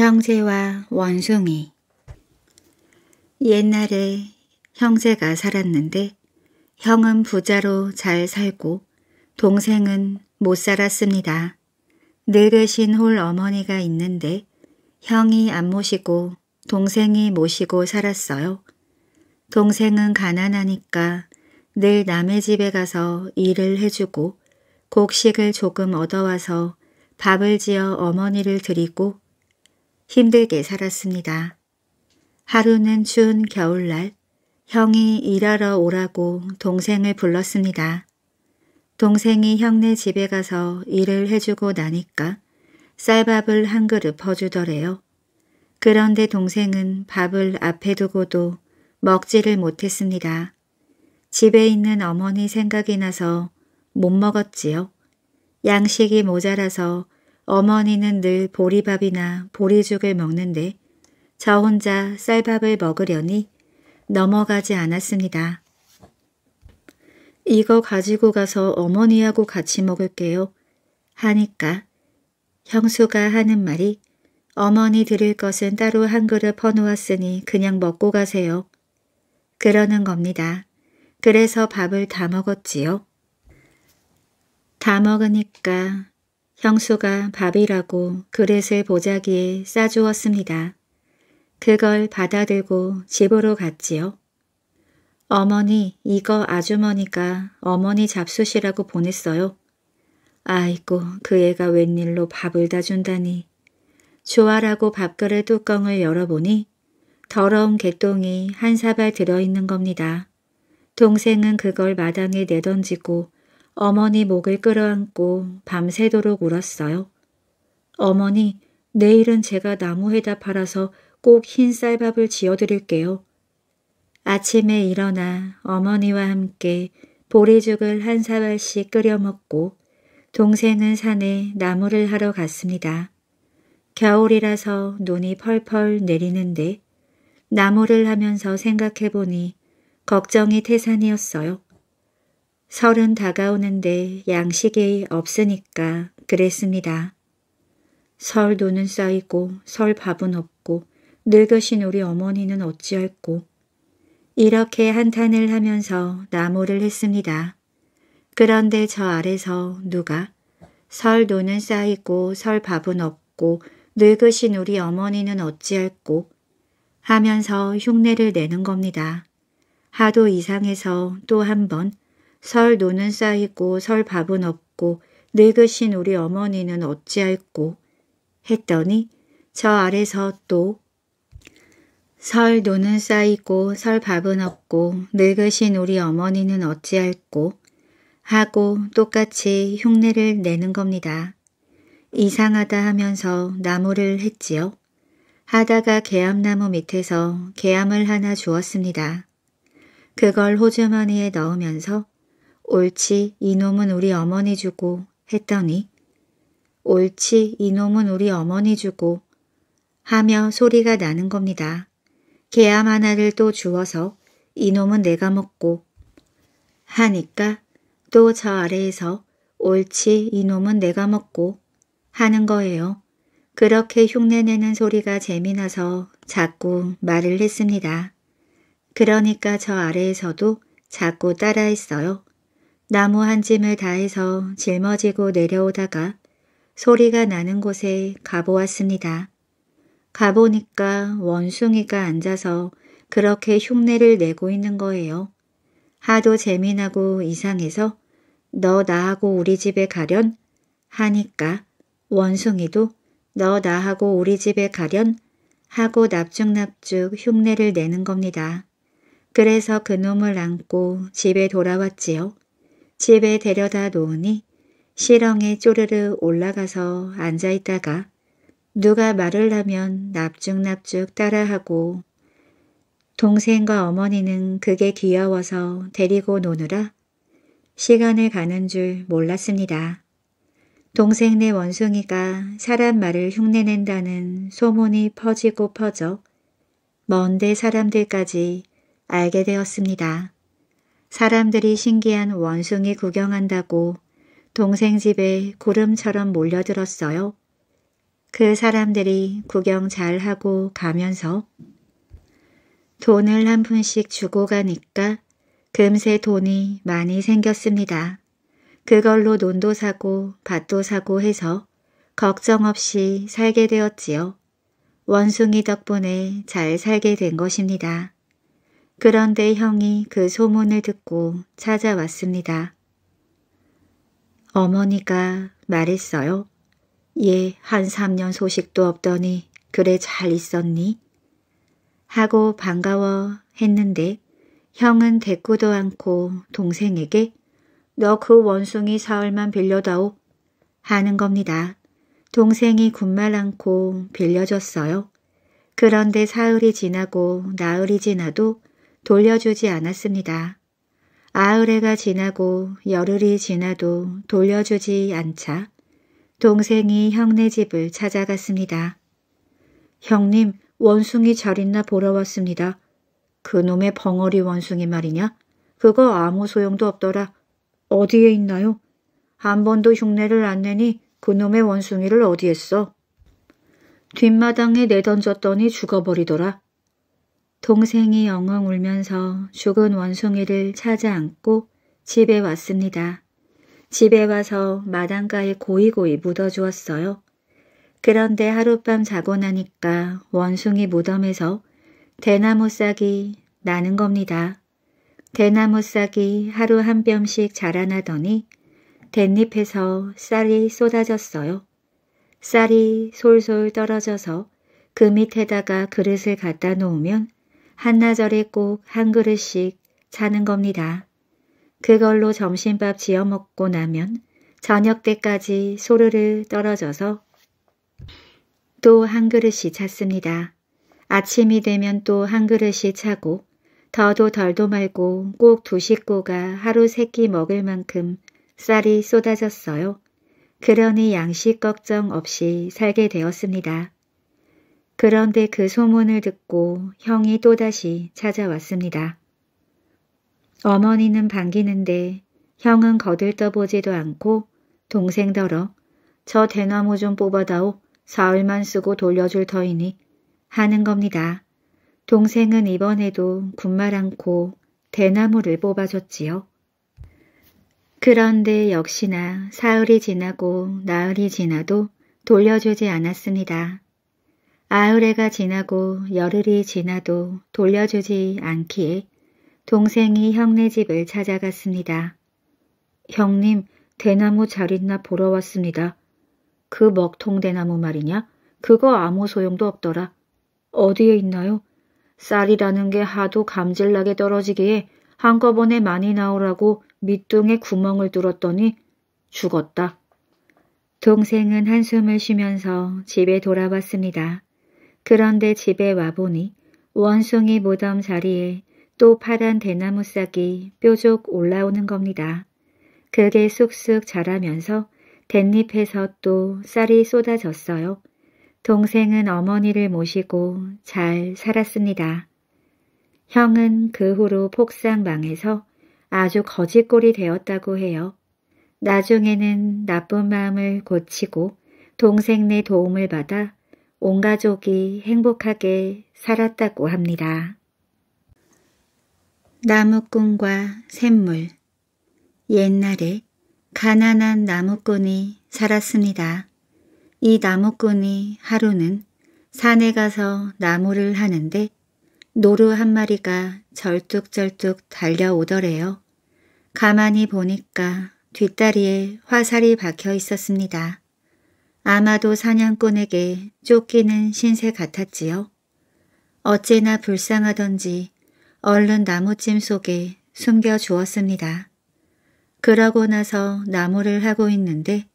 형제와 원숭이 옛날에 형제가 살았는데 형은 부자로 잘 살고 동생은 못 살았습니다. 늙으신 홀 어머니가 있는데 형이 안 모시고 동생이 모시고 살았어요. 동생은 가난하니까 늘 남의 집에 가서 일을 해주고 곡식을 조금 얻어와서 밥을 지어 어머니를 드리고 힘들게 살았습니다. 하루는 추운 겨울날 형이 일하러 오라고 동생을 불렀습니다. 동생이 형네 집에 가서 일을 해주고 나니까 쌀밥을 한 그릇 퍼주더래요. 그런데 동생은 밥을 앞에 두고도 먹지를 못했습니다. 집에 있는 어머니 생각이 나서 못 먹었지요. 양식이 모자라서 어머니는 늘 보리밥이나 보리죽을 먹는데 저 혼자 쌀밥을 먹으려니 넘어가지 않았습니다. 이거 가지고 가서 어머니하고 같이 먹을게요. 하니까 형수가 하는 말이 어머니 드릴 것은 따로 한 그릇 퍼놓았으니 그냥 먹고 가세요. 그러는 겁니다. 그래서 밥을 다 먹었지요. 다 먹으니까 형수가 밥이라고 그릇을 보자기에 싸주었습니다. 그걸 받아들고 집으로 갔지요. 어머니, 이거 아주머니가 어머니 잡수시라고 보냈어요. 아이고, 그 애가 웬일로 밥을 다 준다니. 좋아라고 밥그릇 뚜껑을 열어보니 더러운 개똥이 한 사발 들어있는 겁니다. 동생은 그걸 마당에 내던지고 어머니 목을 끌어안고 밤새도록 울었어요. 어머니, 내일은 제가 나무에다 팔아서 꼭 흰쌀밥을 지어드릴게요. 아침에 일어나 어머니와 함께 보리죽을 한 사발씩 끓여 먹고 동생은 산에 나무를 하러 갔습니다. 겨울이라서 눈이 펄펄 내리는데 나무를 하면서 생각해보니 걱정이 태산이었어요. 설은 다가오는데 양식이 없으니까 그랬습니다. 설 돈은 쌓이고 설 밥은 없고 늙으신 우리 어머니는 어찌할꼬 이렇게 한탄을 하면서 나무를 했습니다. 그런데 저 아래서 누가 설 돈은 쌓이고 설 밥은 없고 늙으신 우리 어머니는 어찌할꼬 하면서 흉내를 내는 겁니다. 하도 이상해서 또한번 설 노는 쌓이고 설 밥은 없고 늙으신 우리 어머니는 어찌할꼬 했더니 저 아래서 또설 노는 쌓이고 설 밥은 없고 늙으신 우리 어머니는 어찌할꼬 하고 똑같이 흉내를 내는 겁니다. 이상하다 하면서 나무를 했지요. 하다가 개암나무 밑에서 개암을 하나 주었습니다. 그걸 호주머니에 넣으면서 옳지 이놈은 우리 어머니 주고 했더니 옳지 이놈은 우리 어머니 주고 하며 소리가 나는 겁니다. 개암 하나를 또 주워서 이놈은 내가 먹고 하니까 또 저 아래에서 옳지 이놈은 내가 먹고 하는 거예요. 그렇게 흉내내는 소리가 재미나서 자꾸 말을 했습니다. 그러니까 저 아래에서도 자꾸 따라했어요. 나무 한 짐을 다해서 짊어지고 내려오다가 소리가 나는 곳에 가보았습니다. 가보니까 원숭이가 앉아서 그렇게 흉내를 내고 있는 거예요. 하도 재미나고 이상해서 너 나하고 우리 집에 가련 하니까 원숭이도 너 나하고 우리 집에 가련 하고 납죽납죽 흉내를 내는 겁니다. 그래서 그놈을 안고 집에 돌아왔지요. 집에 데려다 놓으니 시렁에 쪼르르 올라가서 앉아있다가 누가 말을 하면 납죽납죽 따라하고 동생과 어머니는 그게 귀여워서 데리고 노느라 시간을 가는 줄 몰랐습니다. 동생네 원숭이가 사람 말을 흉내낸다는 소문이 퍼지고 퍼져 먼데 사람들까지 알게 되었습니다. 사람들이 신기한 원숭이 구경한다고 동생 집에 구름처럼 몰려들었어요. 그 사람들이 구경 잘하고 가면서 돈을 한 푼씩 주고 가니까 금세 돈이 많이 생겼습니다. 그걸로 논도 사고 밭도 사고 해서 걱정 없이 살게 되었지요. 원숭이 덕분에 잘 살게 된 것입니다. 그런데 형이 그 소문을 듣고 찾아왔습니다. 어머니가 말했어요. 예, 한 3년 소식도 없더니 그래 잘 있었니? 하고 반가워 했는데 형은 대꾸도 않고 동생에게 너 그 원숭이 사흘만 빌려다오 하는 겁니다. 동생이 군말 않고 빌려줬어요. 그런데 사흘이 지나고 나흘이 지나도 돌려주지 않았습니다. 아흘레가 지나고 열흘이 지나도 돌려주지 않자 동생이 형네 집을 찾아갔습니다. 형님, 원숭이 잘 있나 보러 왔습니다. 그놈의 벙어리 원숭이 말이냐? 그거 아무 소용도 없더라. 어디에 있나요? 한 번도 흉내를 안 내니 그놈의 원숭이를 어디에 써? 뒷마당에 내던졌더니 죽어버리더라. 동생이 엉엉 울면서 죽은 원숭이를 찾아 안고 집에 왔습니다. 집에 와서 마당가에 고이고이 묻어주었어요. 그런데 하룻밤 자고 나니까 원숭이 무덤에서 대나무 싹이 나는 겁니다. 대나무 싹이 하루 한 뼘씩 자라나더니 댄잎에서 쌀이 쏟아졌어요. 쌀이 솔솔 떨어져서 그 밑에다가 그릇을 갖다 놓으면 한나절에 꼭 한 그릇씩 사는 겁니다. 그걸로 점심밥 지어 먹고 나면 저녁 때까지 소르르 떨어져서 또 한 그릇이 찼습니다. 아침이 되면 또 한 그릇이 차고 더도 덜도 말고 꼭 두 식구가 하루 세 끼 먹을 만큼 쌀이 쏟아졌어요. 그러니 양식 걱정 없이 살게 되었습니다. 그런데 그 소문을 듣고 형이 또다시 찾아왔습니다. 어머니는 반기는데 형은 거들떠보지도 않고 동생더러 저 대나무 좀 뽑아다오 사흘만 쓰고 돌려줄 터이니 하는 겁니다. 동생은 이번에도 군말 않고 대나무를 뽑아줬지요. 그런데 역시나 사흘이 지나고 나흘이 지나도 돌려주지 않았습니다. 아우레가 지나고 열흘이 지나도 돌려주지 않기에 동생이 형네 집을 찾아갔습니다. 형님, 대나무 잘 있나 보러 왔습니다. 그 먹통 대나무 말이냐? 그거 아무 소용도 없더라. 어디에 있나요? 쌀이라는 게 하도 감질나게 떨어지기에 한꺼번에 많이 나오라고 밑둥에 구멍을 뚫었더니 죽었다. 동생은 한숨을 쉬면서 집에 돌아왔습니다. 그런데 집에 와보니 원숭이 무덤 자리에 또 파란 대나무 싹이 뾰족 올라오는 겁니다. 그게 쑥쑥 자라면서 댄잎에서 또 쌀이 쏟아졌어요. 동생은 어머니를 모시고 잘 살았습니다. 형은 그 후로 폭삭망해서 아주 거짓골이 되었다고 해요. 나중에는 나쁜 마음을 고치고 동생네 도움을 받아 온 가족이 행복하게 살았다고 합니다. 나무꾼과 샘물 옛날에 가난한 나무꾼이 살았습니다. 이 나무꾼이 하루는 산에 가서 나무를 하는데 노루 한 마리가 절뚝절뚝 달려오더래요. 가만히 보니까 뒷다리에 화살이 박혀 있었습니다. 아마도 사냥꾼에게 쫓기는 신세 같았지요. 어찌나 불쌍하던지 얼른 나무찜 속에 숨겨 주었습니다. 그러고 나서 나무를 하고 있는데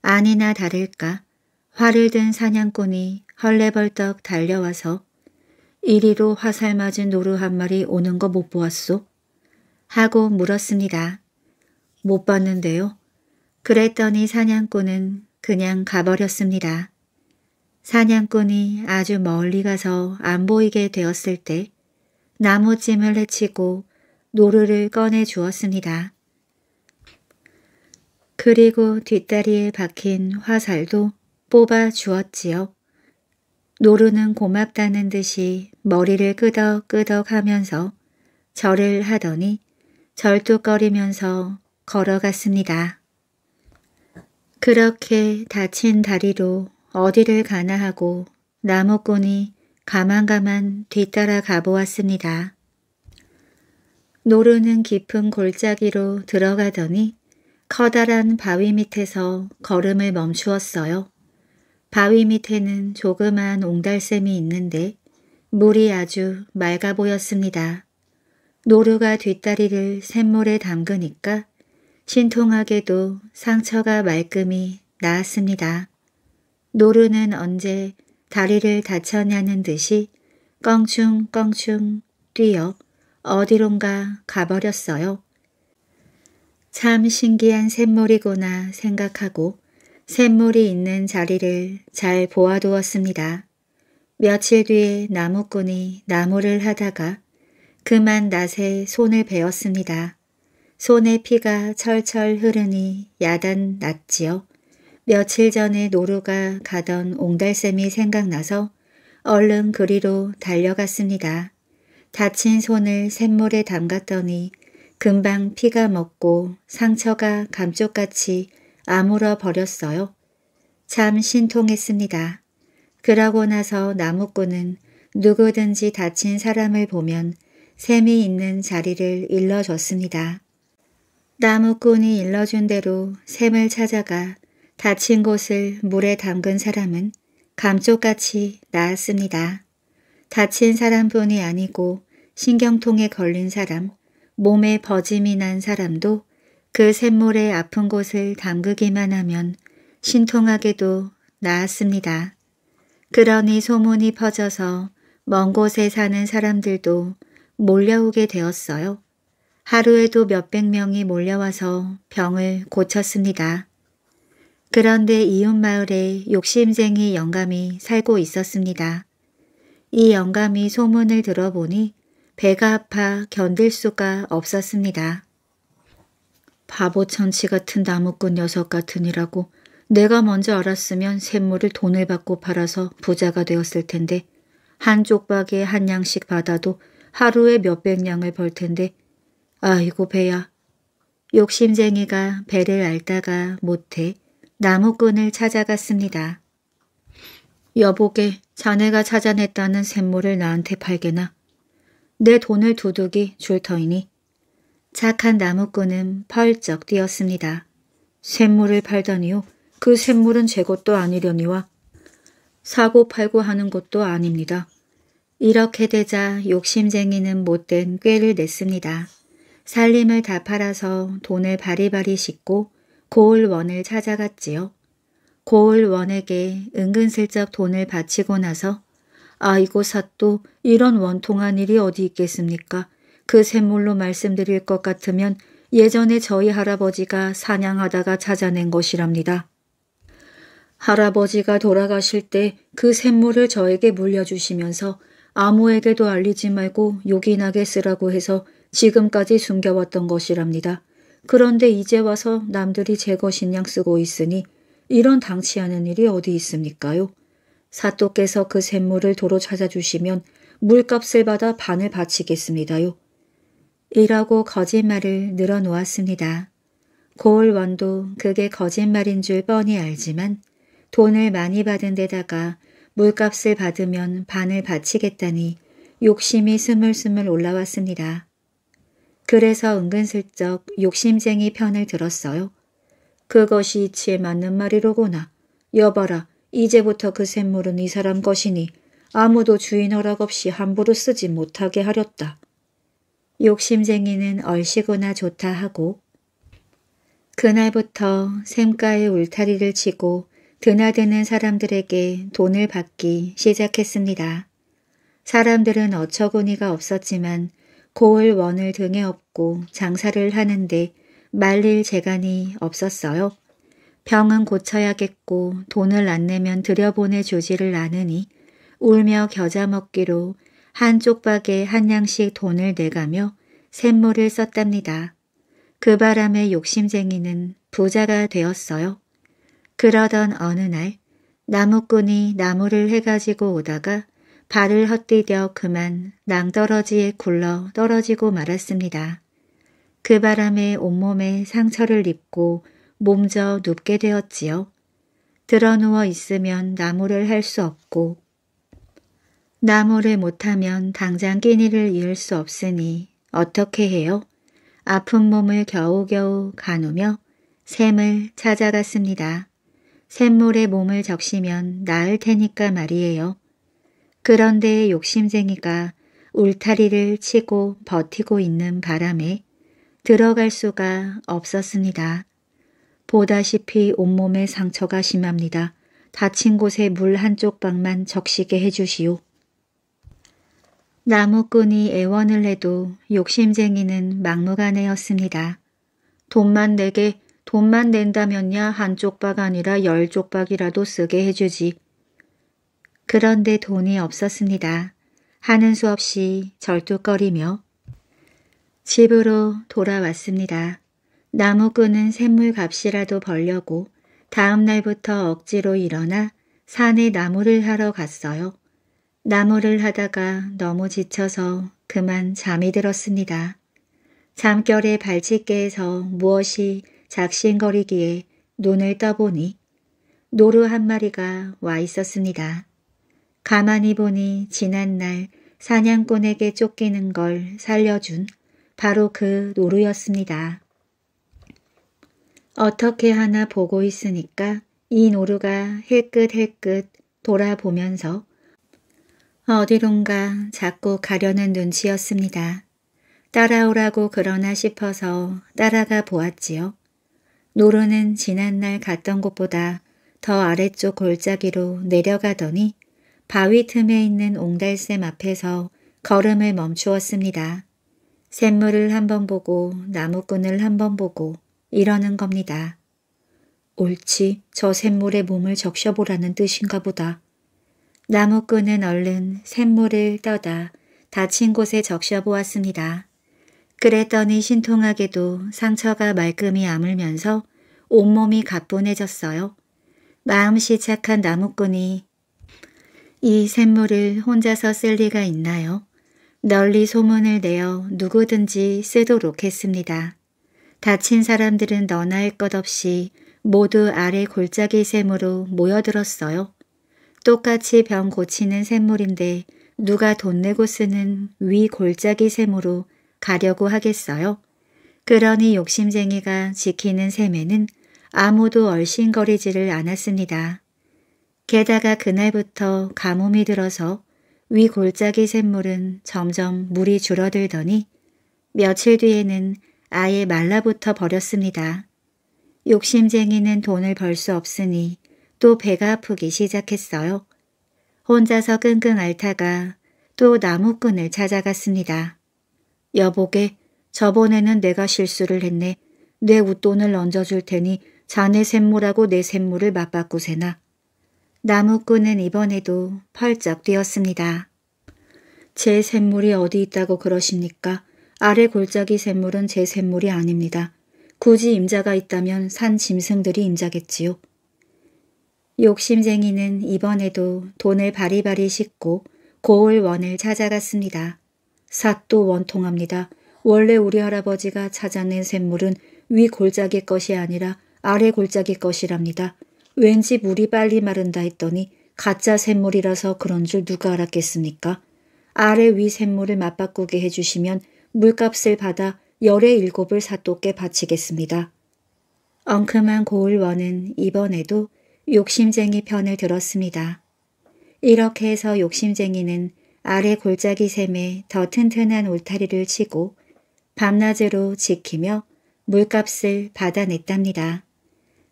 아니나 다를까 화를 든 사냥꾼이 헐레벌떡 달려와서 이리로 화살 맞은 노루 한 마리 오는 거 못 보았소? 하고 물었습니다. 못 봤는데요. 그랬더니 사냥꾼은 그냥 가버렸습니다. 사냥꾼이 아주 멀리 가서 안 보이게 되었을 때 나무찜을 해치고 노루를 꺼내 주었습니다. 그리고 뒷다리에 박힌 화살도 뽑아 주었지요. 노루는 고맙다는 듯이 머리를 끄덕끄덕 하면서 절을 하더니 절뚝거리면서 걸어갔습니다. 그렇게 다친 다리로 어디를 가나 하고 나무꾼이 가만가만 뒤따라 가보았습니다. 노루는 깊은 골짜기로 들어가더니 커다란 바위 밑에서 걸음을 멈추었어요. 바위 밑에는 조그만 옹달샘이 있는데 물이 아주 맑아 보였습니다. 노루가 뒷다리를 샘물에 담그니까 신통하게도 상처가 말끔히 나았습니다. 노루는 언제 다리를 다쳤냐는 듯이 껑충껑충 뛰어 어디론가 가버렸어요. 참 신기한 샘물이구나 생각하고 샘물이 있는 자리를 잘 보아두었습니다. 며칠 뒤에 나무꾼이 나무를 하다가 그만 낫에 손을 베었습니다. 손에 피가 철철 흐르니 야단 났지요. 며칠 전에 노루가 가던 옹달샘이 생각나서 얼른 그리로 달려갔습니다. 다친 손을 샘물에 담갔더니 금방 피가 먹고 상처가 감쪽같이 아물어 버렸어요. 참 신통했습니다. 그러고 나서 나무꾼은 누구든지 다친 사람을 보면 샘이 있는 자리를 일러줬습니다. 나무꾼이 일러준 대로 샘을 찾아가 다친 곳을 물에 담근 사람은 감쪽같이 나았습니다. 다친 사람뿐이 아니고 신경통에 걸린 사람, 몸에 버짐이 난 사람도 그 샘물에 아픈 곳을 담그기만 하면 신통하게도 나았습니다. 그러니 소문이 퍼져서 먼 곳에 사는 사람들도 몰려오게 되었어요. 하루에도 몇백 명이 몰려와서 병을 고쳤습니다. 그런데 이웃마을에 욕심쟁이 영감이 살고 있었습니다. 이 영감이 소문을 들어보니 배가 아파 견딜 수가 없었습니다. 바보 천치 같은 나무꾼 녀석 같으니라고 내가 먼저 알았으면 샘물을 돈을 받고 팔아서 부자가 되었을 텐데 한 쪽박에 한 양씩 받아도 하루에 몇백 양을 벌 텐데 아이고 배야. 욕심쟁이가 배를 앓다가 못해 나무꾼을 찾아갔습니다. 여보게 자네가 찾아냈다는 샘물을 나한테 팔게나. 내 돈을 두둑이 줄 터이니. 착한 나무꾼은 펄쩍 뛰었습니다. 샘물을 팔다니요. 그 샘물은 제 것도 아니려니와 사고 팔고 하는 것도 아닙니다. 이렇게 되자 욕심쟁이는 못된 꾀를 냈습니다. 살림을 다 팔아서 돈을 바리바리 씻고 고을원을 찾아갔지요. 고을원에게 은근슬쩍 돈을 바치고 나서 아이고 사또 이런 원통한 일이 어디 있겠습니까? 그 샘물로 말씀드릴 것 같으면 예전에 저희 할아버지가 사냥하다가 찾아낸 것이랍니다. 할아버지가 돌아가실 때 그 샘물을 저에게 물려주시면서 아무에게도 알리지 말고 욕이 나게 쓰라고 해서 지금까지 숨겨왔던 것이랍니다. 그런데 이제 와서 남들이 제거인양 쓰고 있으니 이런 당치 않은 일이 어디 있습니까요? 사또께서 그 샘물을 도로 찾아주시면 물값을 받아 반을 바치겠습니다요. 이라고 거짓말을 늘어놓았습니다. 고을완도 그게 거짓말인 줄 뻔히 알지만 돈을 많이 받은 데다가 물값을 받으면 반을 바치겠다니 욕심이 스물스물 올라왔습니다. 그래서 은근슬쩍 욕심쟁이 편을 들었어요. 그것이 이치에 맞는 말이로구나. 여봐라, 이제부터 그 샘물은 이 사람 것이니 아무도 주인 허락 없이 함부로 쓰지 못하게 하렸다. 욕심쟁이는 얼씨구나 좋다 하고 그날부터 샘가에 울타리를 치고 드나드는 사람들에게 돈을 받기 시작했습니다. 사람들은 어처구니가 없었지만 고을원을 등에 업고 장사를 하는데 말릴 재간이 없었어요. 병은 고쳐야겠고 돈을 안 내면 들여보내 주지를 않으니 울며 겨자 먹기로 한 쪽박에 한 양씩 돈을 내가며 샘물을 썼답니다. 그 바람에 욕심쟁이는 부자가 되었어요. 그러던 어느 날 나무꾼이 나무를 해가지고 오다가 발을 헛디뎌 그만 낭떠러지에 굴러 떨어지고 말았습니다. 그 바람에 온몸에 상처를 입고 몸져 눕게 되었지요. 드러 누워 있으면 나무를 할 수 없고 나무를 못하면 당장 끼니를 이을 수 없으니 어떻게 해요? 아픈 몸을 겨우겨우 가누며 샘을 찾아갔습니다. 샘물에 몸을 적시면 나을 테니까 말이에요. 그런데 욕심쟁이가 울타리를 치고 버티고 있는 바람에 들어갈 수가 없었습니다. 보다시피 온몸에 상처가 심합니다. 다친 곳에 물 한쪽 방만 적시게 해주시오. 나무꾼이 애원을 해도 욕심쟁이는 막무가내였습니다. 돈만 내게 돈만 낸다면야 한쪽 박 아니라 열 쪽박이라도 쓰게 해주지. 그런데 돈이 없었습니다. 하는 수 없이 절뚝거리며 집으로 돌아왔습니다. 나무꾼은 샘물값이라도 벌려고 다음 날부터 억지로 일어나 산에 나무를 하러 갔어요. 나무를 하다가 너무 지쳐서 그만 잠이 들었습니다. 잠결에 발치께에서 무엇이 작신거리기에 눈을 떠보니 노루 한 마리가 와 있었습니다. 가만히 보니 지난 날 사냥꾼에게 쫓기는 걸 살려준 바로 그 노루였습니다. 어떻게 하나 보고 있으니까 이 노루가 힐끗힐끗 돌아보면서 어디론가 자꾸 가려는 눈치였습니다. 따라오라고 그러나 싶어서 따라가 보았지요. 노루는 지난날 갔던 곳보다 더 아래쪽 골짜기로 내려가더니 바위 틈에 있는 옹달샘 앞에서 걸음을 멈추었습니다. 샘물을 한번 보고 나무꾼을 한번 보고 이러는 겁니다. 옳지 저 샘물에 몸을 적셔보라는 뜻인가 보다. 나무꾼은 얼른 샘물을 떠다 다친 곳에 적셔보았습니다. 그랬더니 신통하게도 상처가 말끔히 아물면서 온몸이 가뿐해졌어요. 마음씨 착한 나무꾼이 이 샘물을 혼자서 쓸 리가 있나요? 널리 소문을 내어 누구든지 쓰도록 했습니다. 다친 사람들은 너나 할 것 없이 모두 아래 골짜기 샘으로 모여들었어요. 똑같이 병 고치는 샘물인데 누가 돈 내고 쓰는 위 골짜기 샘으로 가려고 하겠어요? 그러니 욕심쟁이가 지키는 샘에는 아무도 얼씬거리지를 않았습니다. 게다가 그날부터 가뭄이 들어서 위 골짜기 샘물은 점점 물이 줄어들더니 며칠 뒤에는 아예 말라붙어 버렸습니다. 욕심쟁이는 돈을 벌 수 없으니 또 배가 아프기 시작했어요. 혼자서 끙끙 앓다가 또 나무꾼을 찾아갔습니다. 여보게, 저번에는 내가 실수를 했네. 내 웃돈을 얹어줄 테니 자네 샘물하고 내 샘물을 맞바꾸세나. 나무꾼은 이번에도 펄쩍 뛰었습니다. 제 샘물이 어디 있다고 그러십니까? 아래 골짜기 샘물은 제 샘물이 아닙니다. 굳이 임자가 있다면 산 짐승들이 임자겠지요. 욕심쟁이는 이번에도 돈을 바리바리 씻고 고을원을 찾아갔습니다. 삿도 원통합니다. 원래 우리 할아버지가 찾아낸 샘물은 위 골짜기 것이 아니라 아래 골짜기 것이랍니다. 왠지 물이 빨리 마른다 했더니 가짜 샘물이라서 그런 줄 누가 알았겠습니까? 아래 위 샘물을 맞바꾸게 해주시면 물값을 받아 열의 일곱을 사또께 바치겠습니다. 엉큼한 고을원은 이번에도 욕심쟁이 편을 들었습니다. 이렇게 해서 욕심쟁이는 아래 골짜기 샘에 더 튼튼한 울타리를 치고 밤낮으로 지키며 물값을 받아냈답니다.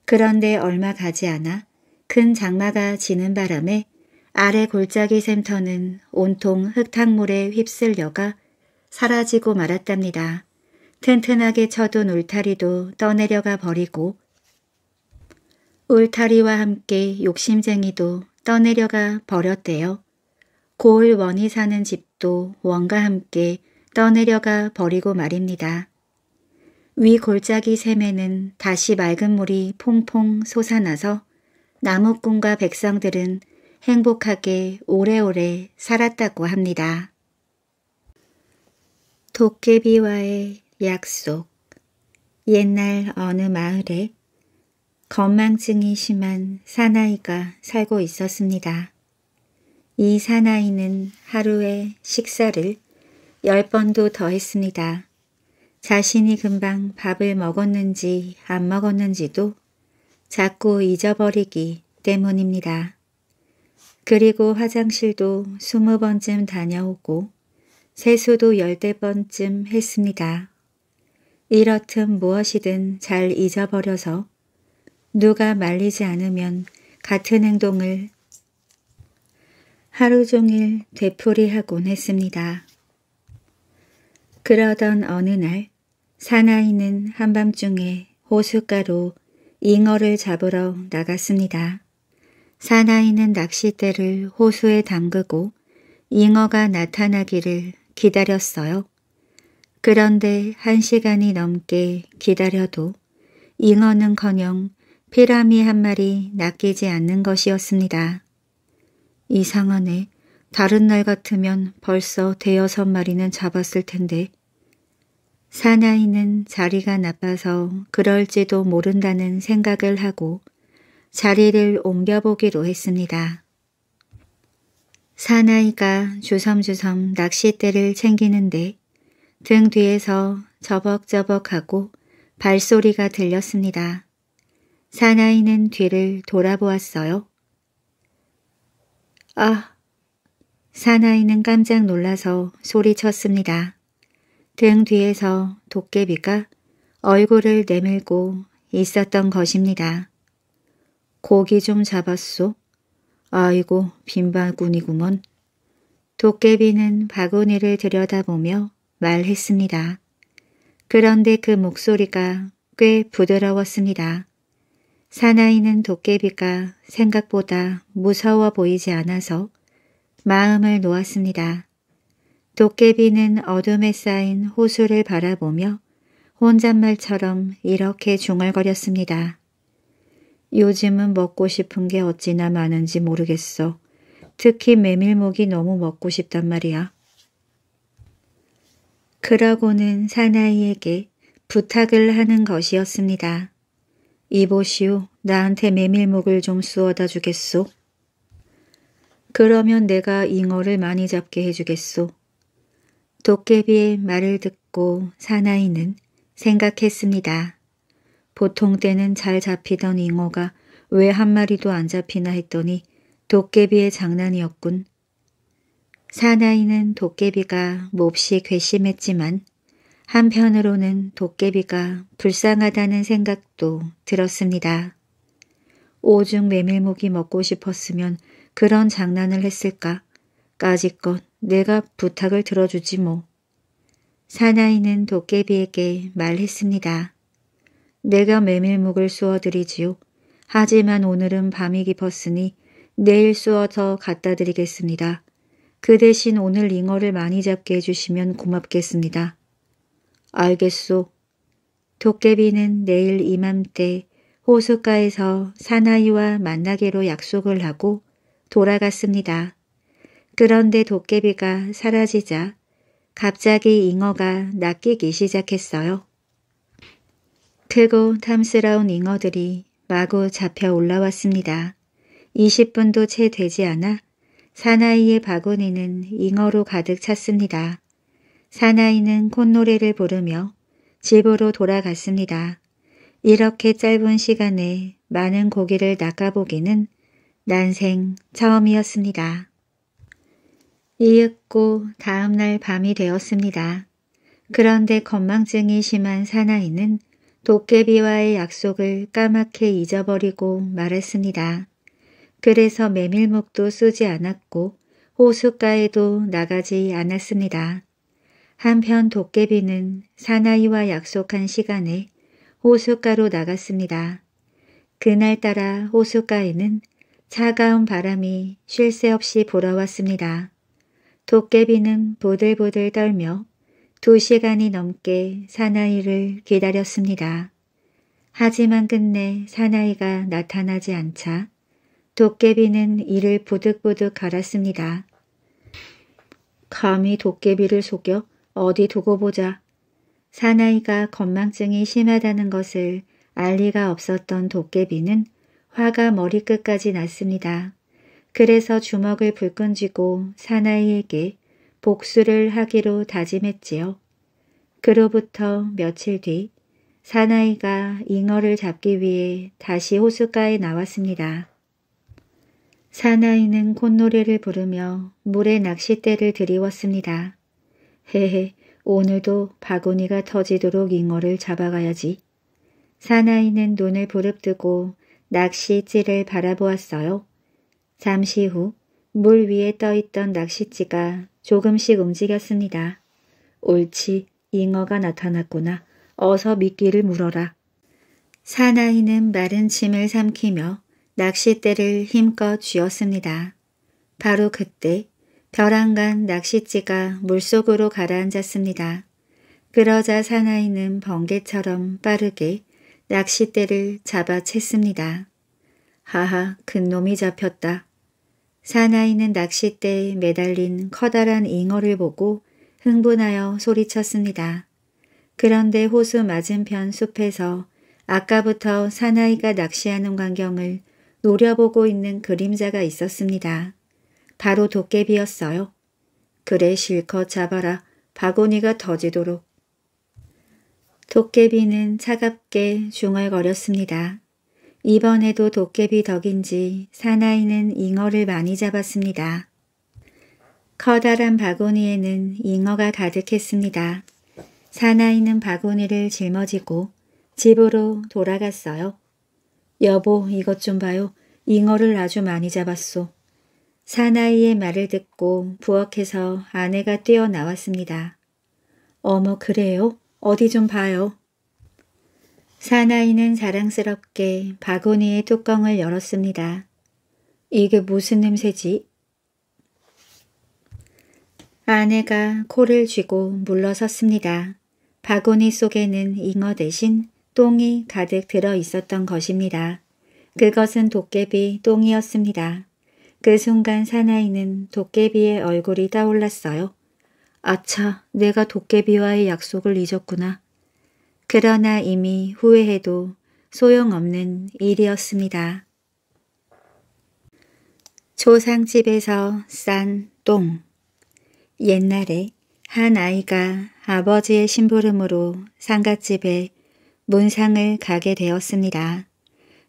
그런데 얼마 가지 않아 큰 장마가 지는 바람에 아래 골짜기 샘터는 온통 흙탕물에 휩쓸려가 사라지고 말았답니다. 튼튼하게 쳐둔 울타리도 떠내려가 버리고 울타리와 함께 욕심쟁이도 떠내려가 버렸대요. 고을 원이 사는 집도 원과 함께 떠내려가 버리고 말입니다. 위 골짜기 샘에는 다시 맑은 물이 퐁퐁 솟아나서 나무꾼과 백성들은 행복하게 오래오래 살았다고 합니다. 도깨비와의 약속 옛날 어느 마을에 건망증이 심한 사나이가 살고 있었습니다. 이 사나이는 하루에 식사를 열 번도 더 했습니다. 자신이 금방 밥을 먹었는지 안 먹었는지도 자꾸 잊어버리기 때문입니다. 그리고 화장실도 스무 번쯤 다녀오고 세수도 열대 번쯤 했습니다. 이렇듯 무엇이든 잘 잊어버려서 누가 말리지 않으면 같은 행동을 하루 종일 되풀이하곤 했습니다. 그러던 어느 날 사나이는 한밤중에 호숫가로 잉어를 잡으러 나갔습니다. 사나이는 낚싯대를 호수에 담그고 잉어가 나타나기를 기다렸어요. 그런데 한 시간이 넘게 기다려도 잉어는커녕 피라미 한 마리 낚이지 않는 것이었습니다. 이상하네. 다른 날 같으면 벌써 대여섯 마리는 잡았을 텐데 사나이는 자리가 나빠서 그럴지도 모른다는 생각을 하고 자리를 옮겨보기로 했습니다. 사나이가 주섬주섬 낚싯대를 챙기는데 등 뒤에서 저벅저벅하고 발소리가 들렸습니다. 사나이는 뒤를 돌아보았어요. 아! 사나이는 깜짝 놀라서 소리쳤습니다. 등 뒤에서 도깨비가 얼굴을 내밀고 있었던 것입니다. 고기 좀 잡았소? 아이고 빈바구니구먼. 도깨비는 바구니를 들여다보며 말했습니다. 그런데 그 목소리가 꽤 부드러웠습니다. 사나이는 도깨비가 생각보다 무서워 보이지 않아서 마음을 놓았습니다. 도깨비는 어둠에 쌓인 호수를 바라보며 혼잣말처럼 이렇게 중얼거렸습니다. 요즘은 먹고 싶은 게 어찌나 많은지 모르겠어. 특히 메밀목이 너무 먹고 싶단 말이야. 그러고는 사나이에게 부탁을 하는 것이었습니다. 이보시오, 나한테 메밀목을 좀 쑤어다 주겠소? 그러면 내가 잉어를 많이 잡게 해주겠소. 도깨비의 말을 듣고 사나이는 생각했습니다. 보통 때는 잘 잡히던 잉어가 왜 한 마리도 안 잡히나 했더니 도깨비의 장난이었군. 사나이는 도깨비가 몹시 괘씸했지만 한편으로는 도깨비가 불쌍하다는 생각도 들었습니다. 오중 메밀목이 먹고 싶었으면 그런 장난을 했을까? 까짓것 내가 부탁을 들어주지 뭐. 사나이는 도깨비에게 말했습니다. 내가 메밀묵을 쏘어드리지요. 하지만 오늘은 밤이 깊었으니 내일 쏘어서 갖다 드리겠습니다. 그 대신 오늘 잉어를 많이 잡게 해주시면 고맙겠습니다. 알겠소. 도깨비는 내일 이맘때 호숫가에서 사나이와 만나기로 약속을 하고 돌아갔습니다. 그런데 도깨비가 사라지자 갑자기 잉어가 낚이기 시작했어요. 크고 탐스러운 잉어들이 마구 잡혀 올라왔습니다. 20분도 채 되지 않아 사나이의 바구니는 잉어로 가득 찼습니다. 사나이는 콧노래를 부르며 집으로 돌아갔습니다. 이렇게 짧은 시간에 많은 고기를 낚아보기는 난생 처음이었습니다. 이윽고 다음날 밤이 되었습니다. 그런데 건망증이 심한 사나이는 도깨비와의 약속을 까맣게 잊어버리고 말했습니다 그래서 메밀목도 쓰지 않았고 호숫가에도 나가지 않았습니다. 한편 도깨비는 사나이와 약속한 시간에 호숫가로 나갔습니다. 그날따라 호숫가에는 차가운 바람이 쉴 새 없이 불어왔습니다. 도깨비는 보들보들 떨며 두 시간이 넘게 사나이를 기다렸습니다. 하지만 끝내 사나이가 나타나지 않자 도깨비는 이를 보득보득 갈았습니다. 감히 도깨비를 속여 어디 두고 보자. 사나이가 건망증이 심하다는 것을 알 리가 없었던 도깨비는 화가 머리끝까지 났습니다. 그래서 주먹을 불끈쥐고 사나이에게 복수를 하기로 다짐했지요. 그로부터 며칠 뒤 사나이가 잉어를 잡기 위해 다시 호숫가에 나왔습니다. 사나이는 콧노래를 부르며 물에 낚싯대를 들이웠습니다. 헤헤, 오늘도 바구니가 터지도록 잉어를 잡아가야지. 사나이는 눈을 부릅뜨고 낚시질를 바라보았어요. 잠시 후 물 위에 떠있던 낚싯지가 조금씩 움직였습니다. 옳지, 잉어가 나타났구나. 어서 미끼를 물어라. 사나이는 마른 침을 삼키며 낚싯대를 힘껏 쥐었습니다. 바로 그때 벼랑간 낚싯지가 물속으로 가라앉았습니다. 그러자 사나이는 번개처럼 빠르게 낚싯대를 잡아챘습니다. 하하, 큰놈이 잡혔다. 사나이는 낚싯대에 매달린 커다란 잉어를 보고 흥분하여 소리쳤습니다. 그런데 호수 맞은편 숲에서 아까부터 사나이가 낚시하는 광경을 노려보고 있는 그림자가 있었습니다. 바로 도깨비였어요. 그래 실컷 잡아라. 바구니가 터지도록. 도깨비는 차갑게 중얼거렸습니다. 이번에도 도깨비 덕인지 사나이는 잉어를 많이 잡았습니다. 커다란 바구니에는 잉어가 가득했습니다. 사나이는 바구니를 짊어지고 집으로 돌아갔어요. 여보 이것 좀 봐요. 잉어를 아주 많이 잡았소. 사나이의 말을 듣고 부엌에서 아내가 뛰어나왔습니다. 어머 그래요? 어디 좀 봐요. 사나이는 자랑스럽게 바구니의 뚜껑을 열었습니다. 이게 무슨 냄새지? 아내가 코를 쥐고 물러섰습니다. 바구니 속에는 잉어 대신 똥이 가득 들어 있었던 것입니다. 그것은 도깨비 똥이었습니다. 그 순간 사나이는 도깨비의 얼굴이 떠올랐어요. 아차, 내가 도깨비와의 약속을 잊었구나. 그러나 이미 후회해도 소용없는 일이었습니다. 조상집에서 싼 똥. 옛날에 한 아이가 아버지의 심부름으로 상갓집에 문상을 가게 되었습니다.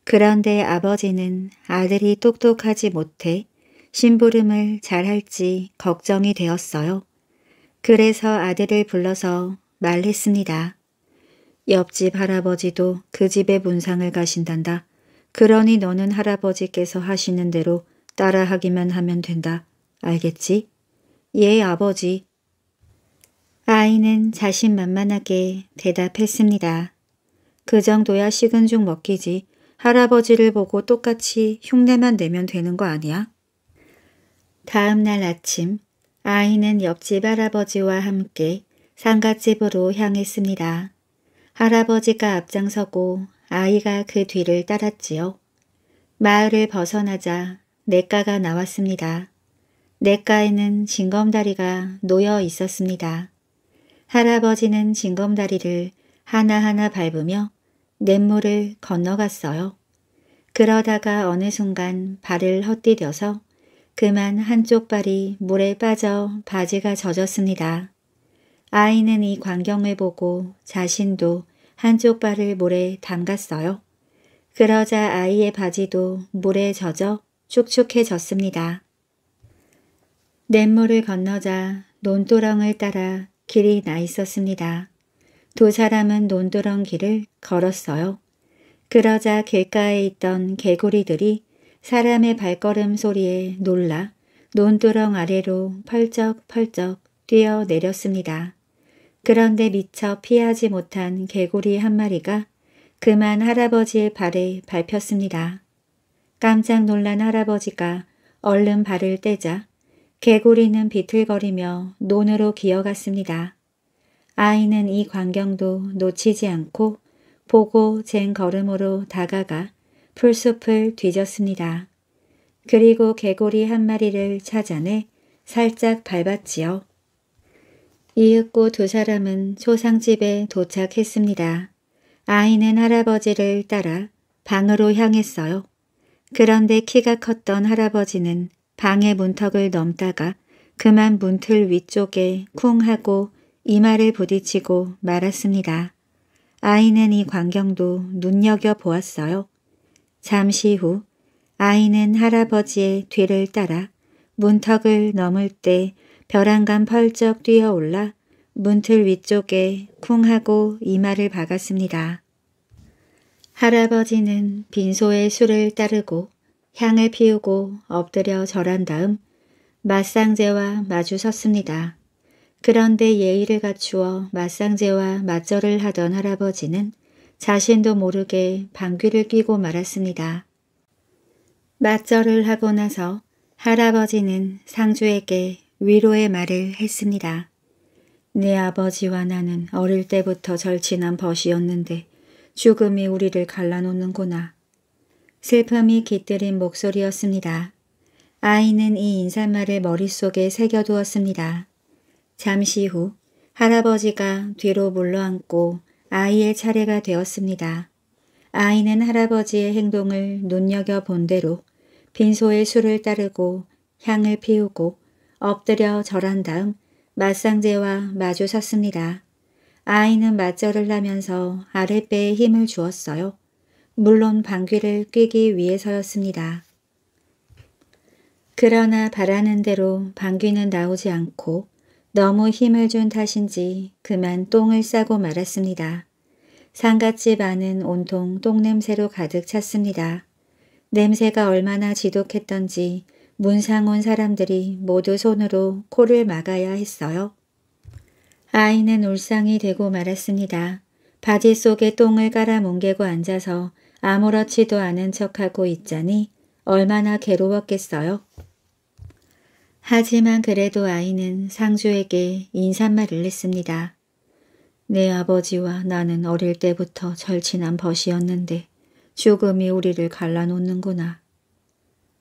그런데 아버지는 아들이 똑똑하지 못해 심부름을 잘할지 걱정이 되었어요. 그래서 아들을 불러서 말했습니다. 옆집 할아버지도 그 집의 문상을 가신단다. 그러니 너는 할아버지께서 하시는 대로 따라하기만 하면 된다. 알겠지? 예, 아버지. 아이는 자신만만하게 대답했습니다. 그 정도야 식은 죽 먹기지. 할아버지를 보고 똑같이 흉내만 내면 되는 거 아니야? 다음 날 아침 아이는 옆집 할아버지와 함께 상갓집으로 향했습니다. 할아버지가 앞장서고 아이가 그 뒤를 따랐지요. 마을을 벗어나자 냇가가 나왔습니다. 냇가에는 징검다리가 놓여 있었습니다. 할아버지는 징검다리를 하나하나 밟으며 냇물을 건너갔어요. 그러다가 어느 순간 발을 헛디뎌서 그만 한쪽 발이 물에 빠져 바지가 젖었습니다. 아이는 이 광경을 보고 자신도 한쪽 발을 물에 담갔어요. 그러자 아이의 바지도 물에 젖어 축축해졌습니다. 냇물을 건너자 논두렁을 따라 길이 나 있었습니다. 두 사람은 논두렁 길을 걸었어요. 그러자 길가에 있던 개구리들이 사람의 발걸음 소리에 놀라 논두렁 아래로 펄쩍펄쩍 뛰어내렸습니다. 그런데 미처 피하지 못한 개구리 한 마리가 그만 할아버지의 발에 밟혔습니다. 깜짝 놀란 할아버지가 얼른 발을 떼자 개구리는 비틀거리며 논으로 기어갔습니다. 아이는 이 광경도 놓치지 않고 보고 쟁 걸음으로 다가가 풀숲을 뒤졌습니다. 그리고 개구리 한 마리를 찾아내 살짝 밟았지요. 이윽고 두 사람은 소상집에 도착했습니다. 아이는 할아버지를 따라 방으로 향했어요. 그런데 키가 컸던 할아버지는 방의 문턱을 넘다가 그만 문틀 위쪽에 쿵 하고 이마를 부딪히고 말았습니다. 아이는 이 광경도 눈여겨보았어요. 잠시 후 아이는 할아버지의 뒤를 따라 문턱을 넘을 때 벼랑간 펄쩍 뛰어올라 문틀 위쪽에 쿵하고 이마를 박았습니다. 할아버지는 빈소에 술을 따르고 향을 피우고 엎드려 절한 다음 맞상제와 마주 섰습니다. 그런데 예의를 갖추어 맞상제와 맞절을 하던 할아버지는 자신도 모르게 방귀를 뀌고 말았습니다. 맞절을 하고 나서 할아버지는 상주에게 위로의 말을 했습니다. 네 아버지와 나는 어릴 때부터 절친한 벗이었는데 죽음이 우리를 갈라놓는구나. 슬픔이 깃들인 목소리였습니다. 아이는 이 인사말을 머릿속에 새겨두었습니다. 잠시 후 할아버지가 뒤로 물러앉고 아이의 차례가 되었습니다. 아이는 할아버지의 행동을 눈여겨본 대로 빈소에 술을 따르고 향을 피우고 엎드려 절한 다음 맞상제와 마주 섰습니다. 아이는 맞절을 하면서 아랫배에 힘을 주었어요. 물론 방귀를 뀌기 위해서였습니다. 그러나 바라는 대로 방귀는 나오지 않고 너무 힘을 준 탓인지 그만 똥을 싸고 말았습니다. 상갓집 안은 온통 똥냄새로 가득 찼습니다. 냄새가 얼마나 지독했던지 문상온 사람들이 모두 손으로 코를 막아야 했어요. 아이는 울상이 되고 말았습니다. 바지 속에 똥을 깔아 뭉개고 앉아서 아무렇지도 않은 척하고 있자니 얼마나 괴로웠겠어요. 하지만 그래도 아이는 상주에게 인사말을 했습니다. 내 아버지와 나는 어릴 때부터 절친한 벗이었는데 죽음이 우리를 갈라놓는구나.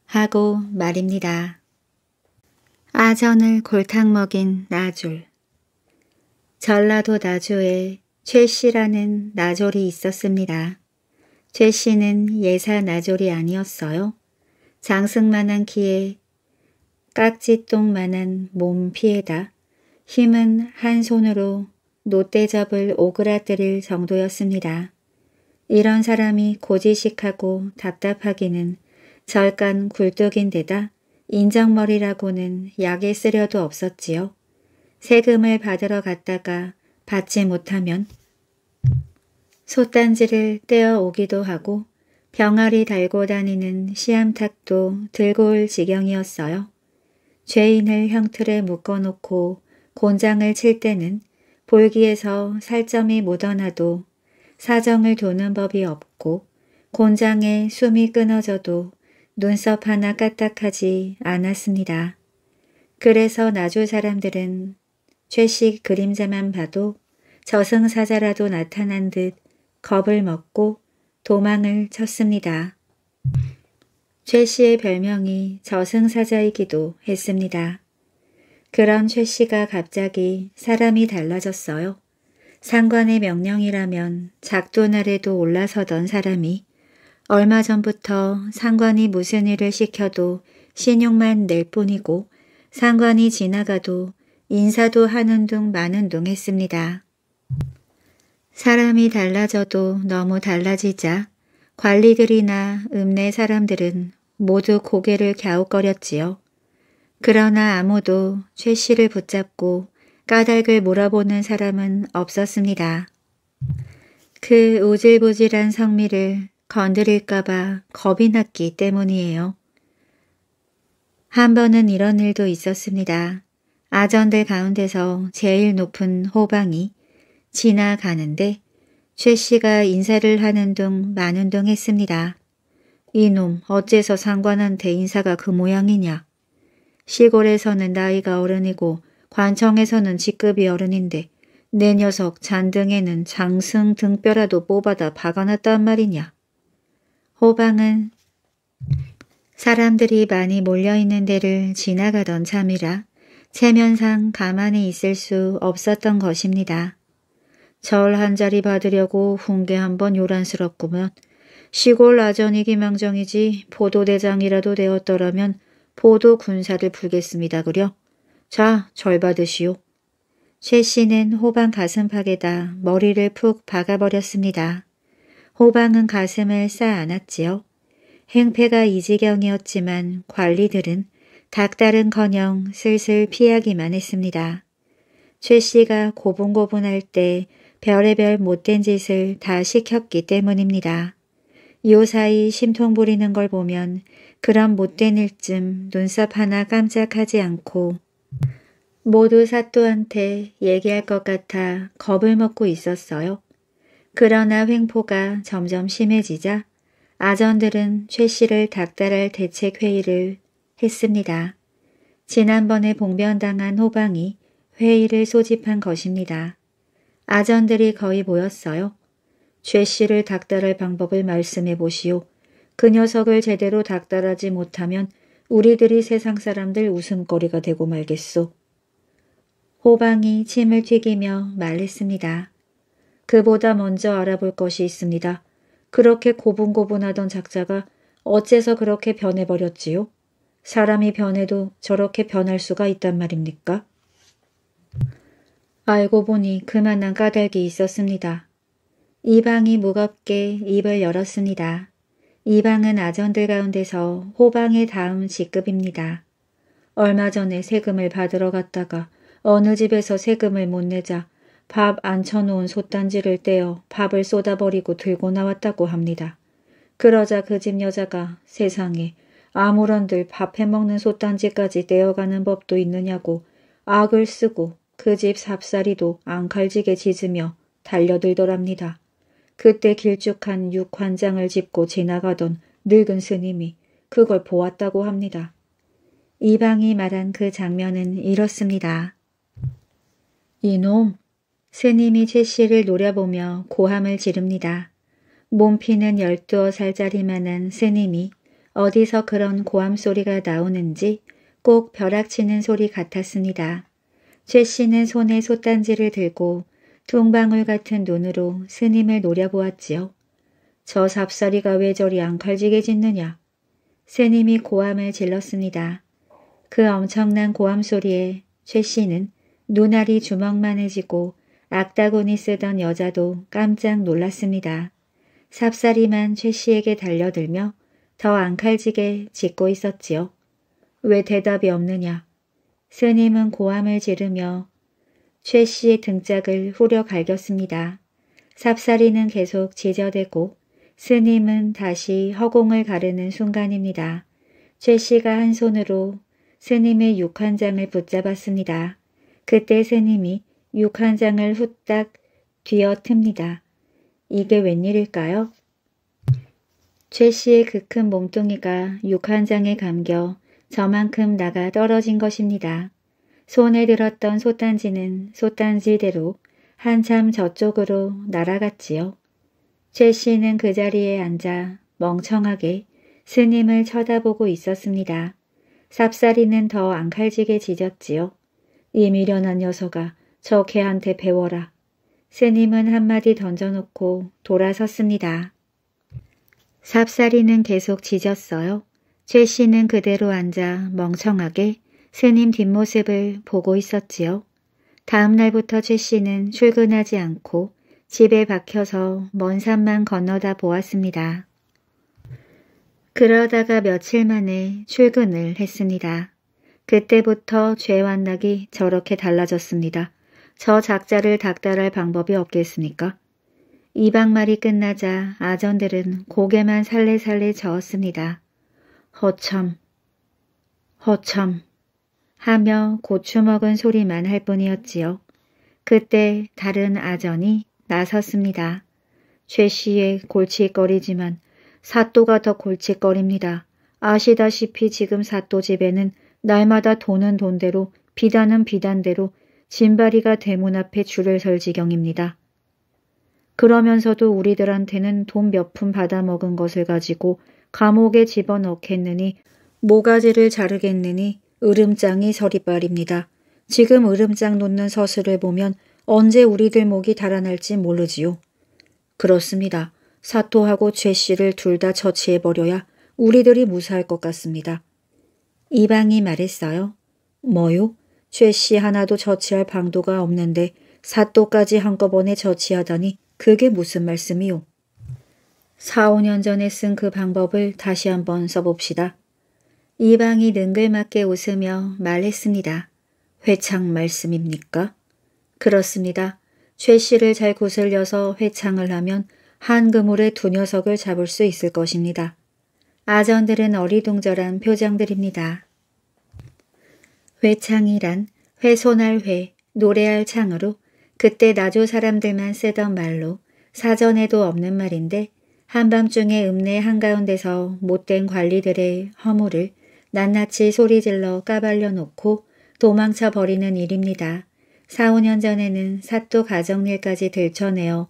하고 말입니다. 아전을 골탕 먹인 나졸 전라도 나주에 최씨라는 나졸이 있었습니다. 최씨는 예사 나졸이 아니었어요. 장승만한 키에 깍지똥만한 몸 피에다 힘은 한 손으로 노대접을 오그라뜨릴 정도였습니다. 이런 사람이 고지식하고 답답하기는 절간 굴뚝인 데다 인정머리라고는 약에 쓰려도 없었지요. 세금을 받으러 갔다가 받지 못하면 솥단지를 떼어오기도 하고 병아리 달고 다니는 시암탁도 들고 올 지경이었어요. 죄인을 형틀에 묶어놓고 곤장을 칠 때는 볼기에서 살점이 묻어나도 사정을 도는 법이 없고 곤장에 숨이 끊어져도 눈썹 하나 까딱하지 않았습니다. 그래서 나주 사람들은 최식 그림자만 봐도 저승사자라도 나타난 듯 겁을 먹고 도망을 쳤습니다. 최씨의 별명이 저승사자이기도 했습니다. 그런 최씨가 갑자기 사람이 달라졌어요. 상관의 명령이라면 작도 날에도 올라서던 사람이 얼마 전부터 상관이 무슨 일을 시켜도 신용만 낼 뿐이고 상관이 지나가도 인사도 하는 둥 마는 둥 했습니다. 사람이 달라져도 너무 달라지자 관리들이나 읍내 사람들은 모두 고개를 갸웃거렸지요. 그러나 아무도 최 씨를 붙잡고 까닭을 몰아보는 사람은 없었습니다. 그 오질보질한 성미를 건드릴까봐 겁이 났기 때문이에요. 한 번은 이런 일도 있었습니다. 아전들 가운데서 제일 높은 호방이 지나가는데 최 씨가 인사를 하는 둥 마는 둥 했습니다. 이놈 어째서 상관한테 인사가 그 모양이냐. 시골에서는 나이가 어른이고 관청에서는 직급이 어른인데 내 녀석 잔등에는 장승 등뼈라도 뽑아다 박아놨단 말이냐. 호방은 사람들이 많이 몰려있는 데를 지나가던 참이라 체면상 가만히 있을 수 없었던 것입니다. 절 한 자리 받으려고 훈계 한 번 요란스럽구먼. 시골 아전이기 망정이지 포도대장이라도 되었더라면 포도 군사를 불겠습니다 그려. 자, 절 받으시오. 최 씨는 호방 가슴팍에다 머리를 푹 박아버렸습니다. 호방은 가슴을 쌓아안았지요. 행패가 이 지경이었지만 관리들은 닥달은커녕 슬슬 피하기만 했습니다. 최 씨가 고분고분할 때 별의별 못된 짓을 다 시켰기 때문입니다. 요사이 심통 부리는 걸 보면 그런 못된 일쯤 눈썹 하나 깜짝하지 않고 모두 사또한테 얘기할 것 같아 겁을 먹고 있었어요. 그러나 횡포가 점점 심해지자 아전들은 최 씨를 닥달할 대책회의를 했습니다. 지난번에 봉변당한 호방이 회의를 소집한 것입니다. 아전들이 거의 모였어요. 최 씨를 닥달할 방법을 말씀해 보시오. 그 녀석을 제대로 닥달하지 못하면 우리들이 세상 사람들 웃음거리가 되고 말겠소. 호방이 침을 튀기며 말했습니다. 그보다 먼저 알아볼 것이 있습니다. 그렇게 고분고분하던 작자가 어째서 그렇게 변해버렸지요? 사람이 변해도 저렇게 변할 수가 있단 말입니까? 알고 보니 그만한 까닭이 있었습니다. 이방이 무겁게 입을 열었습니다. 이방은 아전들 가운데서 호방의 다음 직급입니다. 얼마 전에 세금을 받으러 갔다가 어느 집에서 세금을 못 내자 밥안 쳐놓은 솥단지를 떼어 밥을 쏟아버리고 들고 나왔다고 합니다. 그러자 그 집 여자가 세상에 아무런들 밥 해먹는 솥단지까지 떼어가는 법도 있느냐고 악을 쓰고 그 집삽사리도 앙칼지게 짖으며 달려들더랍니다. 그때 길쭉한 육환장을 짚고 지나가던 늙은 스님이 그걸 보았다고 합니다. 이방이 말한 그 장면은 이렇습니다. 이놈, 스님이 최 씨를 노려보며 고함을 지릅니다. 몸피는 열두어 살짜리만한 스님이 어디서 그런 고함 소리가 나오는지 꼭 벼락치는 소리 같았습니다. 최 씨는 손에 솥단지를 들고 퉁방울 같은 눈으로 스님을 노려보았지요. 저삽서리가왜 저리 앙칼지게 짖느냐. 스님이 고함을 질렀습니다. 그 엄청난 고함 소리에 최 씨는 눈알이 주먹만해지고 악다구니 쓰던 여자도 깜짝 놀랐습니다. 삽살이만 최 씨에게 달려들며 더 앙칼지게 짓고 있었지요. 왜 대답이 없느냐. 스님은 고함을 지르며 최 씨의 등짝을 후려 갈겼습니다. 삽살이는 계속 지저대고 스님은 다시 허공을 가르는 순간입니다. 최 씨가 한 손으로 스님의 육환장을 붙잡았습니다. 그때 스님이 육한 장을 후딱 뒤어틉니다. 이게 웬일일까요? 최 씨의 그 큰 몸뚱이가 육한 장에 감겨 저만큼 나가 떨어진 것입니다. 손에 들었던 소단지는소단지대로 한참 저쪽으로 날아갔지요. 최 씨는 그 자리에 앉아 멍청하게 스님을 쳐다보고 있었습니다. 삽살이는 더 앙칼지게 지졌지요이 미련한 녀석아 저 개한테 배워라. 스님은 한마디 던져놓고 돌아섰습니다. 삽사리는 계속 짖었어요. 최 씨는 그대로 앉아 멍청하게 스님 뒷모습을 보고 있었지요. 다음 날부터 최 씨는 출근하지 않고 집에 박혀서 먼 산만 건너다 보았습니다. 그러다가 며칠 만에 출근을 했습니다. 그때부터 죄완락이 저렇게 달라졌습니다. 저 작자를 닥달할 방법이 없겠습니까? 이방말이 끝나자 아전들은 고개만 살레살레 저었습니다. 허참허참 하며 고추 먹은 소리만 할 뿐이었지요. 그때 다른 아전이 나섰습니다. 최 씨의 골칫거리지만 사또가 더 골칫거립니다. 아시다시피 지금 사또 집에는 날마다 돈은 돈대로 비단은 비단대로 진바리가 대문 앞에 줄을 설 지경입니다. 그러면서도 우리들한테는 돈 몇 푼 받아먹은 것을 가지고 감옥에 집어넣겠느니 모가지를 자르겠느니 으름장이 서리발입니다. 지금 으름장 놓는 서술을 보면 언제 우리들 목이 달아날지 모르지요. 그렇습니다. 사토하고 죄씨를 둘 다 처치해버려야 우리들이 무사할 것 같습니다. 이방이 말했어요. 뭐요? 최씨 하나도 저치할 방도가 없는데 사또까지 한꺼번에 저치하다니 그게 무슨 말씀이오. 4, 5년 전에 쓴 그 방법을 다시 한번 써봅시다. 이방이 능글맞게 웃으며 말했습니다. 회창 말씀입니까? 그렇습니다. 최 씨를 잘 구슬려서 회창을 하면 한 그물에 두 녀석을 잡을 수 있을 것입니다. 아전들은 어리둥절한 표정들입니다. 회창이란 훼손할 회, 노래할 창으로 그때 나조 사람들만 쓰던 말로 사전에도 없는 말인데 한밤중에 읍내 한가운데서 못된 관리들의 허물을 낱낱이 소리질러 까발려 놓고 도망쳐 버리는 일입니다. 4, 5년 전에는 사또 가정일까지 들쳐내어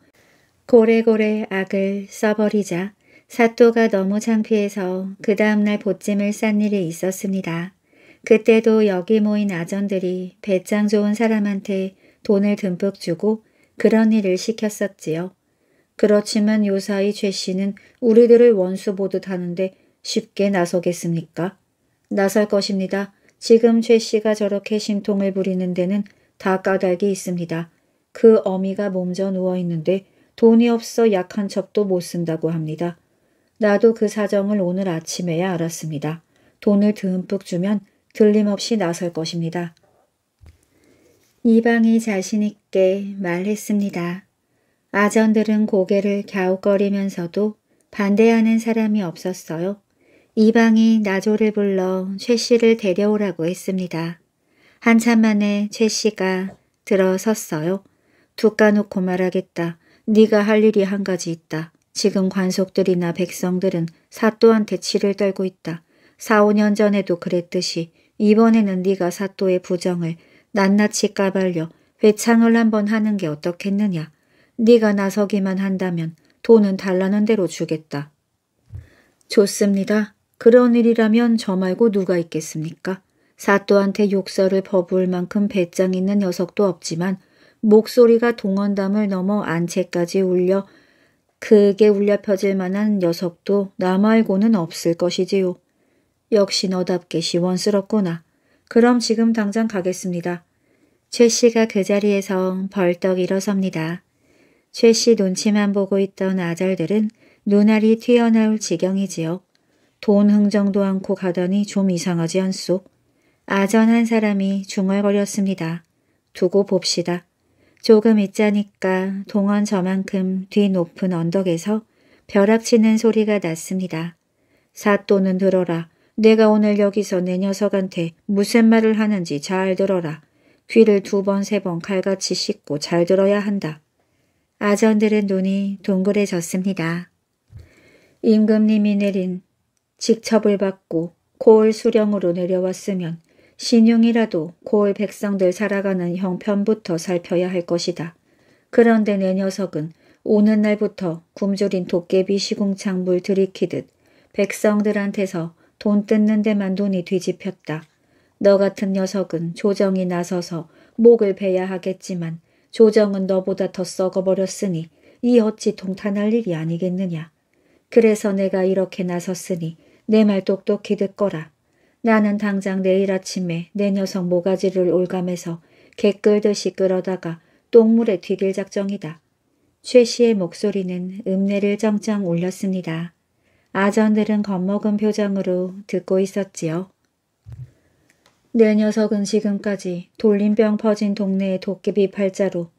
고래고래 악을 써버리자 사또가 너무 창피해서 그 다음날 보찜을 싼 일이 있었습니다. 그때도 여기 모인 아전들이 배짱 좋은 사람한테 돈을 듬뿍 주고 그런 일을 시켰었지요. 그렇지만 요사이 최 씨는 우리들을 원수 보듯 하는데 쉽게 나서겠습니까? 나설 것입니다. 지금 최 씨가 저렇게 심통을 부리는 데는 다 까닭이 있습니다. 그 어미가 몸져 누워있는데 돈이 없어 약한척도못 쓴다고 합니다. 나도 그 사정을 오늘 아침에야 알았습니다. 돈을 듬뿍 주면 들림없이 나설 것입니다. 이방이 자신있게 말했습니다. 아전들은 고개를 갸웃거리면서도 반대하는 사람이 없었어요. 이방이 나조를 불러 최 씨를 데려오라고 했습니다. 한참 만에 최 씨가 들어섰어요. 두 까놓고 말하겠다. 네가 할 일이 한 가지 있다. 지금 관속들이나 백성들은 사또한테 치를 떨고 있다. 4, 5년 전에도 그랬듯이 이번에는 네가 사또의 부정을 낱낱이 까발려 회창을 한번 하는 게 어떻겠느냐. 네가 나서기만 한다면 돈은 달라는 대로 주겠다. 좋습니다. 그런 일이라면 저 말고 누가 있겠습니까? 사또한테 욕설을 버부을 만큼 배짱 있는 녀석도 없지만 목소리가 동원담을 넘어 안채까지 울려 크게 울려 펴질 만한 녀석도 나 말고는 없을 것이지요. 역시 너답게 시원스럽구나. 그럼 지금 당장 가겠습니다. 최 씨가 그 자리에서 벌떡 일어섭니다. 최씨 눈치만 보고 있던 아절들은 눈알이 튀어나올 지경이지요. 돈 흥정도 않고 가더니 좀 이상하지 않소. 아전한 사람이 중얼거렸습니다. 두고 봅시다. 조금 있자니까 동원 저만큼 뒤 높은 언덕에서 벼락치는 소리가 났습니다. 사또는 들어라. 내가 오늘 여기서 내 녀석한테 무슨 말을 하는지 잘 들어라. 귀를 두 번 세 번 칼같이 씻고 잘 들어야 한다. 아전들의 눈이 동그래졌습니다. 임금님이 내린 직첩을 받고 고을 수령으로 내려왔으면 신용이라도 고을 백성들 살아가는 형편부터 살펴야 할 것이다. 그런데 내 녀석은 오는 날부터 굶주린 도깨비 시궁창 물 들이키듯 백성들한테서 돈 뜯는 데만 눈이 뒤집혔다. 너 같은 녀석은 조정이 나서서 목을 베야 하겠지만 조정은 너보다 더 썩어버렸으니 이 어찌 통탄할 일이 아니겠느냐. 그래서 내가 이렇게 나섰으니 내 말 똑똑히 듣거라. 나는 당장 내일 아침에 내 녀석 모가지를 올감해서 개끌듯이 끌어다가 똥물에 튀길 작정이다. 최 씨의 목소리는 읍내를 정정 올렸습니다 아전들은 겁먹은 표정으로 듣고 있었지요. 내 녀석은 지금까지 돌림병 퍼진 동네의 도깨비 팔자로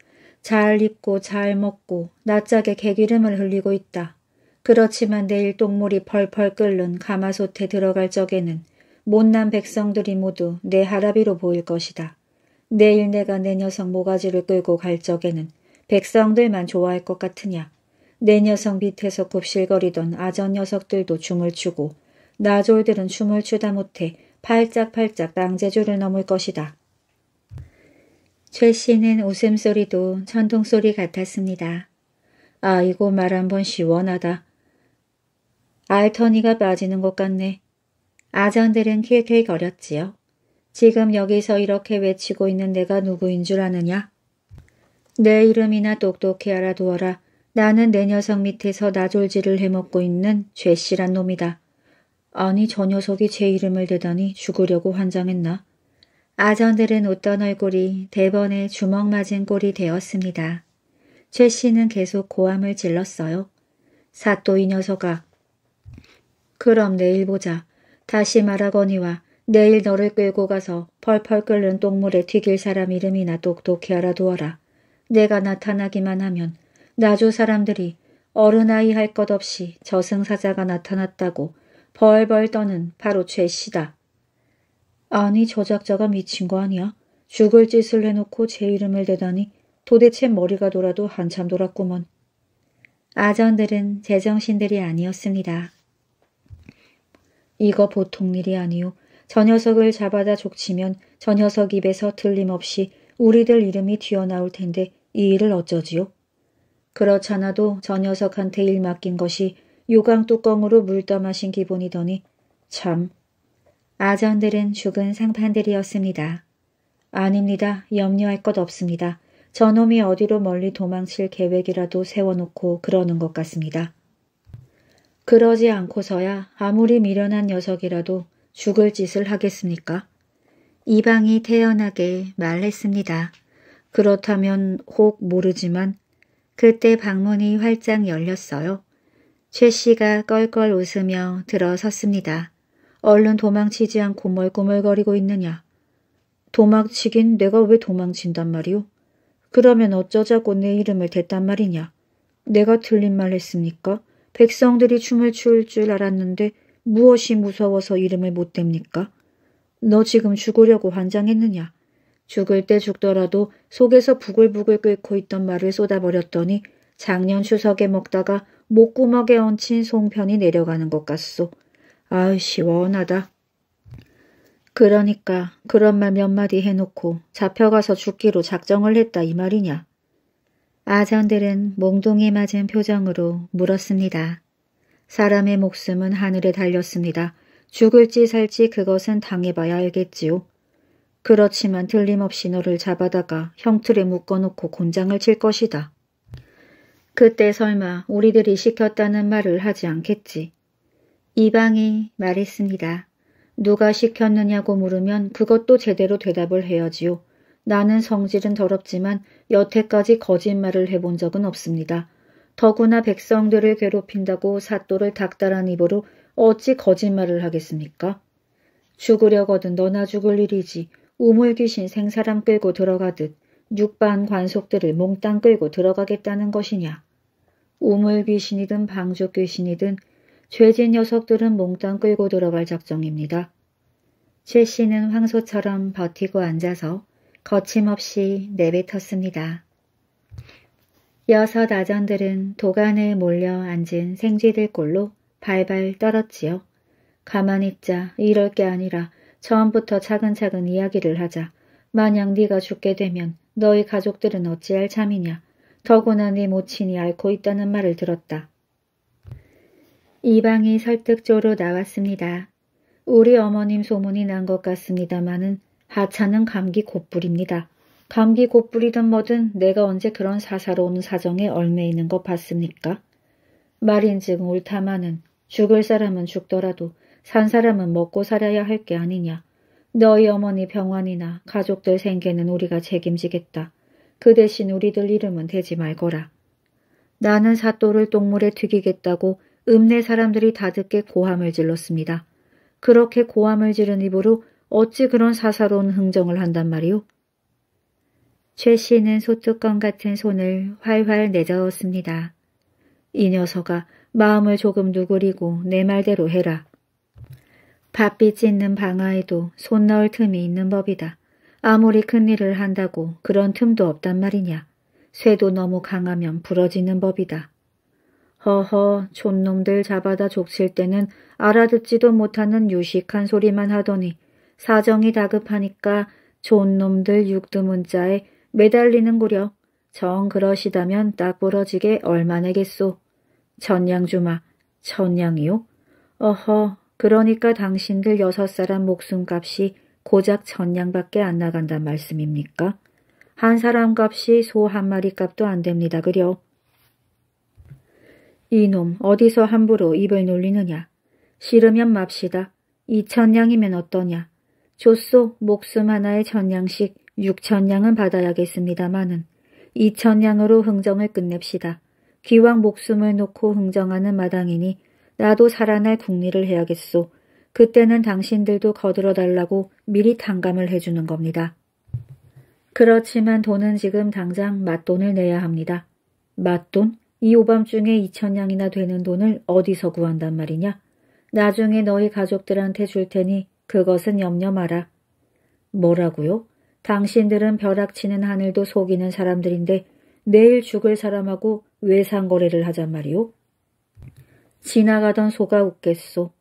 잘 입고 잘 먹고 낯짝에 개기름을 흘리고 있다. 그렇지만 내일 똥물이 펄펄 끓는 가마솥에 들어갈 적에는 못난 백성들이 모두 내 하라비로 보일 것이다. 내일 내가 내 녀석 모가지를 끌고 갈 적에는 백성들만 좋아할 것 같으냐. 내 녀석 밑에서 굽실거리던 아전 녀석들도 춤을 추고 나졸들은 춤을 추다 못해 팔짝팔짝 낭재줄를 넘을 것이다. 최 씨는 웃음소리도 천둥소리 같았습니다. 아이고 말 한 번 시원하다. 알터니가 빠지는 것 같네. 아전들은 킬킬거렸지요. 지금 여기서 이렇게 외치고 있는 내가 누구인 줄 아느냐? 내 이름이나 똑똑히 알아두어라. 나는 내 녀석 밑에서 나졸지를 해먹고 있는 죄씨란 놈이다. 아니 저 녀석이 제 이름을 대다니 죽으려고 환장했나. 아전들은 웃던 얼굴이 대번에 주먹 맞은 꼴이 되었습니다. 최씨는 계속 고함을 질렀어요. 사또 이 녀석아. 그럼 내일 보자. 다시 말하거니와 내일 너를 끌고 가서 펄펄 끓는 똥물에 튀길 사람 이름이나 똑똑히 알아두어라. 내가 나타나기만 하면 나조 사람들이 어른아이 할 것 없이 저승사자가 나타났다고 벌벌 떠는 바로 죄 씨다. 아니 저작자가 미친 거 아니야? 죽을 짓을 해놓고 제 이름을 대다니 도대체 머리가 돌아도 한참 돌았구먼. 아전들은 제정신들이 아니었습니다. 이거 보통 일이 아니오. 저 녀석을 잡아다 족치면 저 녀석 입에서 틀림없이 우리들 이름이 튀어나올 텐데 이 일을 어쩌지요? 그렇잖아도 저 녀석한테 일 맡긴 것이 요강 뚜껑으로 물 떠마신 기분이더니 참. 아전들은 죽은 상판들이었습니다. 아닙니다. 염려할 것 없습니다. 저놈이 어디로 멀리 도망칠 계획이라도 세워놓고 그러는 것 같습니다. 그러지 않고서야 아무리 미련한 녀석이라도 죽을 짓을 하겠습니까? 이방이 태연하게 말했습니다. 그렇다면 혹 모르지만 그때 방문이 활짝 열렸어요. 최 씨가 껄껄 웃으며 들어섰습니다. 얼른 도망치지 않고 멀꼬물거리고 있느냐. 도망치긴 내가 왜 도망친단 말이오? 그러면 어쩌자고 내 이름을 댔단 말이냐. 내가 틀린 말 했습니까? 백성들이 춤을 추울 줄 알았는데 무엇이 무서워서 이름을 못 댑니까? 너 지금 죽으려고 환장했느냐? 죽을 때 죽더라도 속에서 부글부글 끓고 있던 말을 쏟아버렸더니 작년 추석에 먹다가 목구멍에 얹힌 송편이 내려가는 것 같소. 아유 시원하다. 그러니까 그런 말 몇 마디 해놓고 잡혀가서 죽기로 작정을 했다 이 말이냐. 아전들은 몽둥이 맞은 표정으로 물었습니다. 사람의 목숨은 하늘에 달렸습니다. 죽을지 살지 그것은 당해봐야 알겠지요. 그렇지만 틀림없이 너를 잡아다가 형틀에 묶어놓고 곤장을 칠 것이다. 그때 설마 우리들이 시켰다는 말을 하지 않겠지. 이방이 말했습니다. 누가 시켰느냐고 물으면 그것도 제대로 대답을 해야지요. 나는 성질은 더럽지만 여태까지 거짓말을 해본 적은 없습니다. 더구나 백성들을 괴롭힌다고 사또를 닥달한 입으로 어찌 거짓말을 하겠습니까? 죽으려거든 너나 죽을 일이지 우물귀신 생사람 끌고 들어가듯 육반 관속들을 몽땅 끌고 들어가겠다는 것이냐. 우물귀신이든 방죽귀신이든 죄진 녀석들은 몽땅 끌고 들어갈 작정입니다. 최 씨는 황소처럼 버티고 앉아서 거침없이 내뱉었습니다. 여섯 아전들은 도간에 몰려 앉은 생쥐들 꼴로 발발 떨었지요. 가만히 있자 이럴 게 아니라 처음부터 차근차근 이야기를 하자. 만약 네가 죽게 되면 너희 가족들은 어찌할 참이냐. 더구나 네 모친이 앓고 있다는 말을 들었다. 이방이 설득조로 나왔습니다. 우리 어머님 소문이 난 것 같습니다마는 하찮은 감기 곧불입니다. 감기 곧불이든 뭐든 내가 언제 그런 사사로운 사정에 얼매이는 것 봤습니까? 말인즉 옳다마는 죽을 사람은 죽더라도 산 사람은 먹고 살아야 할 게 아니냐. 너희 어머니 병환이나 가족들 생계는 우리가 책임지겠다. 그 대신 우리들 이름은 대지 말거라. 나는 사또를 똥물에 튀기겠다고 읍내 사람들이 다듣게 고함을 질렀습니다. 그렇게 고함을 지른 입으로 어찌 그런 사사로운 흥정을 한단 말이오? 최 씨는 소뚜껑 같은 손을 활활 내저었습니다. 이 녀석아 마음을 조금 누그리고 내 말대로 해라. 밭빛이 있는 방아에도 손 넣을 틈이 있는 법이다. 아무리 큰일을 한다고 그런 틈도 없단 말이냐. 쇠도 너무 강하면 부러지는 법이다. 허허 촌놈들 잡아다 족칠 때는 알아듣지도 못하는 유식한 소리만 하더니 사정이 다급하니까 촌놈들 육두문자에 매달리는구려. 정 그러시다면 딱 부러지게 얼마내겠소. 천냥주마천냥이요 어허, 그러니까 당신들 여섯 사람 목숨값이 고작 전량밖에안 나간단 말씀입니까? 한 사람 값이 소 한 마리 값도 안 됩니다. 그려. 이놈 어디서 함부로 입을 놀리느냐. 싫으면 맙시다. 이천냥이면 어떠냐. 조소 목숨 하나에 천냥씩 육천냥은 받아야겠습니다마는 이천냥으로 흥정을 끝냅시다. 기왕 목숨을 놓고 흥정하는 마당이니 나도 살아날 국리를 해야겠소. 그때는 당신들도 거들어 달라고 미리 탕감을 해주는 겁니다. 그렇지만 돈은 지금 당장 맞돈을 내야 합니다. 맞돈? 이 오밤중에 2천냥이나 되는 돈을 어디서 구한단 말이냐? 나중에 너희 가족들한테 줄 테니 그것은 염려 마라. 뭐라고요? 당신들은 벼락치는 하늘도 속이는 사람들인데 내일 죽을 사람하고 외상거래를 하잔 말이오? 지나가던 소가 웃겠소.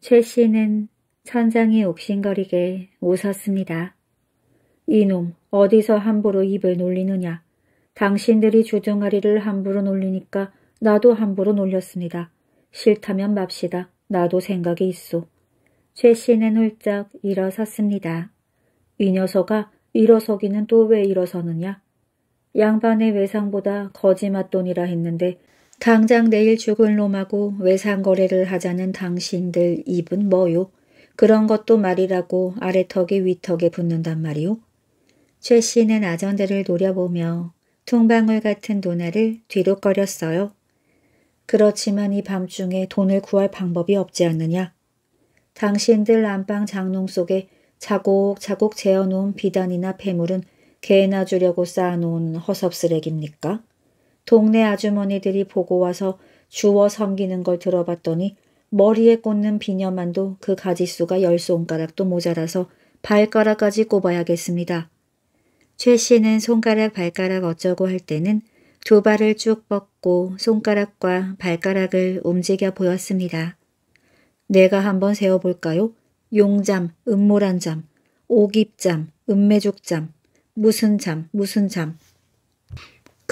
최 씨는 천장이 욱신거리게 웃었습니다. 이놈 어디서 함부로 입을 놀리느냐. 당신들이 주둥아리를 함부로 놀리니까 나도 함부로 놀렸습니다. 싫다면 맙시다. 나도 생각이 있소. 최 씨는 훌쩍 일어섰습니다. 이 녀석아 일어서기는 또 왜 일어서느냐. 양반의 외상보다 거지맛돈이라 했는데 당장 내일 죽을 놈하고 외상거래를 하자는 당신들 입은 뭐요? 그런 것도 말이라고 아래턱이 위턱에 붙는단 말이오. 최 씨는 아전대를 노려보며 통방울 같은 도나를 뒤로꺼렸어요 그렇지만 이 밤중에 돈을 구할 방법이 없지 않느냐. 당신들 안방 장롱 속에 자곡자곡 재어놓은 비단이나 폐물은 개나 주려고 쌓아놓은 허섭 쓰레기입니까? 동네 아주머니들이 보고 와서 주워 섬기는 걸 들어봤더니 머리에 꽂는 비녀만도 그 가지수가 열 손가락도 모자라서 발가락까지 꼽아야겠습니다. 최 씨는 손가락 발가락 어쩌고 할 때는 두 발을 쭉 뻗고 손가락과 발가락을 움직여 보였습니다. 내가 한번 세어볼까요? 용잠, 음모란 잠, 오깁잠, 음매죽잠, 무슨 잠, 무슨 잠,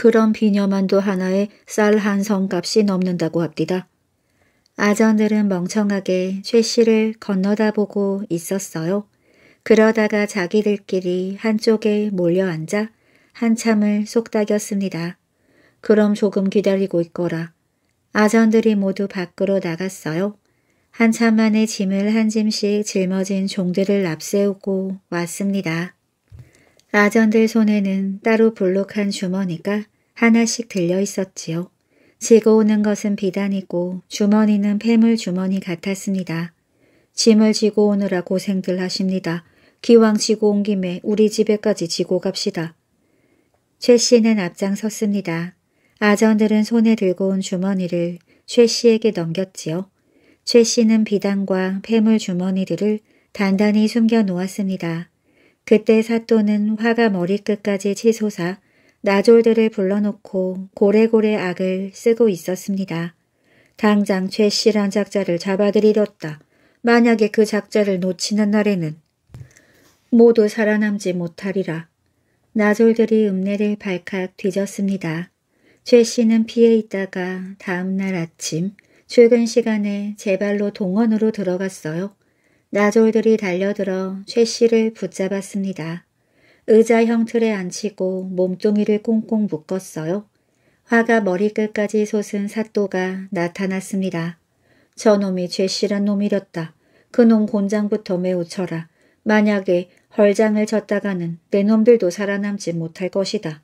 그런 비녀만도 하나에 쌀한 성값이 넘는다고 합디다. 아전들은 멍청하게 최 씨를 건너다 보고 있었어요. 그러다가 자기들끼리 한쪽에 몰려앉아 한참을 속닥였습니다. 그럼 조금 기다리고 있거라. 아전들이 모두 밖으로 나갔어요. 한참 만에 짐을 한 짐씩 짊어진 종들을 앞세우고 왔습니다. 아전들 손에는 따로 불룩한 주머니가 하나씩 들려 있었지요. 지고 오는 것은 비단이고 주머니는 폐물 주머니 같았습니다. 짐을 지고 오느라 고생들 하십니다. 기왕 지고 온 김에 우리 집에까지 지고 갑시다. 최 씨는 앞장섰습니다. 아전들은 손에 들고 온 주머니를 최 씨에게 넘겼지요. 최 씨는 비단과 폐물 주머니들을 단단히 숨겨 놓았습니다. 그때 사또는 화가 머리끝까지 치솟아 나졸들을 불러놓고 고래고래 악을 쓰고 있었습니다. 당장 최 씨란 작자를 잡아들이렸다. 만약에 그 작자를 놓치는 날에는 모두 살아남지 못하리라. 나졸들이 읍내를 발칵 뒤졌습니다. 최 씨는 피해 있다가 다음날 아침 출근 시간에 제 발로 동원으로 들어갔어요. 나졸들이 달려들어 최 씨를 붙잡았습니다. 의자형 틀에 앉히고 몸뚱이를 꽁꽁 묶었어요. 화가 머리끝까지 솟은 사또가 나타났습니다. 저놈이 죄실한 놈이렸다. 그놈 곤장부터 매우 쳐라. 만약에 헐장을 쳤다가는내 놈들도 살아남지 못할 것이다.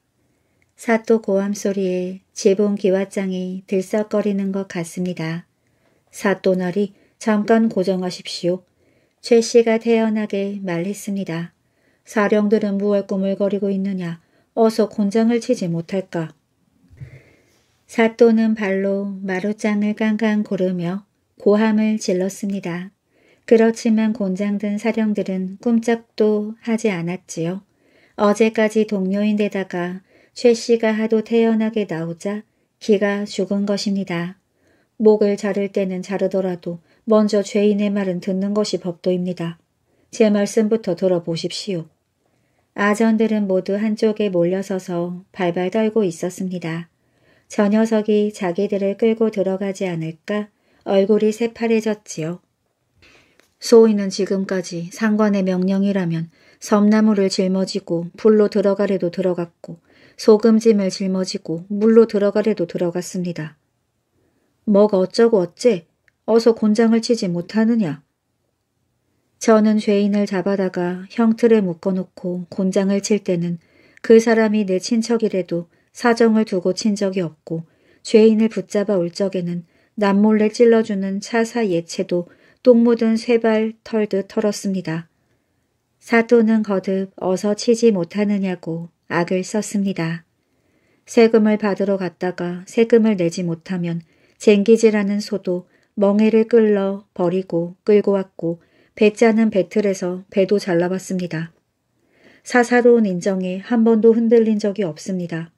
사또 고함 소리에 지붕 기와장이 들썩거리는 것 같습니다. 사또나리 잠깐 고정하십시오. 최 씨가 태연하게 말했습니다. 사령들은 무얼 꿈을 거리고 있느냐. 어서 곤장을 치지 못할까. 사또는 발로 마루장을 깡깡 고르며 고함을 질렀습니다. 그렇지만 곤장든 사령들은 꿈쩍도 하지 않았지요. 어제까지 동료인데다가 최 씨가 하도 태연하게 나오자 기가 죽은 것입니다. 목을 자를 때는 자르더라도 먼저 죄인의 말은 듣는 것이 법도입니다. 제 말씀부터 들어보십시오. 아전들은 모두 한쪽에 몰려서서 발발 떨고 있었습니다. 저 녀석이 자기들을 끌고 들어가지 않을까 얼굴이 새파래졌지요. 소인는 지금까지 상관의 명령이라면 섬나무를 짊어지고 불로 들어가래도 들어갔고 소금짐을 짊어지고 물로 들어가래도 들어갔습니다. 뭐가 어쩌고 어째 어서 곤장을 치지 못하느냐. 저는 죄인을 잡아다가 형틀에 묶어놓고 곤장을 칠 때는 그 사람이 내 친척이라도 사정을 두고 친 적이 없고 죄인을 붙잡아 올 적에는 남몰래 찔러주는 차사 예체도 똥 묻은 쇠발 털듯 털었습니다. 사또는 거듭 어서 치지 못하느냐고 악을 썼습니다. 세금을 받으러 갔다가 세금을 내지 못하면 쟁기지라는 소도 멍해를 끌러 버리고 끌고 왔고 배지 않은 배틀에서 배도 잘라봤습니다. 사사로운 인정에 한 번도 흔들린 적이 없습니다.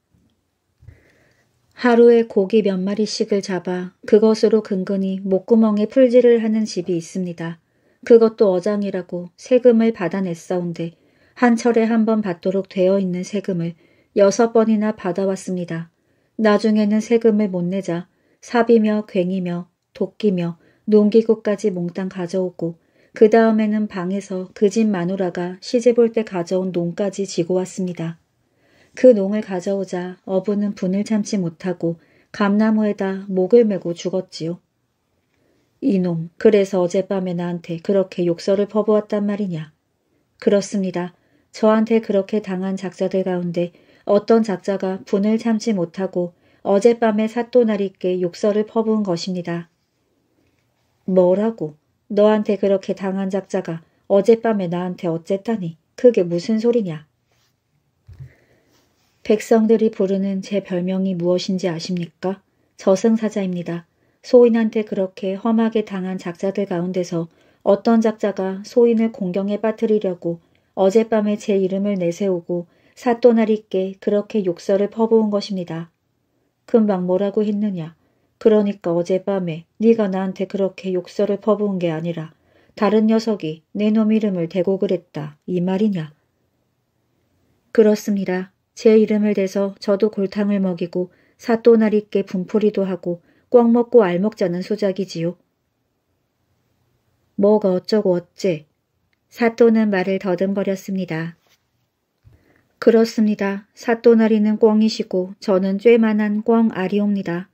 하루에 고기 몇 마리씩을 잡아 그것으로 근근히 목구멍에 풀질을 하는 집이 있습니다. 그것도 어장이라고 세금을 받아냈사온데 한 철에 한 번 받도록 되어 있는 세금을 여섯 번이나 받아왔습니다. 나중에는 세금을 못 내자 사비며 괭이며 도끼며 농기구까지 몽땅 가져오고 그 다음에는 방에서 그 집 마누라가 시집 올때 가져온 농까지 지고 왔습니다. 그 농을 가져오자 어부는 분을 참지 못하고 감나무에다 목을 메고 죽었지요. 이놈, 그래서 어젯밤에 나한테 그렇게 욕설을 퍼부었단 말이냐. 그렇습니다. 저한테 그렇게 당한 작자들 가운데 어떤 작자가 분을 참지 못하고 어젯밤에 사또나리께 욕설을 퍼부은 것입니다. 뭐라고? 너한테 그렇게 당한 작자가 어젯밤에 나한테 어쨌다니 그게 무슨 소리냐. 백성들이 부르는 제 별명이 무엇인지 아십니까? 저승사자입니다. 소인한테 그렇게 험하게 당한 작자들 가운데서 어떤 작자가 소인을 공경에 빠뜨리려고 어젯밤에 제 이름을 내세우고 사또나리께 그렇게 욕설을 퍼부은 것입니다. 금방 뭐라고 했느냐. 그러니까 어젯밤에 네가 나한테 그렇게 욕설을 퍼부은 게 아니라 다른 녀석이 내 놈 이름을 대고 그랬다. 이 말이냐? 그렇습니다. 제 이름을 대서 저도 골탕을 먹이고 사또나리께 분풀이도 하고 꽉 먹고 알먹자는 소작이지요. 뭐가 어쩌고 어째. 사또는 말을 더듬거렸습니다. 그렇습니다. 사또나리는 꽝이시고 저는 쬐만한 꽝아리옵니다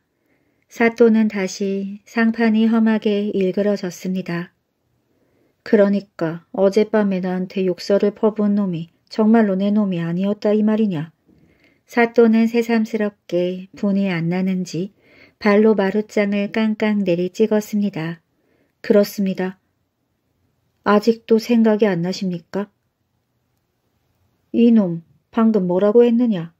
사또는 다시 상판이 험하게 일그러졌습니다. 그러니까 어젯밤에 나한테 욕설을 퍼부은 놈이 정말로 내 놈이 아니었다 이 말이냐. 사또는 새삼스럽게 분이 안 나는지 발로 마루장을 깡깡 내리 찍었습니다. 그렇습니다. 아직도 생각이 안 나십니까? 이놈, 방금 뭐라고 했느냐?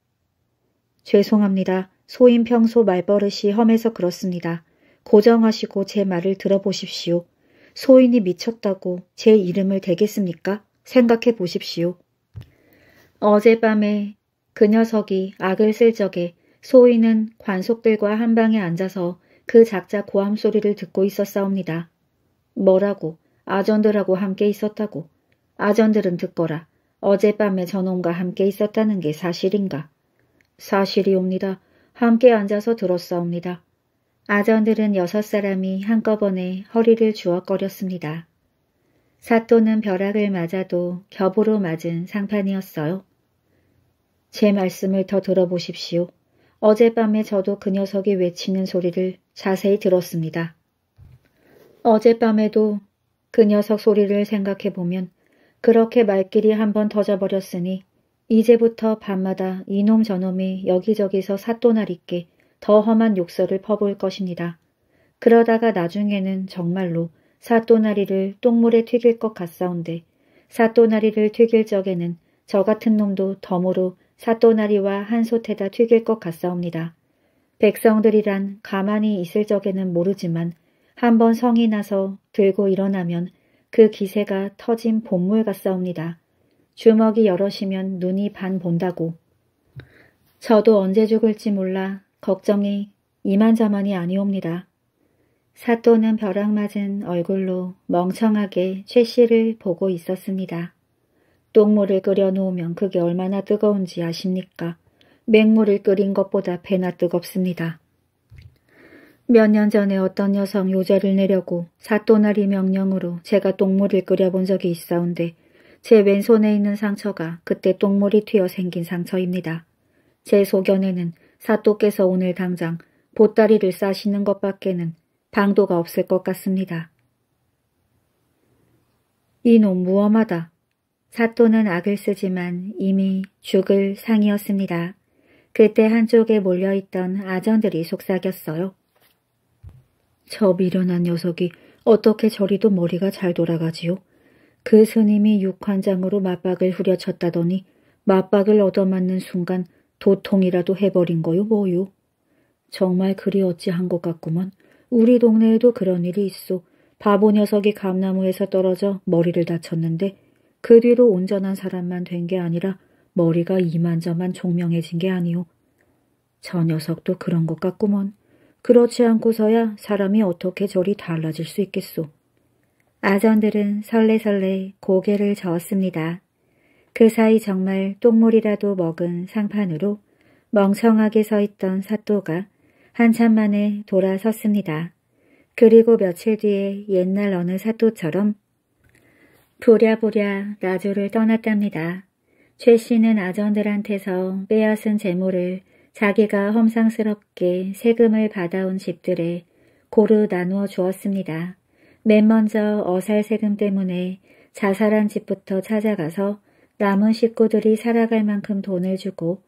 죄송합니다. 소인 평소 말버릇이 험해서 그렇습니다. 고정하시고 제 말을 들어보십시오. 소인이 미쳤다고 제 이름을 대겠습니까? 생각해 보십시오. 어젯밤에 그 녀석이 악을 쓸 적에 소인은 관속들과 한방에 앉아서 그 작자 고함 소리를 듣고 있었사옵니다. 뭐라고? 아전들하고 함께 있었다고. 아전들은 듣거라. 어젯밤에 전놈과 함께 있었다는 게 사실인가? 사실이옵니다. 함께 앉아서 들었사옵니다. 아전들은 여섯 사람이 한꺼번에 허리를 주워거렸습니다. 사또는 벼락을 맞아도 겹으로 맞은 상판이었어요. 제 말씀을 더 들어보십시오. 어젯밤에 저도 그 녀석이 외치는 소리를 자세히 들었습니다. 어젯밤에도 그 녀석 소리를 생각해보면 그렇게 말길이 한번 터져버렸으니 이제부터 밤마다 이놈 저놈이 여기저기서 사또날 있게 더 험한 욕설을 퍼볼 것입니다. 그러다가 나중에는 정말로 사또나리를 똥물에 튀길 것 같사온데 사또나리를 튀길 적에는 저 같은 놈도 덤으로 사또나리와 한솥에다 튀길 것 같사옵니다. 백성들이란 가만히 있을 적에는 모르지만 한번 성이 나서 들고 일어나면 그 기세가 터진 봄물 같사옵니다. 주먹이 여럿이면 눈이 반 본다고. 저도 언제 죽을지 몰라 걱정이 이만저만이 아니옵니다. 사또는 벼락 맞은 얼굴로 멍청하게 최 씨를 보고 있었습니다. 똥물을 끓여놓으면 그게 얼마나 뜨거운지 아십니까? 맹물을 끓인 것보다 배나 뜨겁습니다. 몇 년 전에 어떤 여성 요자를 내려고 사또나리 명령으로 제가 똥물을 끓여본 적이 있사온데 제 왼손에 있는 상처가 그때 똥물이 튀어 생긴 상처입니다. 제 소견에는 사또께서 오늘 당장 보따리를 싸시는 것밖에는 방도가 없을 것 같습니다. 이놈 무엄하다. 사또는 악을 쓰지만 이미 죽을 상이었습니다. 그때 한쪽에 몰려있던 아전들이 속삭였어요. 저 미련한 녀석이 어떻게 저리도 머리가 잘 돌아가지요? 그 스님이 육환장으로 맞박을 후려쳤다더니 맞박을 얻어맞는 순간 도통이라도 해버린 거요 뭐요. 정말 그리 어찌한 것 같구먼. 우리 동네에도 그런 일이 있어. 바보 녀석이 감나무에서 떨어져 머리를 다쳤는데 그 뒤로 온전한 사람만 된 게 아니라 머리가 이만저만 종명해진 게 아니오. 저 녀석도 그런 것 같구먼. 그렇지 않고서야 사람이 어떻게 저리 달라질 수 있겠소. 아전들은 설레설레 고개를 저었습니다. 그 사이 정말 똥물이라도 먹은 상판으로 멍청하게 서 있던 사또가 한참 만에 돌아섰습니다. 그리고 며칠 뒤에 옛날 어느 사또처럼 보랴보랴 나주를 떠났답니다. 최 씨는 아전들한테서 빼앗은 재물을 자기가 험상스럽게 세금을 받아온 집들에 고루 나누어 주었습니다. 맨 먼저 어살 세금 때문에 자살한 집부터 찾아가서 남은 식구들이 살아갈 만큼 돈을 주고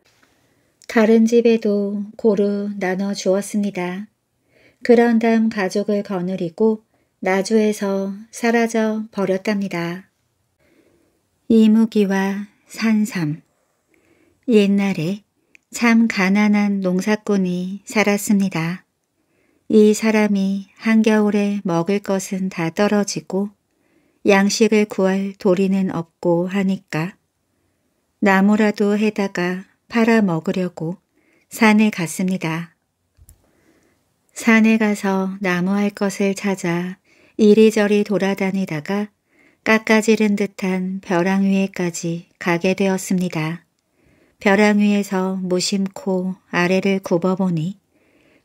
다른 집에도 고루 나눠 주었습니다. 그런 다음 가족을 거느리고 나주에서 사라져 버렸답니다. 이무기와 산삼 옛날에 참 가난한 농사꾼이 살았습니다. 이 사람이 한겨울에 먹을 것은 다 떨어지고 양식을 구할 도리는 없고 하니까 나무라도 해다가 팔아 먹으려고 산에 갔습니다. 산에 가서 나무할 것을 찾아 이리저리 돌아다니다가 깎아지른 듯한 벼랑 위에까지 가게 되었습니다. 벼랑 위에서 무심코 아래를 굽어보니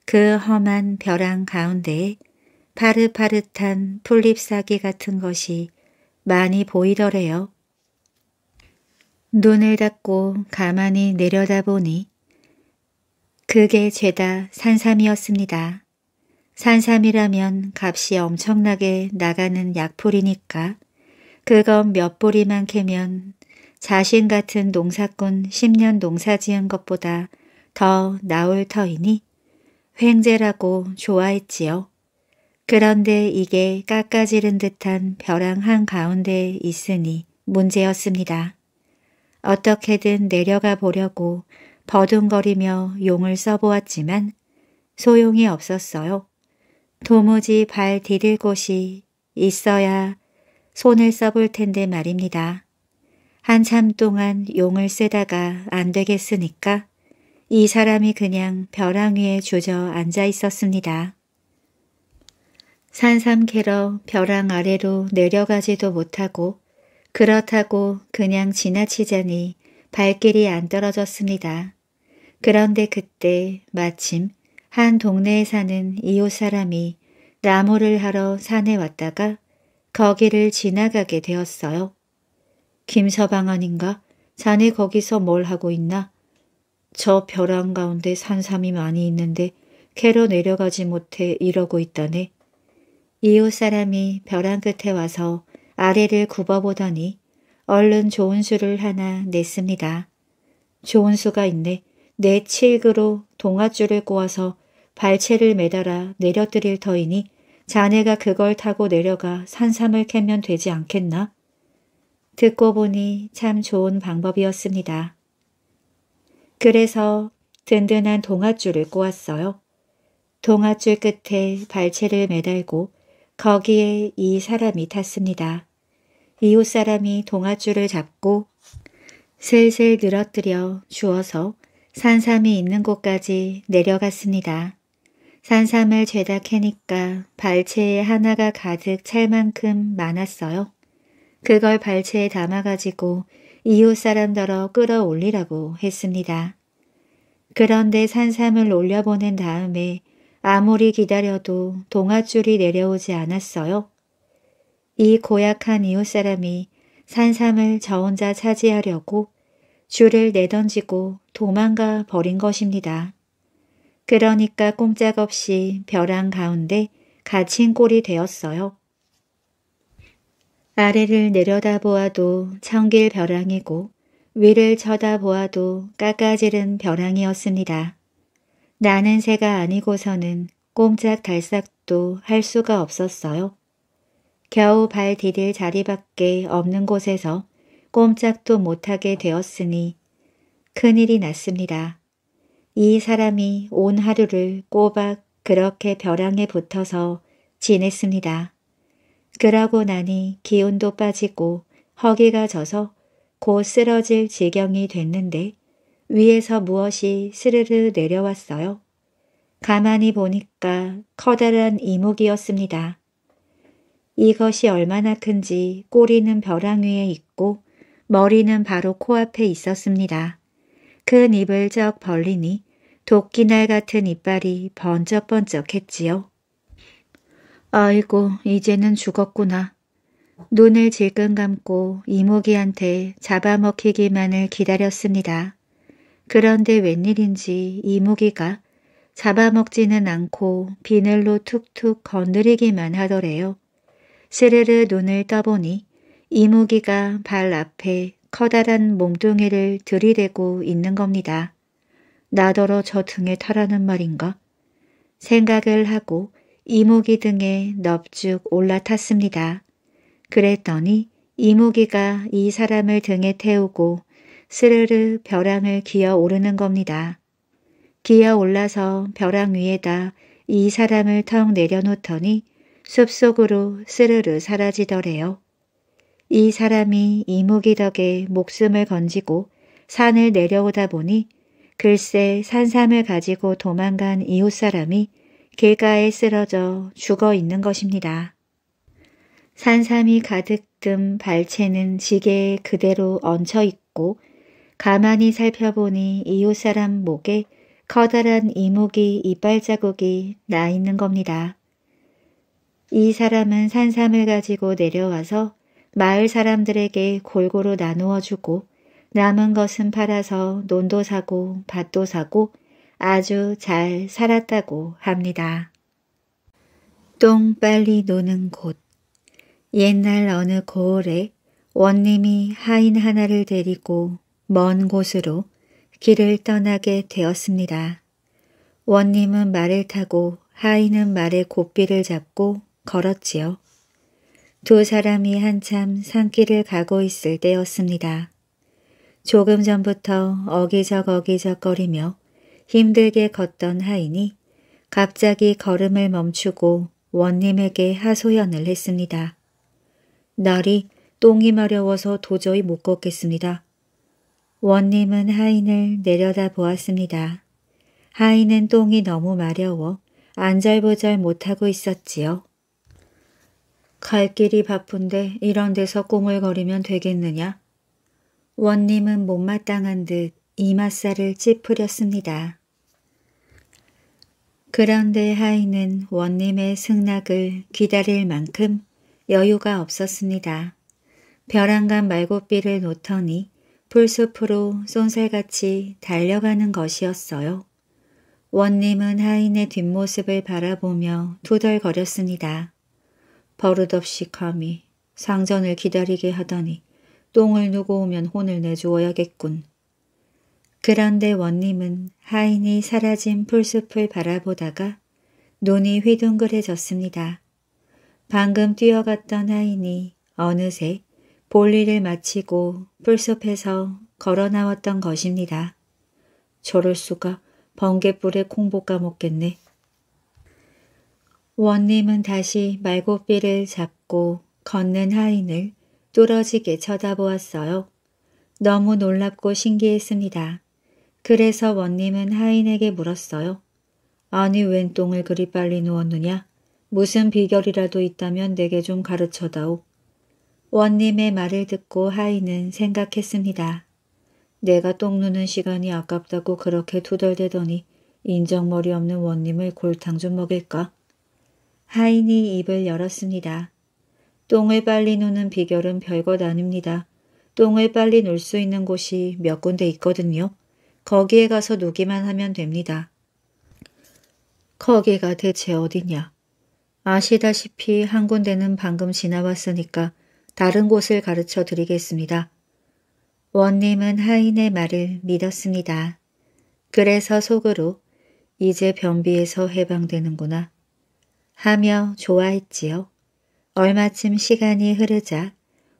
그 험한 벼랑 가운데 파릇파릇한 풀잎사기 같은 것이 많이 보이더래요. 눈을 닫고 가만히 내려다보니 그게 죄다 산삼이었습니다. 산삼이라면 값이 엄청나게 나가는 약풀이니까 그건 몇 뿌리만 캐면 자신 같은 농사꾼 10년 농사지은 것보다 더 나올 터이니 횡재라고 좋아했지요. 그런데 이게 깎아지른 듯한 벼랑 한가운데에 있으니 문제였습니다. 어떻게든 내려가 보려고 버둥거리며 용을 써보았지만 소용이 없었어요. 도무지 발 디딜 곳이 있어야 손을 써볼 텐데 말입니다. 한참 동안 용을 쓰다가 안 되겠으니까 이 사람이 그냥 벼랑 위에 주저앉아 있었습니다. 산삼캐러 벼랑 아래로 내려가지도 못하고 그렇다고 그냥 지나치자니 발길이 안 떨어졌습니다. 그런데 그때 마침 한 동네에 사는 이웃 사람이 나무를 하러 산에 왔다가 거기를 지나가게 되었어요. 김서방아닌가? 자네 거기서 뭘 하고 있나? 저 벼랑 가운데 산삼이 많이 있는데 캐로 내려가지 못해 이러고 있다네. 이웃 사람이 벼랑 끝에 와서 아래를 굽어보더니 얼른 좋은 수를 하나 냈습니다. 좋은 수가 있네. 내 칠그로 동아줄을 꼬아서 발채를 매달아 내려뜨릴 터이니 자네가 그걸 타고 내려가 산삼을 캐면 되지 않겠나? 듣고 보니 참 좋은 방법이었습니다. 그래서 든든한 동아줄을 꼬았어요. 동아줄 끝에 발치를 매달고 거기에 이 사람이 탔습니다. 이웃 사람이 동아줄을 잡고 슬슬 늘어뜨려 주어서 산삼이 있는 곳까지 내려갔습니다. 산삼을 죄다 캐니까 발체에 하나가 가득 찰 만큼 많았어요. 그걸 발체에 담아가지고 이웃 사람더러 끌어올리라고 했습니다. 그런데 산삼을 올려보낸 다음에 아무리 기다려도 동아줄이 내려오지 않았어요. 이 고약한 이웃 사람이 산삼을 저 혼자 차지하려고 줄을 내던지고 도망가 버린 것입니다. 그러니까 꼼짝없이 벼랑 가운데 갇힌 꼴이 되었어요. 아래를 내려다보아도 청길 벼랑이고 위를 쳐다보아도 깎아지른 벼랑이었습니다. 나는 새가 아니고서는 꼼짝 달싹도 할 수가 없었어요. 겨우 발 디딜 자리밖에 없는 곳에서 꼼짝도 못하게 되었으니 큰일이 났습니다. 이 사람이 온 하루를 꼬박 그렇게 벼랑에 붙어서 지냈습니다. 그러고 나니 기운도 빠지고 허기가 져서 곧 쓰러질 지경이 됐는데 위에서 무엇이 스르르 내려왔어요. 가만히 보니까 커다란 이목이었습니다. 이것이 얼마나 큰지 꼬리는 벼랑 위에 있고 머리는 바로 코앞에 있었습니다. 큰 입을 쩍 벌리니 도끼날 같은 이빨이 번쩍번쩍했지요. 아이고 이제는 죽었구나. 눈을 질끈 감고 이모기한테 잡아먹히기만을 기다렸습니다. 그런데 웬일인지 이모기가 잡아먹지는 않고 비늘로 툭툭 건드리기만 하더래요. 스르르 눈을 떠보니 이모기가 발 앞에 커다란 몸뚱이를 들이대고 있는 겁니다. 나더러 저 등에 타라는 말인가? 생각을 하고 이모기 등에 넙죽 올라탔습니다. 그랬더니 이모기가 이 사람을 등에 태우고 스르르 벼랑을 기어 오르는 겁니다. 기어 올라서 벼랑 위에다 이 사람을 턱 내려놓더니 숲속으로 스르르 사라지더래요. 이 사람이 이모기 덕에 목숨을 건지고 산을 내려오다 보니 글쎄 산삼을 가지고 도망간 이웃 사람이 길가에 쓰러져 죽어 있는 것입니다. 산삼이 가득 든 발채는 지게에 그대로 얹혀 있고 가만히 살펴보니 이웃 사람 목에 커다란 이목이 이빨 자국이 나 있는 겁니다. 이 사람은 산삼을 가지고 내려와서 마을 사람들에게 골고루 나누어 주고 남은 것은 팔아서 논도 사고 밭도 사고 아주 잘 살았다고 합니다. 똥 빨리 노는 곳 옛날 어느 고을에 원님이 하인 하나를 데리고 먼 곳으로 길을 떠나게 되었습니다. 원님은 말을 타고 하인은 말의 고삐를 잡고 걸었지요. 두 사람이 한참 산길을 가고 있을 때였습니다. 조금 전부터 어기적 어기적 거리며 힘들게 걷던 하인이 갑자기 걸음을 멈추고 원님에게 하소연을 했습니다. 날이 똥이 마려워서 도저히 못 걷겠습니다. 원님은 하인을 내려다보았습니다. 하인은 똥이 너무 마려워 안절부절 못하고 있었지요. 갈 길이 바쁜데 이런 데서 꼬물거리면 되겠느냐? 원님은 못마땅한 듯 이마살을 찌푸렸습니다. 그런데 하인은 원님의 승낙을 기다릴 만큼 여유가 없었습니다. 벼랑간 말고삐를 놓더니 풀숲으로 쏜살같이 달려가는 것이었어요. 원님은 하인의 뒷모습을 바라보며 투덜거렸습니다. 버릇없이 감히 상전을 기다리게 하더니 똥을 누고 오면 혼을 내주어야겠군. 그런데 원님은 하인이 사라진 풀숲을 바라보다가 눈이 휘둥그레졌습니다. 방금 뛰어갔던 하인이 어느새 볼일을 마치고 풀숲에서 걸어 나왔던 것입니다. 저럴 수가 번개불에 콩볶아먹겠네 원님은 다시 말고삐를 잡고 걷는 하인을 뚫어지게 쳐다보았어요. 너무 놀랍고 신기했습니다. 그래서 원님은 하인에게 물었어요. 아니 웬 똥을 그리 빨리 누웠느냐? 무슨 비결이라도 있다면 내게 좀 가르쳐다오. 원님의 말을 듣고 하인은 생각했습니다. 내가 똥 누는 시간이 아깝다고 그렇게 투덜대더니 인정머리 없는 원님을 골탕 좀 먹일까? 하인이 입을 열었습니다. 똥을 빨리 누는 비결은 별것 아닙니다. 똥을 빨리 놀 수 있는 곳이 몇 군데 있거든요. 거기에 가서 누기만 하면 됩니다. 거기가 대체 어디냐? 아시다시피 한 군데는 방금 지나왔으니까 다른 곳을 가르쳐 드리겠습니다. 원님은 하인의 말을 믿었습니다. 그래서 속으로 이제 변비에서 해방되는구나 하며 좋아했지요. 얼마쯤 시간이 흐르자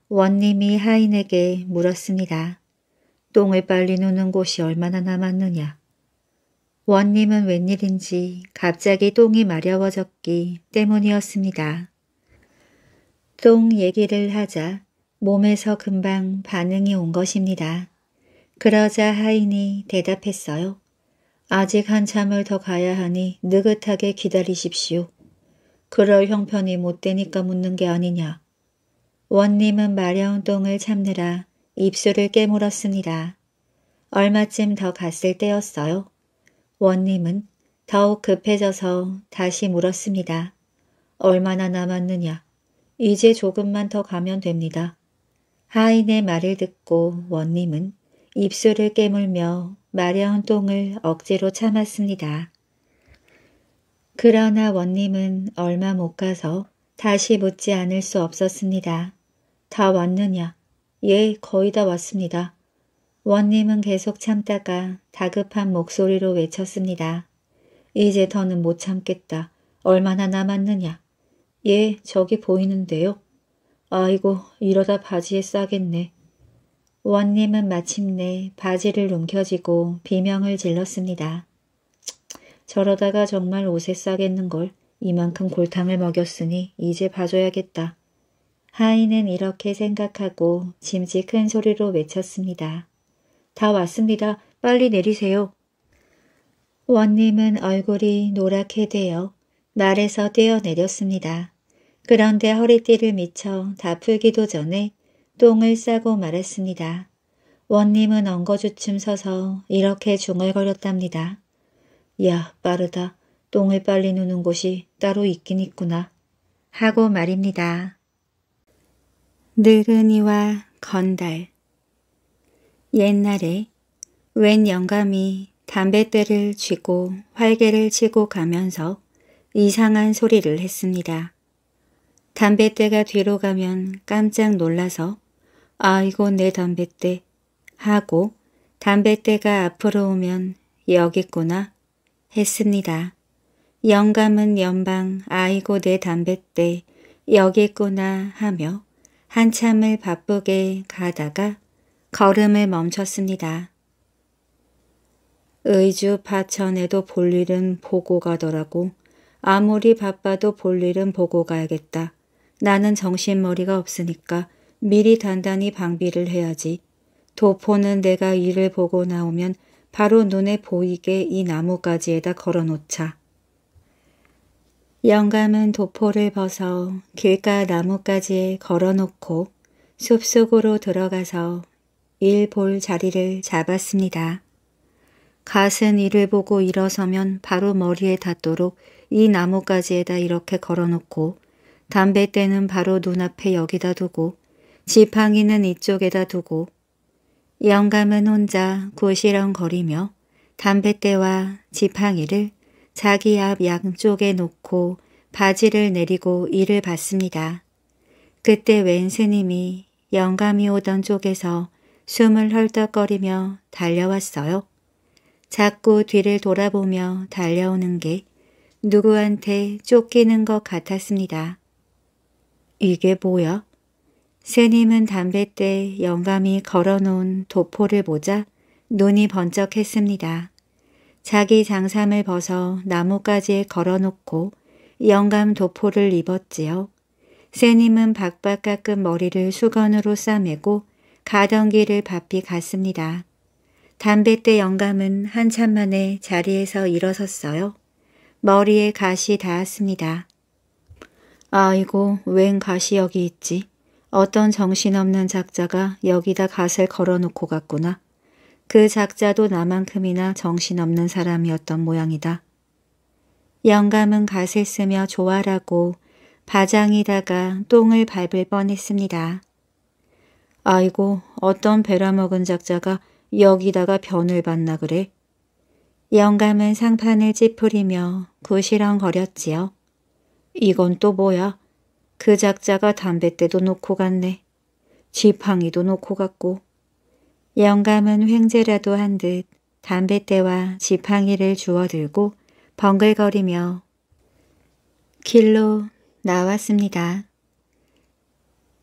원님이 하인에게 물었습니다. 똥을 빨리 누는 곳이 얼마나 남았느냐. 원님은 웬일인지 갑자기 똥이 마려워졌기 때문이었습니다. 똥 얘기를 하자 몸에서 금방 반응이 온 것입니다. 그러자 하인이 대답했어요. 아직 한참을 더 가야 하니 느긋하게 기다리십시오. 그럴 형편이 못 되니까 묻는 게 아니냐. 원님은 마려운 똥을 참느라 입술을 깨물었습니다. 얼마쯤 더 갔을 때였어요. 원님은 더욱 급해져서 다시 물었습니다. 얼마나 남았느냐. 이제 조금만 더 가면 됩니다. 하인의 말을 듣고 원님은 입술을 깨물며 마려운 똥을 억지로 참았습니다. 그러나 원님은 얼마 못 가서 다시 묻지 않을 수 없었습니다. 다 왔느냐? 예, 거의 다 왔습니다. 원님은 계속 참다가 다급한 목소리로 외쳤습니다. 이제 더는 못 참겠다. 얼마나 남았느냐. 예, 저기 보이는데요. 아이고, 이러다 바지에 싸겠네. 원님은 마침내 바지를 움켜쥐고 비명을 질렀습니다. 저러다가 정말 옷에 싸겠는걸. 이만큼 골탕을 먹였으니 이제 봐줘야겠다. 하인은 이렇게 생각하고 짐지 큰 소리로 외쳤습니다. 다 왔습니다. 빨리 내리세요. 원님은 얼굴이 노랗게 되어 말에서 뛰어내렸습니다. 그런데 허리띠를 미쳐 다 풀기도 전에 똥을 싸고 말았습니다. 원님은 엉거주춤 서서 이렇게 중얼거렸답니다. 야 빠르다. 똥을 빨리 누는 곳이 따로 있긴 있구나. 하고 말입니다. 느은니와 건달 옛날에 웬 영감이 담뱃대를 쥐고 활개를 치고 가면서 이상한 소리를 했습니다. 담뱃대가 뒤로 가면 깜짝 놀라서 아이고 내 담뱃대 하고 담뱃대가 앞으로 오면 여기 있구나 했습니다. 영감은 연방 아이고 내 담뱃대 여기 있구나 하며 한참을 바쁘게 가다가 걸음을 멈췄습니다. 의주 파천에도 볼 일은 보고 가더라고. 아무리 바빠도 볼 일은 보고 가야겠다. 나는 정신머리가 없으니까 미리 단단히 방비를 해야지. 도포는 내가 일을 보고 나오면 바로 눈에 보이게 이 나뭇가지에다 걸어놓자. 영감은 도포를 벗어 길가 나뭇가지에 걸어놓고 숲속으로 들어가서 일 볼 자리를 잡았습니다. 갓은 이를 보고 일어서면 바로 머리에 닿도록 이 나뭇가지에다 이렇게 걸어놓고 담뱃대는 바로 눈앞에 여기다 두고 지팡이는 이쪽에다 두고 영감은 혼자 구시렁거리며 담뱃대와 지팡이를 자기 앞 양쪽에 놓고 바지를 내리고 이를 봤습니다. 그때 웬 스님이 영감이 오던 쪽에서 숨을 헐떡거리며 달려왔어요. 자꾸 뒤를 돌아보며 달려오는 게 누구한테 쫓기는 것 같았습니다. 이게 뭐야? 스님은 담배 때 영감이 걸어놓은 도포를 보자 눈이 번쩍했습니다. 자기 장삼을 벗어 나뭇가지에 걸어놓고 영감 도포를 입었지요. 새님은 박박 깎은 머리를 수건으로 싸매고 가던 길을 바삐 갔습니다. 담배 때 영감은 한참 만에 자리에서 일어섰어요. 머리에 가시 닿았습니다. 아이고 웬 가시 여기 있지. 어떤 정신없는 작자가 여기다 갓을 걸어놓고 갔구나. 그 작자도 나만큼이나 정신없는 사람이었던 모양이다. 영감은 가세 쓰며 좋아라고 바장이다가 똥을 밟을 뻔했습니다. 아이고 어떤 베라먹은 작자가 여기다가 변을 봤나 그래? 영감은 상판을 찌푸리며 구시렁거렸지요. 이건 또 뭐야? 그 작자가 담뱃대도 놓고 갔네. 지팡이도 놓고 갔고 영감은 횡재라도 한 듯 담뱃대와 지팡이를 주워들고 벙글거리며 길로 나왔습니다.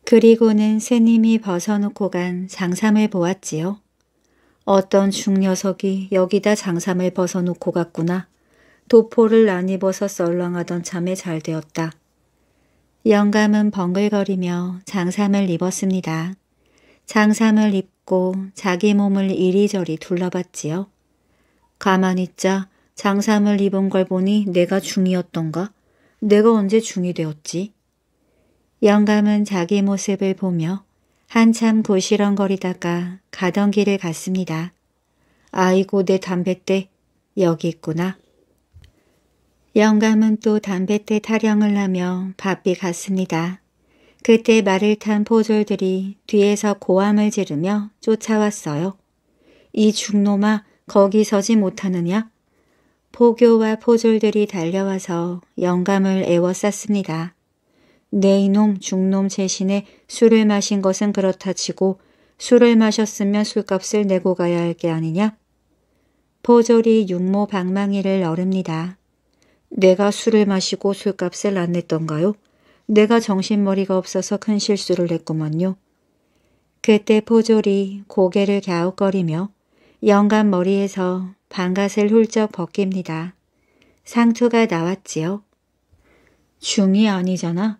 그리고는 새님이 벗어놓고 간 장삼을 보았지요. 어떤 중녀석이 여기다 장삼을 벗어놓고 갔구나. 도포를 안 입어서 썰렁하던 참에 잘 되었다. 영감은 벙글거리며 장삼을 입었습니다. 장삼을 입고 받고 자기 몸을 이리저리 둘러봤지요. 가만히 있자 장삼을 입은 걸 보니 내가 중이었던가? 내가 언제 중이 되었지? 영감은 자기 모습을 보며 한참 고시렁거리다가 가던 길을 갔습니다. 아이고 내 담뱃대 여기 있구나. 영감은 또 담뱃대 타령을 하며 바삐 갔습니다. 그때 말을 탄 포졸들이 뒤에서 고함을 지르며 쫓아왔어요. 이 중놈아 거기 서지 못하느냐? 포교와 포졸들이 달려와서 영감을 애워쌌습니다. 네 이놈 중놈 제신에 술을 마신 것은 그렇다 치고 술을 마셨으면 술값을 내고 가야 할 게 아니냐? 포졸이 육모 방망이를 어릅니다. 내가 술을 마시고 술값을 안 냈던가요? 내가 정신머리가 없어서 큰 실수를 했구먼요. 그때 포졸이 고개를 갸웃거리며 영감 머리에서 반갓을 훌쩍 벗깁니다. 상투가 나왔지요. 중이 아니잖아.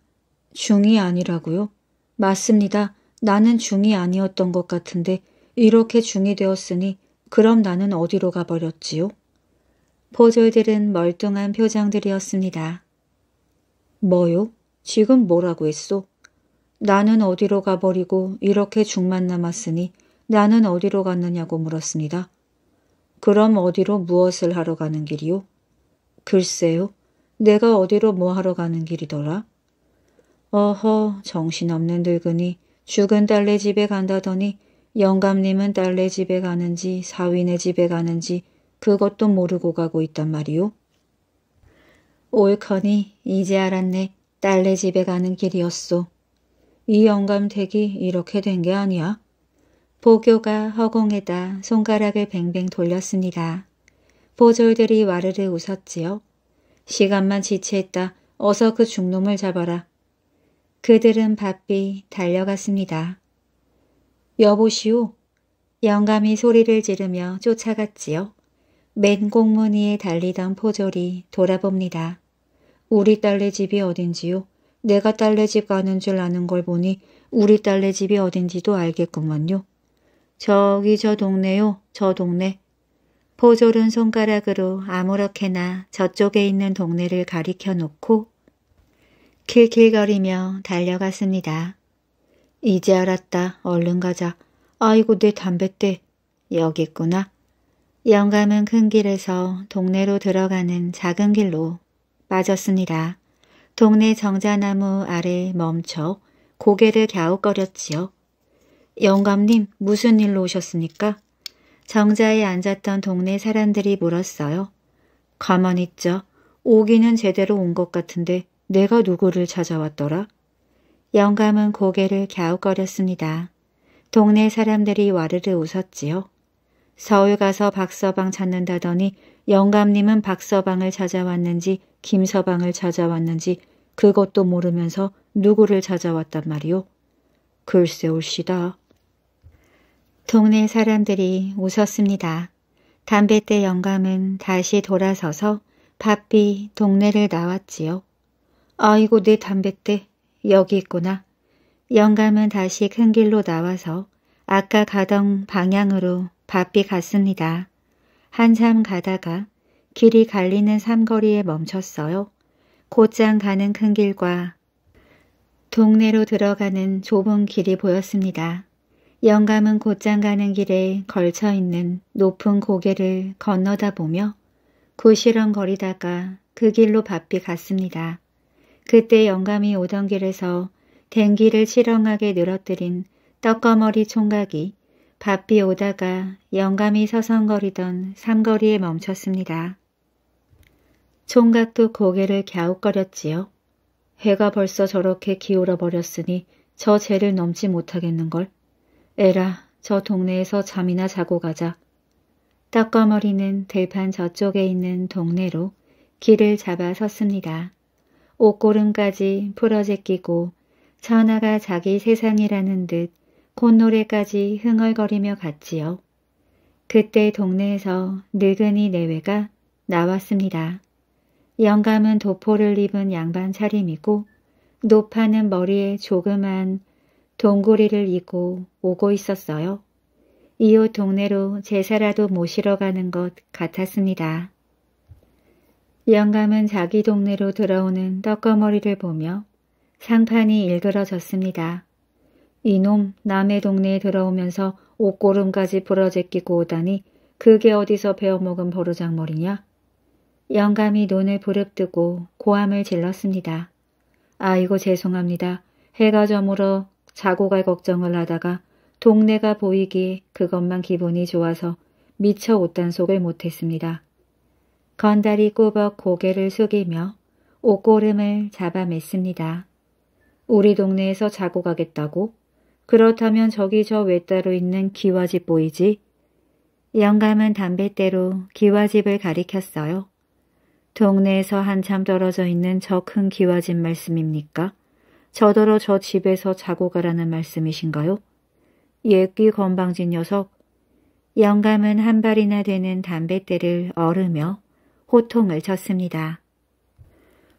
중이 아니라고요? 맞습니다. 나는 중이 아니었던 것 같은데 이렇게 중이 되었으니 그럼 나는 어디로 가버렸지요? 포졸들은 멀뚱한 표정들이었습니다. 뭐요? 지금 뭐라고 했소? 나는 어디로 가버리고 이렇게 죽만 남았으니 나는 어디로 갔느냐고 물었습니다. 그럼 어디로 무엇을 하러 가는 길이요? 글쎄요. 내가 어디로 뭐 하러 가는 길이더라? 어허 정신없는 늙은이 죽은 딸네 집에 간다더니 영감님은 딸네 집에 가는지 사위네 집에 가는지 그것도 모르고 가고 있단 말이오. 옳거니 이제 알았네. 딸네 집에 가는 길이었소. 이영감댁이 이렇게 된 게 아니야. 보교가 허공에다 손가락을 뱅뱅 돌렸습니다. 보졸들이 와르르 웃었지요. 시간만 지체했다. 어서 그 중놈을 잡아라. 그들은 바삐 달려갔습니다. 여보시오. 영감이 소리를 지르며 쫓아갔지요. 맨 공무니에 달리던 포졸이 돌아봅니다. 우리 딸네 집이 어딘지요? 내가 딸네 집 가는 줄 아는 걸 보니 우리 딸네 집이 어딘지도 알겠구만요. 저기 저 동네요. 저 동네. 포졸은 손가락으로 아무렇게나 저쪽에 있는 동네를 가리켜 놓고 킬킬거리며 달려갔습니다. 이제 알았다. 얼른 가자. 아이고 내 담뱃대. 여기 있구나. 영감은 큰 길에서 동네로 들어가는 작은 길로 맞았습니다. 동네 정자나무 아래 멈춰 고개를 갸웃거렸지요. 영감님 무슨 일로 오셨습니까? 정자에 앉았던 동네 사람들이 물었어요. 가만히 있자. 오기는 제대로 온 것 같은데 내가 누구를 찾아왔더라? 영감은 고개를 갸웃거렸습니다. 동네 사람들이 와르르 웃었지요. 서울 가서 박서방 찾는다더니 영감님은 박서방을 찾아왔는지 김서방을 찾아왔는지 그것도 모르면서 누구를 찾아왔단 말이오. 글쎄 올시다. 동네 사람들이 웃었습니다. 담배 때 영감은 다시 돌아서서 바삐 동네를 나왔지요. 아이고 내 담배 때 여기 있구나. 영감은 다시 큰 길로 나와서 아까 가던 방향으로 바삐 갔습니다. 한참 가다가 길이 갈리는 삼거리에 멈췄어요. 곧장 가는 큰 길과 동네로 들어가는 좁은 길이 보였습니다. 영감은 곧장 가는 길에 걸쳐있는 높은 고개를 건너다 보며 구시렁거리다가 그 길로 바삐 갔습니다. 그때 영감이 오던 길에서 댕기를 실렁하게 늘어뜨린 떡거머리 총각이 바삐 오다가 영감이 서성거리던 삼거리에 멈췄습니다. 총각도 고개를 갸웃거렸지요. 해가 벌써 저렇게 기울어 버렸으니 저 죄를 넘지 못하겠는걸. 에라, 저 동네에서 잠이나 자고 가자. 떡거머리는 들판 저쪽에 있는 동네로 길을 잡아 섰습니다. 옷고름까지 풀어제끼고 천하가 자기 세상이라는 듯 콧노래까지 흥얼거리며 갔지요. 그때 동네에서 늙은이 내외가 나왔습니다. 영감은 도포를 입은 양반 차림이고 노파는 머리에 조그만 동구리를 이고 오고 있었어요. 이웃 동네로 제사라도 모시러 가는 것 같았습니다. 영감은 자기 동네로 들어오는 떡거머리를 보며 상판이 일그러졌습니다. 이놈 남의 동네에 들어오면서 옷고름까지 부러제끼고 오다니 그게 어디서 베어먹은 버르장머리냐? 영감이 눈을 부릅뜨고 고함을 질렀습니다. 아이고 죄송합니다. 해가 저물어 자고 갈 걱정을 하다가 동네가 보이기 그것만 기분이 좋아서 미쳐 옷단속을 못했습니다. 건달이 꾸벅 고개를 숙이며 옷고름을 잡아맸습니다. 우리 동네에서 자고 가겠다고? 그렇다면 저기 저 외따로 있는 기와집 보이지? 영감은 담뱃대로 기와집을 가리켰어요. 동네에서 한참 떨어져 있는 저 큰 기와집 말씀입니까? 저더러 저 집에서 자고 가라는 말씀이신가요? 예끼 건방진 녀석. 영감은 한 발이나 되는 담뱃대를 얼으며 호통을 쳤습니다.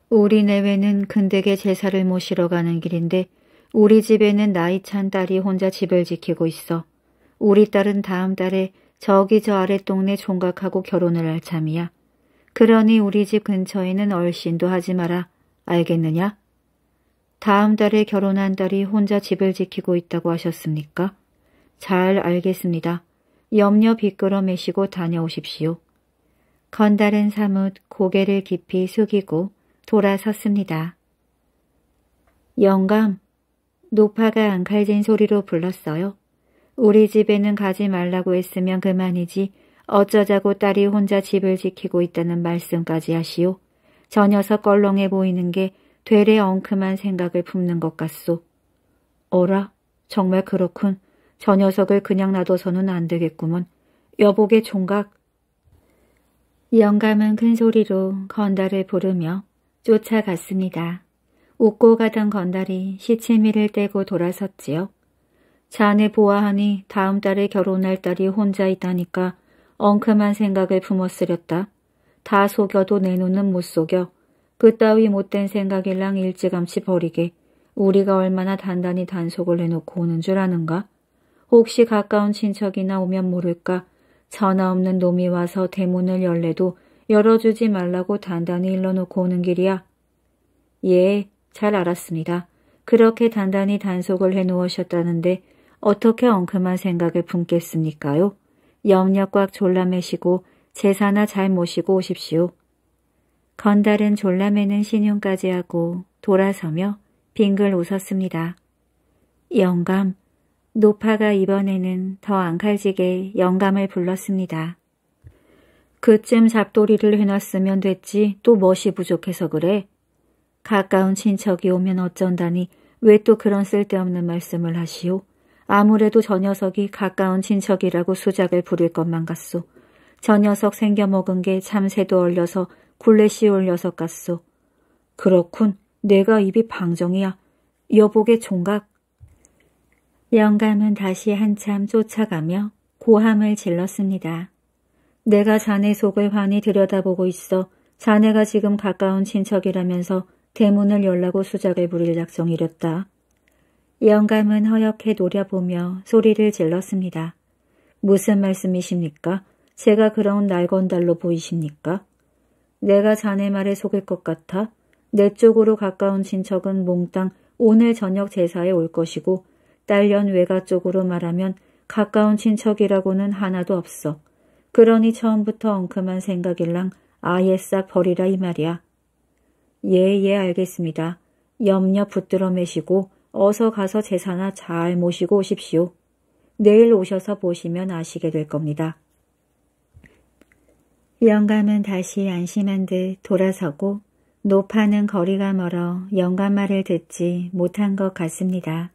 우리 내외는 근대에 제사를 모시러 가는 길인데 우리 집에는 나이 찬 딸이 혼자 집을 지키고 있어. 우리 딸은 다음 달에 저기 저 아래 동네 종각하고 결혼을 할 참이야. 그러니 우리 집 근처에는 얼씬도 하지 마라. 알겠느냐? 다음 달에 결혼한 딸이 혼자 집을 지키고 있다고 하셨습니까? 잘 알겠습니다. 염려 비끄러 매시고 다녀오십시오. 건달은 사뭇 고개를 깊이 숙이고 돌아섰습니다. 영감, 노파가 앙칼진 소리로 불렀어요. 우리 집에는 가지 말라고 했으면 그만이지 어쩌자고 딸이 혼자 집을 지키고 있다는 말씀까지 하시오. 저 녀석 껄렁해 보이는 게 되레 엉큼한 생각을 품는 것 같소. 어라, 정말 그렇군. 저 녀석을 그냥 놔둬서는 안 되겠구먼. 여보게 총각. 영감은 큰 소리로 건달을 부르며 쫓아갔습니다. 웃고 가던 건달이 시치미를 떼고 돌아섰지요. 자네 보아하니 다음 달에 결혼할 딸이 혼자 있다니까 엉큼한 생각을 품어쓰렸다. 다 속여도 내 눈은 못 속여. 그따위 못된 생각일랑 일찌감치 버리게. 우리가 얼마나 단단히 단속을 해놓고 오는 줄 아는가? 혹시 가까운 친척이나 오면 모를까? 전화 없는 놈이 와서 대문을 열래도 열어주지 말라고 단단히 일러놓고 오는 길이야. 예, 잘 알았습니다. 그렇게 단단히 단속을 해놓으셨다는데 어떻게 엉큼한 생각을 품겠습니까요? 염려 꽉 졸라매시고 제사나 잘 모시고 오십시오. 건달은 졸라매는 신용까지 하고 돌아서며 빙글 웃었습니다. 영감, 노파가 이번에는 더 안칼지게 영감을 불렀습니다. 그쯤 잡돌이를 해놨으면 됐지 또 멋이 부족해서 그래. 가까운 친척이 오면 어쩐다니 왜 또 그런 쓸데없는 말씀을 하시오? 아무래도 저 녀석이 가까운 친척이라고 수작을 부릴 것만 같소. 저 녀석 생겨먹은 게 참새도 얼려서 굴레 씌울 녀석 같소. 그렇군. 내가 입이 방정이야. 여복의 종각. 영감은 다시 한참 쫓아가며 고함을 질렀습니다. 내가 자네 속을 환히 들여다보고 있어. 자네가 지금 가까운 친척이라면서 대문을 열라고 수작을 부릴 작정이었다 영감은 허옇게 노려보며 소리를 질렀습니다. 무슨 말씀이십니까? 제가 그런 낡은 달로 보이십니까? 내가 자네 말에 속을 것 같아? 내 쪽으로 가까운 친척은 몽땅 오늘 저녁 제사에 올 것이고 딸년 외가 쪽으로 말하면 가까운 친척이라고는 하나도 없어. 그러니 처음부터 엉큼한 생각일랑 아예 싹 버리라 이 말이야. 예, 예, 알겠습니다. 염려 붙들어 매시고 어서 가서 제사나 잘 모시고 오십시오. 내일 오셔서 보시면 아시게 될 겁니다. 영감은 다시 안심한 듯 돌아서고 노파는 거리가 멀어 영감 말을 듣지 못한 것 같습니다.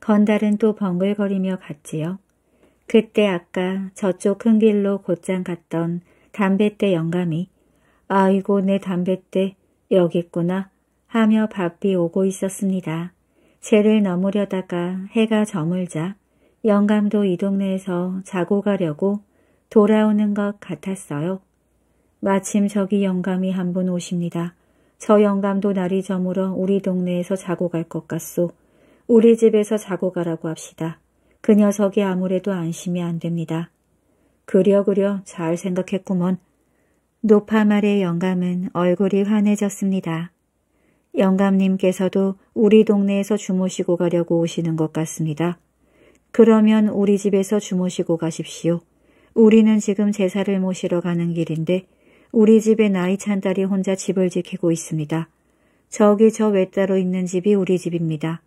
건달은 또 벙글거리며 갔지요. 그때 아까 저쪽 큰 길로 곧장 갔던 담뱃대 영감이 아이고 내 담뱃대 여기 있구나 하며 바삐 오고 있었습니다. 채를 넘으려다가 해가 저물자 영감도 이 동네에서 자고 가려고 돌아오는 것 같았어요. 마침 저기 영감이 한 분 오십니다. 저 영감도 날이 저물어 우리 동네에서 자고 갈 것 같소. 우리 집에서 자고 가라고 합시다. 그 녀석이 아무래도 안심이 안 됩니다. 그려 그려 잘 생각했구먼. 노파말의 영감은 얼굴이 환해졌습니다. 영감님께서도 우리 동네에서 주무시고 가려고 오시는 것 같습니다. 그러면 우리 집에서 주무시고 가십시오. 우리는 지금 제사를 모시러 가는 길인데 우리 집에 나이 찬 딸이 혼자 집을 지키고 있습니다. 저기 저 외따로 있는 집이 우리 집입니다.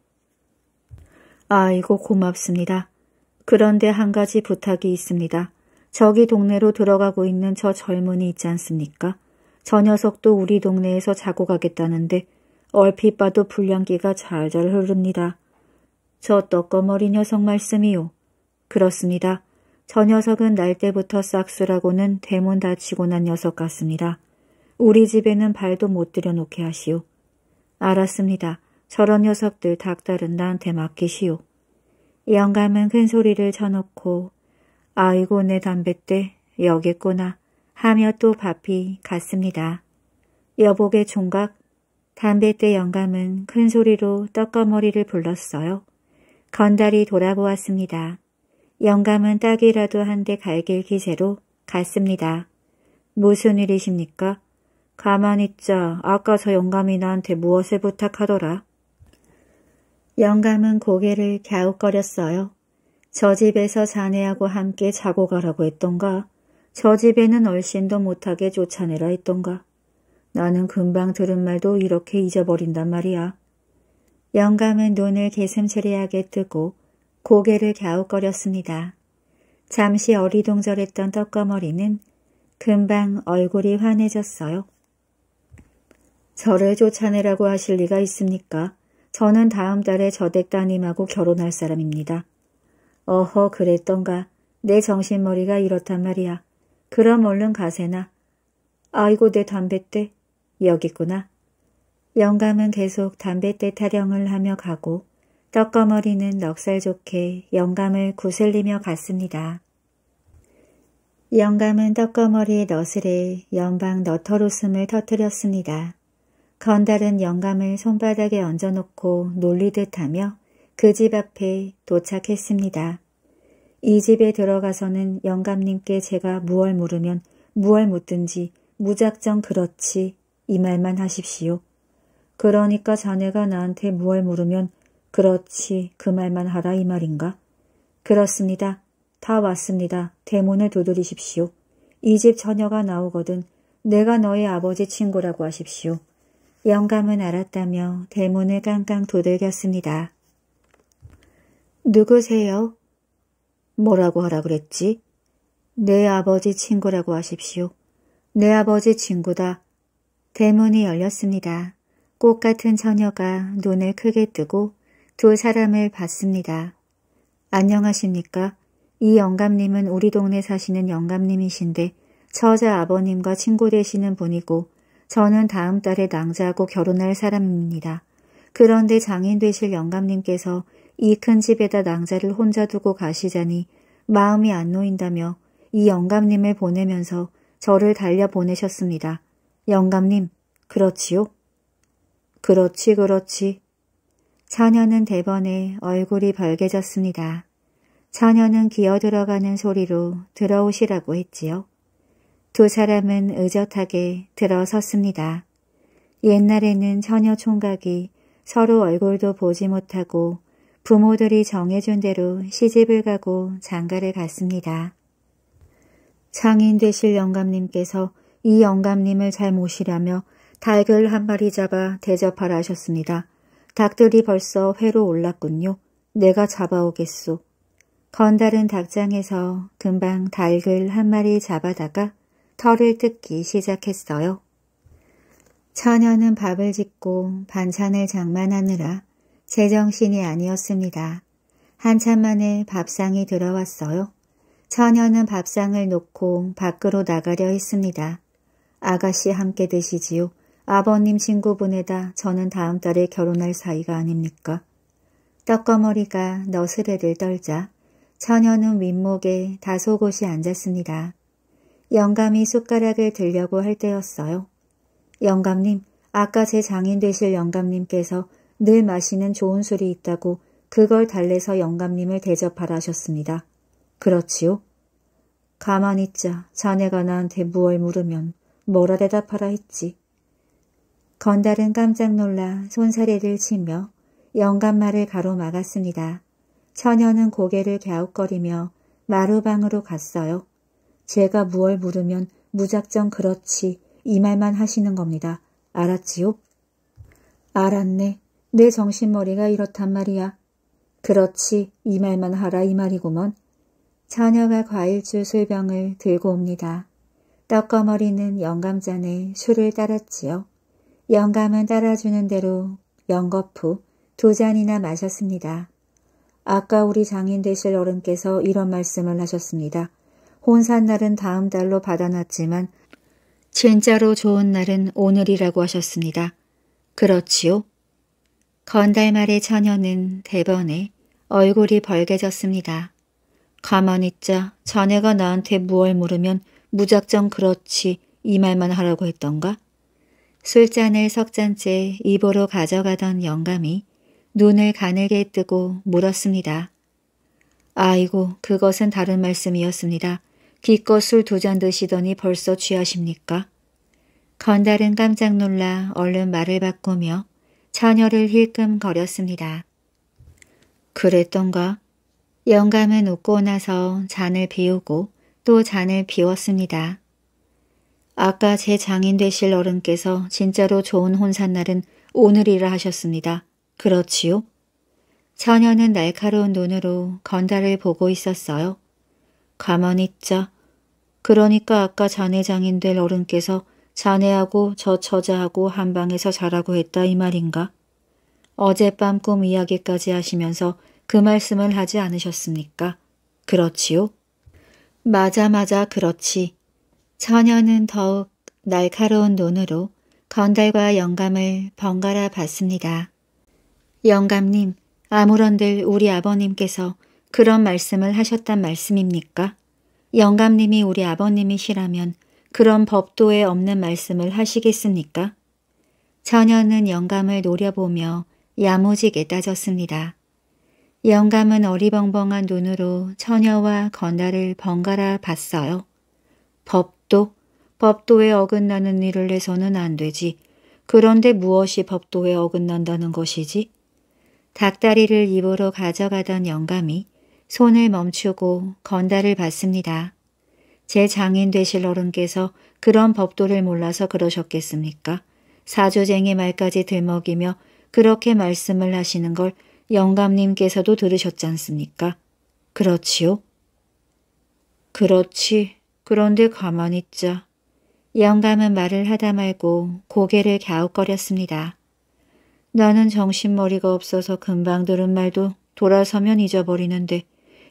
아이고 고맙습니다. 그런데 한 가지 부탁이 있습니다. 저기 동네로 들어가고 있는 저 젊은이 있지 않습니까? 저 녀석도 우리 동네에서 자고 가겠다는데 얼핏 봐도 불량기가 잘잘 흐릅니다. 저 떡거머리 녀석 말씀이요. 그렇습니다. 저 녀석은 날 때부터 싹스라고는 대문 닫히고 난 녀석 같습니다. 우리 집에는 발도 못 들여놓게 하시오. 알았습니다. 저런 녀석들 닭다른 나한테 맡기시오. 영감은 큰 소리를 쳐놓고 아이고 내 담뱃대 여겠구나 하며 또 바삐 갔습니다. 여복의 총각 담뱃대 영감은 큰 소리로 떡거머리를 불렀어요. 건달이 돌아보았습니다. 영감은 딱이라도 한 대 갈길 기세로 갔습니다. 무슨 일이십니까? 가만히 있자. 아까 저 영감이 나한테 무엇을 부탁하더라? 영감은 고개를 갸웃거렸어요. 저 집에서 자네하고 함께 자고 가라고 했던가 저 집에는 얼씬도 못하게 쫓아내라 했던가 나는 금방 들은 말도 이렇게 잊어버린단 말이야. 영감은 눈을 개슴츠레하게 뜨고 고개를 갸웃거렸습니다. 잠시 어리둥절했던 떡거머리는 금방 얼굴이 환해졌어요. 저를 쫓아내라고 하실 리가 있습니까? 저는 다음 달에 저댁 따님하고 결혼할 사람입니다. 어허 그랬던가. 내 정신머리가 이렇단 말이야. 그럼 얼른 가세나. 아이고 내 담뱃대. 여기 구나 영감은 계속 담뱃대 타령을 하며 가고 떡거머리는 넉살 좋게 영감을 구슬리며 갔습니다. 영감은 떡거머리의 너스레 연방 너터로음을 터뜨렸습니다. 건달은 영감을 손바닥에 얹어놓고 놀리듯 하며 그집 앞에 도착했습니다. 이 집에 들어가서는 영감님께 제가 무얼 물으면 무얼 묻든지 무작정 그렇지 이 말만 하십시오. 그러니까 자네가 나한테 무얼 물으면 그렇지 그 말만 하라 이 말인가? 그렇습니다. 다 왔습니다. 대문을 두드리십시오. 이 집 처녀가 나오거든 내가 너의 아버지 친구라고 하십시오. 영감은 알았다며 대문을 깡깡 두들겼습니다. 누구세요? 뭐라고 하라 그랬지? 내 아버지 친구라고 하십시오. 내 아버지 친구다. 대문이 열렸습니다. 꽃 같은 처녀가 눈을 크게 뜨고 두 사람을 봤습니다. 안녕하십니까? 이 영감님은 우리 동네 사시는 영감님이신데 처자 아버님과 친구 되시는 분이고 저는 다음 달에 낭자하고 결혼할 사람입니다. 그런데 장인 되실 영감님께서 이큰 집에다 낭자를 혼자 두고 가시자니 마음이 안 놓인다며 이 영감님을 보내면서 저를 달려 보내셨습니다. 영감님, 그렇지요? 그렇지, 그렇지. 자녀는 대번에 얼굴이 벌개졌습니다. 자녀는 기어들어가는 소리로 들어오시라고 했지요. 두 사람은 의젓하게 들어섰습니다. 옛날에는 처녀 총각이 서로 얼굴도 보지 못하고 부모들이 정해준 대로 시집을 가고 장가를 갔습니다. 장인 되실 영감님께서 이 영감님을 잘 모시려며 닭을 한 마리 잡아 대접하라 하셨습니다. 닭들이 벌써 회로 올랐군요. 내가 잡아오겠소. 건달은 닭장에서 금방 닭을 한 마리 잡아다가 털을 뜯기 시작했어요. 처녀는 밥을 짓고 반찬을 장만하느라 제정신이 아니었습니다. 한참 만에 밥상이 들어왔어요. 처녀는 밥상을 놓고 밖으로 나가려 했습니다. 아가씨 함께 드시지요. 아버님 친구분에다 저는 다음 달에 결혼할 사이가 아닙니까? 떡거머리가 너스레를 떨자 처녀는 윗목에 다소곳이 앉았습니다. 영감이 숟가락을 들려고 할 때였어요. 영감님, 아까 제 장인 되실 영감님께서 늘 마시는 좋은 술이 있다고 그걸 달래서 영감님을 대접하라 하셨습니다. 그렇지요? 가만히 있자 자네가 나한테 무얼 물으면 뭐라 대답하라 했지. 건달은 깜짝 놀라 손사래를 치며 영감말을 가로막았습니다. 처녀는 고개를 갸웃거리며 마루방으로 갔어요. 제가 무얼 물으면 무작정 그렇지 이 말만 하시는 겁니다. 알았지요? 알았네. 내 정신머리가 이렇단 말이야. 그렇지 이 말만 하라 이 말이구먼. 자녀가 과일주 술병을 들고 옵니다. 떡거머리는 영감잔에 술을 따랐지요. 영감은 따라주는 대로 영거푸 두 잔이나 마셨습니다. 아까 우리 장인 되실 어른께서 이런 말씀을 하셨습니다. 혼산날은 다음 달로 받아놨지만 진짜로 좋은 날은 오늘이라고 하셨습니다. 그렇지요? 건달말의 처녀는 대번에 얼굴이 벌개졌습니다. 가만히 있자 자네가 나한테 무얼 물으면 무작정 그렇지 이 말만 하라고 했던가? 술잔을 석잔째 입으로 가져가던 영감이 눈을 가늘게 뜨고 물었습니다. 아이고 그것은 다른 말씀이었습니다. 기껏 술 두 잔 드시더니 벌써 취하십니까? 건달은 깜짝 놀라 얼른 말을 바꾸며 처녀를 힐끔거렸습니다. 그랬던가? 영감은 웃고 나서 잔을 비우고 또 잔을 비웠습니다. 아까 제 장인 되실 어른께서 진짜로 좋은 혼삿날은 오늘이라 하셨습니다. 그렇지요? 처녀는 날카로운 눈으로 건달을 보고 있었어요. 가만히 있자. 그러니까 아까 자네 장인 될 어른께서 자네하고 저 처자하고 한 방에서 자라고 했다 이 말인가? 어젯밤 꿈 이야기까지 하시면서 그 말씀을 하지 않으셨습니까? 그렇지요? 맞아 맞아 그렇지. 처녀는 더욱 날카로운 눈으로 건달과 영감을 번갈아 봤습니다. 영감님, 아무런들 우리 아버님께서 그런 말씀을 하셨단 말씀입니까? 영감님이 우리 아버님이시라면 그런 법도에 없는 말씀을 하시겠습니까? 처녀는 영감을 노려보며 야무지게 따졌습니다. 영감은 어리벙벙한 눈으로 처녀와 건달을 번갈아 봤어요. 법도? 법도에 어긋나는 일을 해서는 안 되지. 그런데 무엇이 법도에 어긋난다는 것이지? 닭다리를 입으로 가져가던 영감이 손을 멈추고 건달을 봤습니다. 제 장인 되실 어른께서 그런 법도를 몰라서 그러셨겠습니까? 사조쟁이 말까지 들먹이며 그렇게 말씀을 하시는 걸 영감님께서도 들으셨지 않습니까? 그렇지요? 그렇지. 그런데 가만히 있자. 영감은 말을 하다 말고 고개를 갸웃거렸습니다. 나는 정신머리가 없어서 금방 들은 말도 돌아서면 잊어버리는데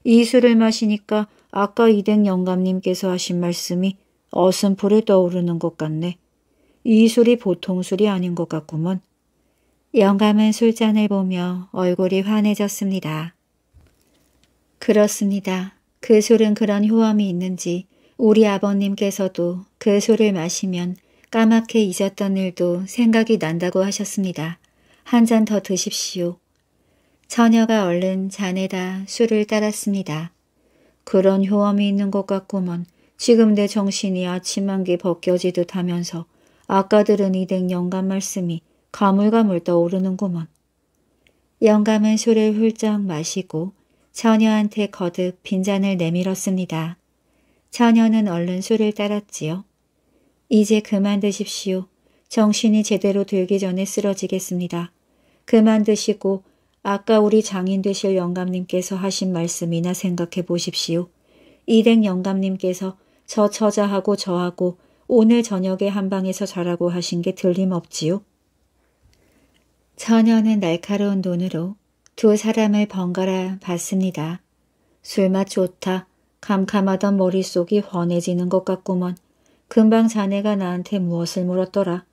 이 술을 마시니까 아까 이댕 영감님께서 하신 말씀이 어슴풀에 떠오르는 것 같네. 이 술이 보통 술이 아닌 것 같구먼. 영감은 술잔을 보며 얼굴이 환해졌습니다. 그렇습니다. 그 술은 그런 효험이 있는지 우리 아버님께서도 그 술을 마시면 까맣게 잊었던 일도 생각이 난다고 하셨습니다. 한 잔 더 드십시오. 처녀가 얼른 잔에다 술을 따랐습니다. 그런 효험이 있는 것 같구먼. 지금 내 정신이 아침 한기 벗겨지듯 하면서 아까 들은 이댁 영감 말씀이 가물가물 떠오르는구먼. 영감은 술을 훌쩍 마시고 처녀한테 거듭 빈잔을 내밀었습니다. 처녀는 얼른 술을 따랐지요. 이제 그만 드십시오. 정신이 제대로 들기 전에 쓰러지겠습니다. 그만 드시고 아까 우리 장인 되실 영감님께서 하신 말씀이나 생각해 보십시오. 이댁 영감님께서 저 처자하고 저하고 오늘 저녁에 한방에서 자라고 하신 게 들림없지요. 처녀는 날카로운 눈으로 두 사람을 번갈아 봤습니다. 술맛 좋다. 캄캄하던 머릿속이 훤해지는 것 같구먼. 금방 자네가 나한테 무엇을 물었더라.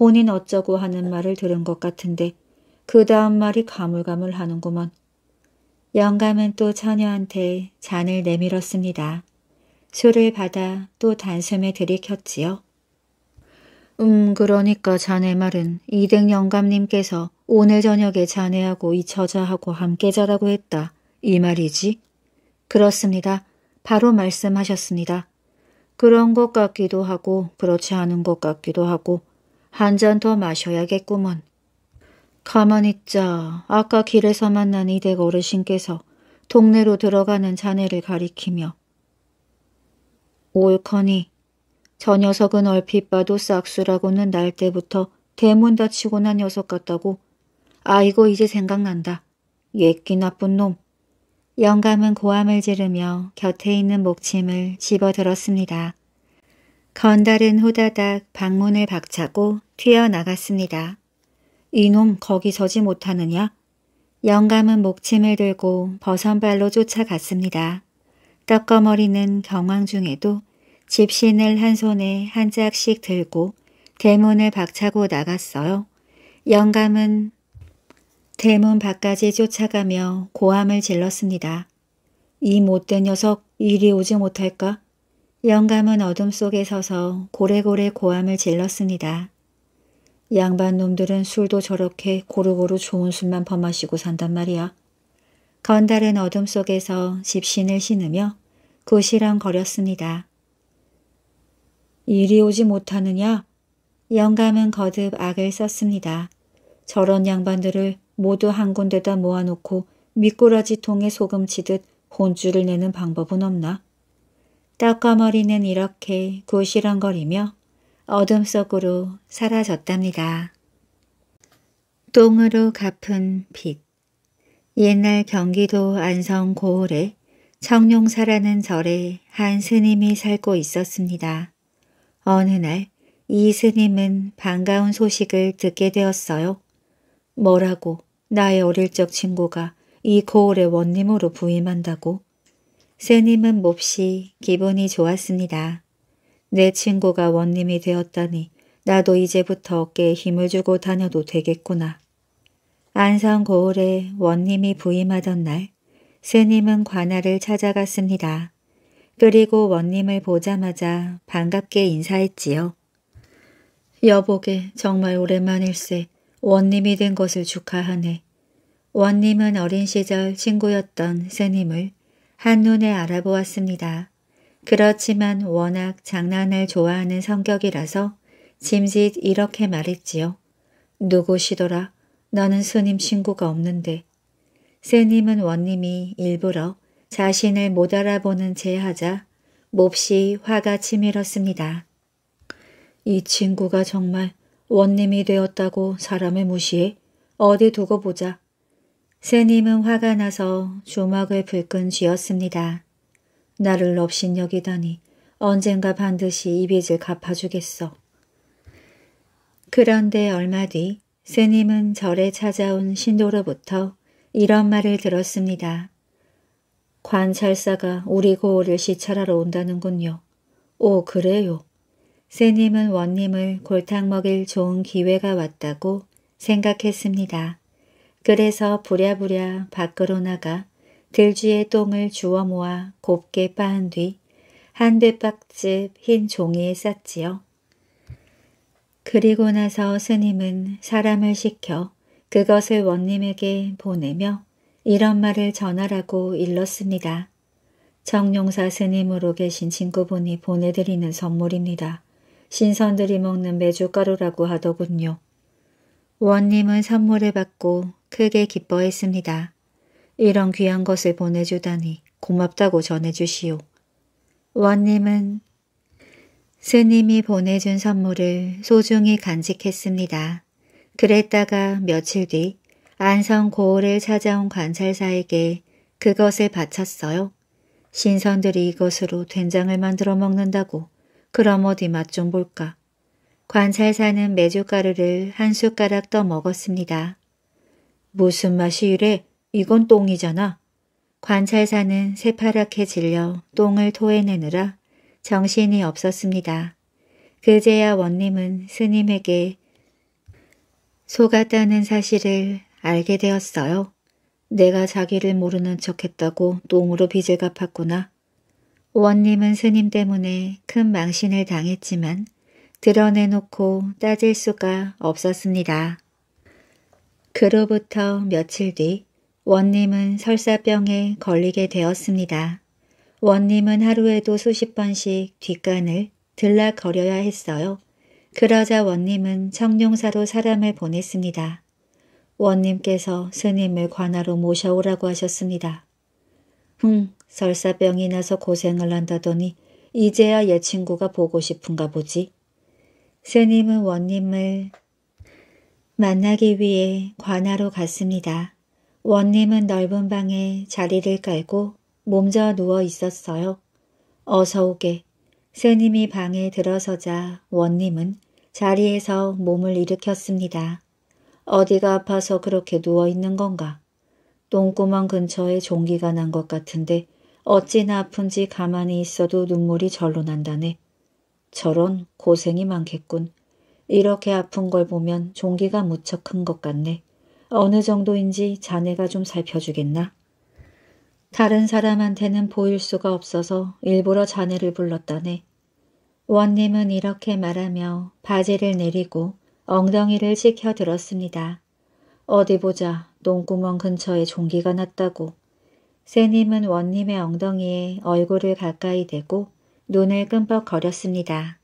혼인 어쩌고 하는 말을 들은 것 같은데 그 다음 말이 가물가물하는구먼. 영감은 또 처녀한테 잔을 내밀었습니다. 술을 받아 또 단숨에 들이켰지요. 음 그러니까 자네 말은 이등 영감님께서 오늘 저녁에 자네하고 이처자하고 함께 자라고 했다. 이 말이지? 그렇습니다. 바로 말씀하셨습니다. 그런 것 같기도 하고 그렇지 않은 것 같기도 하고 한 잔 더 마셔야겠구먼. 가만히 있자 아까 길에서 만난 이 댁 어르신께서 동네로 들어가는 자네를 가리키며 옳커니저 녀석은 얼핏 봐도 싹수라고는 날 때부터 대문 닫히고 난 녀석 같다고 아이고 이제 생각난다. 예끼 나쁜 놈. 영감은 고함을 지르며 곁에 있는 목침을 집어들었습니다. 건달은 후다닥 방문을 박차고 튀어나갔습니다. 이놈 거기 서지 못하느냐? 영감은 목침을 들고 버선발로 쫓아갔습니다. 떡거머리는 경황 중에도 집신을 한 손에 한 짝씩 들고 대문을 박차고 나갔어요. 영감은 대문 밖까지 쫓아가며 고함을 질렀습니다. 이 못된 녀석 이리 오지 못할까? 영감은 어둠 속에 서서 고래고래 고함을 질렀습니다. 양반 놈들은 술도 저렇게 고루고루 좋은 술만 범마시고 산단 말이야. 건달은 어둠 속에서 집신을 신으며 구시렁거렸습니다. 일이 오지 못하느냐? 영감은 거듭 악을 썼습니다. 저런 양반들을 모두 한 군데다 모아놓고 미꾸라지 통에 소금치듯 혼주를 내는 방법은 없나? 떡거머리는 이렇게 구시렁거리며 어둠 속으로 사라졌답니다. 똥으로 갚은 빛 옛날 경기도 안성 고을에 청룡사라는 절에 한 스님이 살고 있었습니다. 어느 날 이 스님은 반가운 소식을 듣게 되었어요. 뭐라고 나의 어릴 적 친구가 이 고을의 원님으로 부임한다고? 스님은 몹시 기분이 좋았습니다. 내 친구가 원님이 되었다니 나도 이제부터 어깨에 힘을 주고 다녀도 되겠구나. 안성 고을에 원님이 부임하던 날 스님은 관할을 찾아갔습니다. 그리고 원님을 보자마자 반갑게 인사했지요. 여보게 정말 오랜만일세 원님이 된 것을 축하하네. 원님은 어린 시절 친구였던 스님을 한눈에 알아보았습니다. 그렇지만 워낙 장난을 좋아하는 성격이라서 짐짓 이렇게 말했지요. 누구시더라? 너는 스님 친구가 없는데. 스님은 원님이 일부러 자신을 못 알아보는 제 하자 몹시 화가 치밀었습니다. 이 친구가 정말 원님이 되었다고 사람을 무시해? 어디 두고 보자. 스님은 화가 나서 주먹을 불끈 쥐었습니다. 나를 없인 여기다니 언젠가 반드시 이 빚을 갚아주겠어. 그런데 얼마 뒤 스님은 절에 찾아온 신도로부터 이런 말을 들었습니다. 관찰사가 우리 고을을 시찰하러 온다는군요. 오 그래요. 스님은 원님을 골탕 먹일 좋은 기회가 왔다고 생각했습니다. 그래서 부랴부랴 밖으로 나가 들쥐의 똥을 주워 모아 곱게 빻은 뒤 한 대박집 흰 종이에 쌌지요. 그리고 나서 스님은 사람을 시켜 그것을 원님에게 보내며 이런 말을 전하라고 일렀습니다. 청룡사 스님으로 계신 친구분이 보내드리는 선물입니다. 신선들이 먹는 메주가루라고 하더군요. 원님은 선물을 받고 크게 기뻐했습니다. 이런 귀한 것을 보내주다니 고맙다고 전해주시오. 원님은 스님이 보내준 선물을 소중히 간직했습니다. 그랬다가 며칠 뒤 안성 고을을 찾아온 관찰사에게 그것을 바쳤어요. 신선들이 이것으로 된장을 만들어 먹는다고 그럼 어디 맛 좀 볼까. 관찰사는 메주가루를 한 숟가락 떠 먹었습니다. 무슨 맛이 이래? 이건 똥이잖아. 관찰사는 새파랗게 질려 똥을 토해내느라 정신이 없었습니다. 그제야 원님은 스님에게 속았다는 사실을 알게 되었어요. 내가 자기를 모르는 척했다고 똥으로 빚을 갚았구나. 원님은 스님 때문에 큰 망신을 당했지만 드러내놓고 따질 수가 없었습니다. 그로부터 며칠 뒤 원님은 설사병에 걸리게 되었습니다. 원님은 하루에도 수십 번씩 뒷간을 들락거려야 했어요. 그러자 원님은 청룡사로 사람을 보냈습니다. 원님께서 스님을 관하로 모셔오라고 하셨습니다. 흥, 설사병이 나서 고생을 한다더니 이제야 얘 친구가 보고 싶은가 보지. 스님은 원님을 만나기 위해 관하로 갔습니다. 원님은 넓은 방에 자리를 깔고 몸져 누워 있었어요. 어서 오게. 스님이 방에 들어서자 원님은 자리에서 몸을 일으켰습니다. 어디가 아파서 그렇게 누워 있는 건가? 똥구멍 근처에 종기가 난 것 같은데 어찌나 아픈지 가만히 있어도 눈물이 절로 난다네. 저런 고생이 많겠군. 이렇게 아픈 걸 보면 종기가 무척 큰 것 같네. 어느 정도인지 자네가 좀 살펴주겠나? 다른 사람한테는 보일 수가 없어서 일부러 자네를 불렀다네. 원님은 이렇게 말하며 바지를 내리고 엉덩이를 지켜 들었습니다. 어디 보자 농구멍 근처에 종기가 났다고. 새님은 원님의 엉덩이에 얼굴을 가까이 대고 눈을 끔뻑거렸습니다.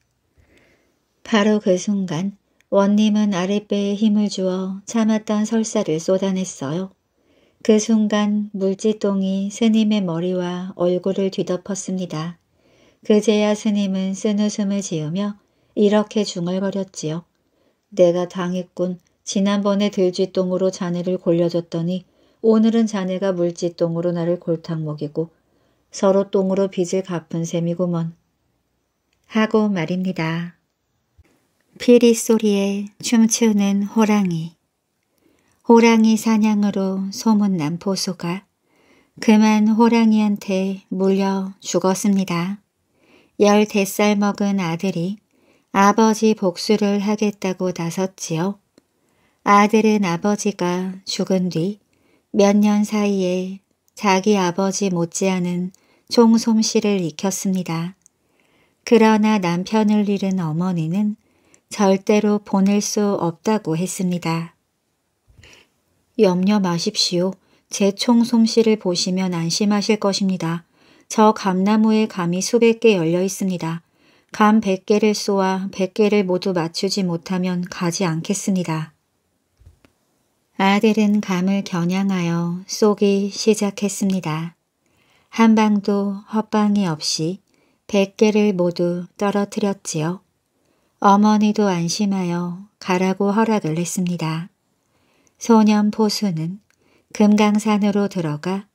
바로 그 순간 원님은 아랫배에 힘을 주어 참았던 설사를 쏟아냈어요. 그 순간 물지똥이 스님의 머리와 얼굴을 뒤덮었습니다. 그제야 스님은 쓴 웃음을 지으며 이렇게 중얼거렸지요. 내가 당했군. 지난번에 들쥐똥으로 자네를 골려줬더니 오늘은 자네가 물지똥으로 나를 골탕 먹이고 서로 똥으로 빚을 갚은 셈이구먼. 하고 말입니다. 피리 소리에 춤추는 호랑이 호랑이 사냥으로 소문난 보소가 그만 호랑이한테 물려 죽었습니다. 열댓 살 먹은 아들이 아버지 복수를 하겠다고 나섰지요. 아들은 아버지가 죽은 뒤 몇 년 사이에 자기 아버지 못지않은 총솜씨를 익혔습니다. 그러나 남편을 잃은 어머니는 절대로 보낼 수 없다고 했습니다. 염려 마십시오. 제 총 솜씨를 보시면 안심하실 것입니다. 저 감나무에 감이 수백 개 열려 있습니다. 감 100개를 쏘아 100개를 모두 맞추지 못하면 가지 않겠습니다. 아들은 감을 겨냥하여 쏘기 시작했습니다. 한 방도 헛방이 없이 100개를 모두 떨어뜨렸지요. 어머니도 안심하여 가라고 허락을 했습니다. 소년 포수는 금강산으로 들어가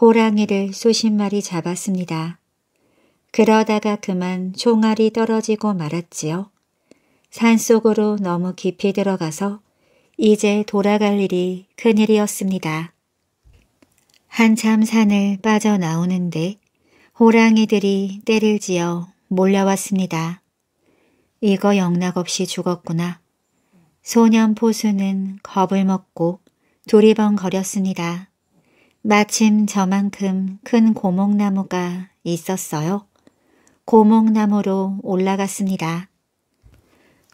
호랑이를 수십 마리 잡았습니다. 그러다가 그만 총알이 떨어지고 말았지요. 산속으로 너무 깊이 들어가서 이제 돌아갈 일이 큰일이었습니다. 한참 산을 빠져나오는데 호랑이들이 때를 지어 몰려왔습니다. 이거 영락없이 죽었구나. 소년 포수는 겁을 먹고 두리번거렸습니다 마침 저만큼 큰 고목나무가 있었어요. 고목나무로 올라갔습니다.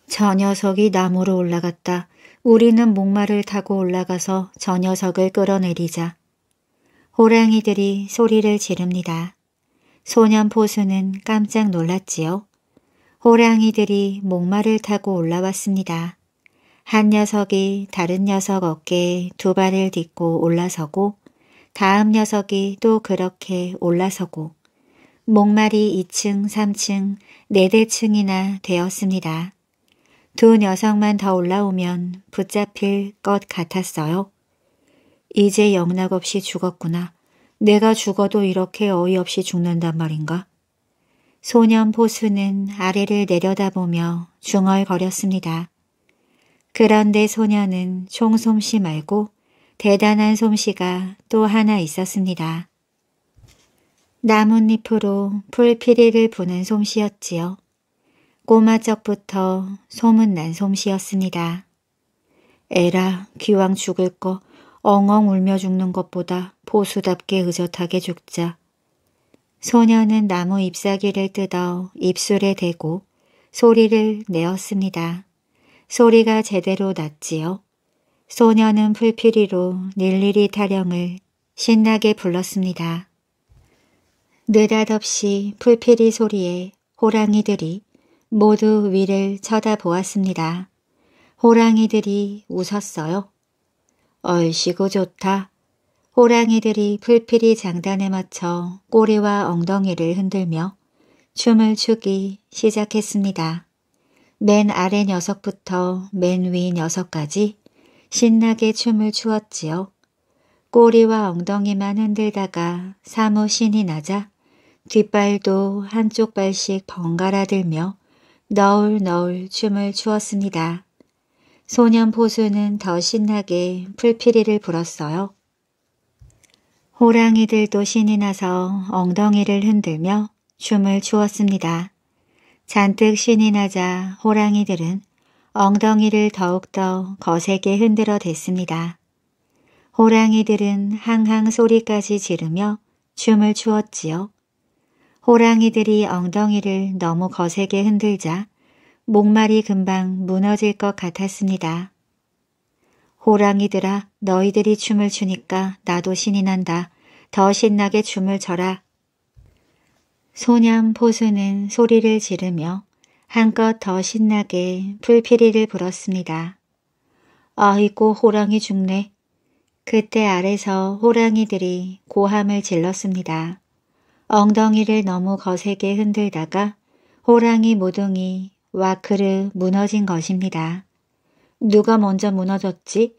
저 녀석이 나무로 올라갔다. 우리는 목마를 타고 올라가서 저 녀석을 끌어내리자. 호랑이들이 소리를 지릅니다. 소년 포수는 깜짝 놀랐지요. 호랑이들이 목마를 타고 올라왔습니다. 한 녀석이 다른 녀석 어깨에 두 발을 딛고 올라서고 다음 녀석이 또 그렇게 올라서고 목마리 2층, 3층, 4대층이나 되었습니다. 두 녀석만 더 올라오면 붙잡힐 것 같았어요. 이제 영락없이 죽었구나. 내가 죽어도 이렇게 어이없이 죽는단 말인가? 소년 보수는 아래를 내려다보며 중얼거렸습니다. 그런데 소년은 총솜씨 말고 대단한 솜씨가 또 하나 있었습니다. 나뭇잎으로 풀피리를 부는 솜씨였지요. 꼬마적부터 소문난 솜씨였습니다. 에라 귀왕 죽을 거 엉엉 울며 죽는 것보다 보수답게 의젓하게 죽자. 소녀는 나무 잎사귀를 뜯어 입술에 대고 소리를 내었습니다. 소리가 제대로 났지요. 소녀는 풀피리로 닐리리 타령을 신나게 불렀습니다. 느닷없이 풀피리 소리에 호랑이들이 모두 위를 쳐다보았습니다. 호랑이들이 웃었어요. 얼씨구 좋다. 호랑이들이 풀피리 장단에 맞춰 꼬리와 엉덩이를 흔들며 춤을 추기 시작했습니다. 맨 아래 녀석부터 맨 위 녀석까지 신나게 춤을 추었지요. 꼬리와 엉덩이만 흔들다가 사무 신이 나자 뒷발도 한쪽 발씩 번갈아 들며 너울너울 춤을 추었습니다. 소년 포수는더 신나게 풀피리를 불었어요. 호랑이들도 신이 나서 엉덩이를 흔들며 춤을 추었습니다. 잔뜩 신이 나자 호랑이들은 엉덩이를 더욱더 거세게 흔들어 댔습니다. 호랑이들은 항항 소리까지 지르며 춤을 추었지요. 호랑이들이 엉덩이를 너무 거세게 흔들자 목말이 금방 무너질 것 같았습니다. 호랑이들아 너희들이 춤을 추니까 나도 신이 난다. 더 신나게 춤을 춰라. 소년 포수는 소리를 지르며 한껏 더 신나게 풀피리를 불었습니다. 아이고 호랑이 죽네. 그때 아래서 호랑이들이 고함을 질렀습니다. 엉덩이를 너무 거세게 흔들다가 호랑이 모둥이 와크르 무너진 것입니다. 누가 먼저 무너졌지?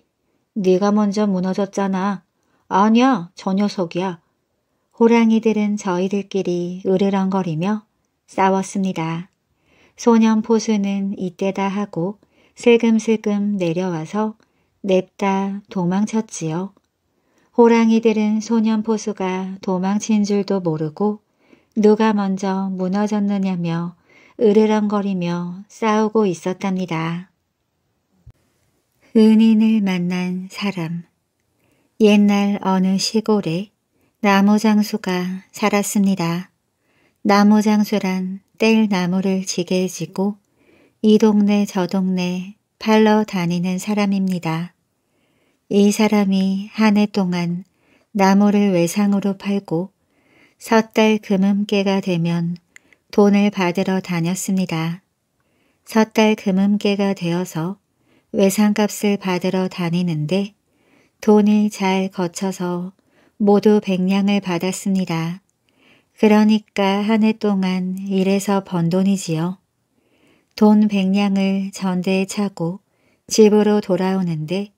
네가 먼저 무너졌잖아. 아니야, 저 녀석이야. 호랑이들은 저희들끼리 으르렁거리며 싸웠습니다. 소년 포수는 이때다 하고 슬금슬금 내려와서 냅다 도망쳤지요. 호랑이들은 소년 포수가 도망친 줄도 모르고 누가 먼저 무너졌느냐며 으르렁거리며 싸우고 있었답니다. 은인을 만난 사람 옛날 어느 시골에 나무장수가 살았습니다. 나무장수란 뗄 나무를 지게 지고 이 동네 저 동네 팔러 다니는 사람입니다. 이 사람이 한 해 동안 나무를 외상으로 팔고 섣달 금음깨가 되면 돈을 받으러 다녔습니다. 섣달 금음깨가 되어서 외상값을 받으러 다니는데 돈을 잘 거쳐서 모두 백냥을 받았습니다. 그러니까 한 해 동안 일해서 번 돈이지요. 돈 백냥을 전대에 차고 집으로 돌아오는데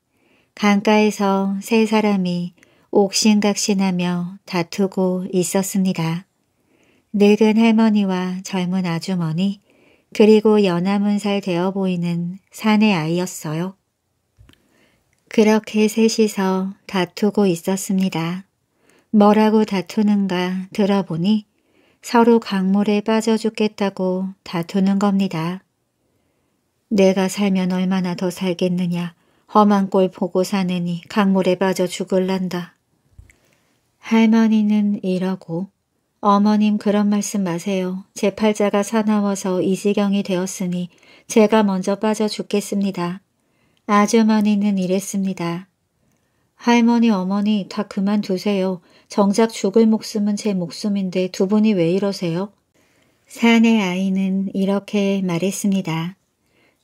강가에서 세 사람이 옥신각신하며 다투고 있었습니다. 늙은 할머니와 젊은 아주머니, 그리고 연하문살 되어 보이는 사내 아이였어요. 그렇게 셋이서 다투고 있었습니다. 뭐라고 다투는가 들어보니 서로 강물에 빠져 죽겠다고 다투는 겁니다. 내가 살면 얼마나 더 살겠느냐. 험한 꼴 보고 사느니 강물에 빠져 죽을란다. 할머니는 이러고 어머님 그런 말씀 마세요. 제 팔자가 사나워서 이 지경이 되었으니 제가 먼저 빠져 죽겠습니다. 아주머니는 이랬습니다. 할머니 어머니 다 그만두세요. 정작 죽을 목숨은 제 목숨인데 두 분이 왜 이러세요? 산의 아이는 이렇게 말했습니다.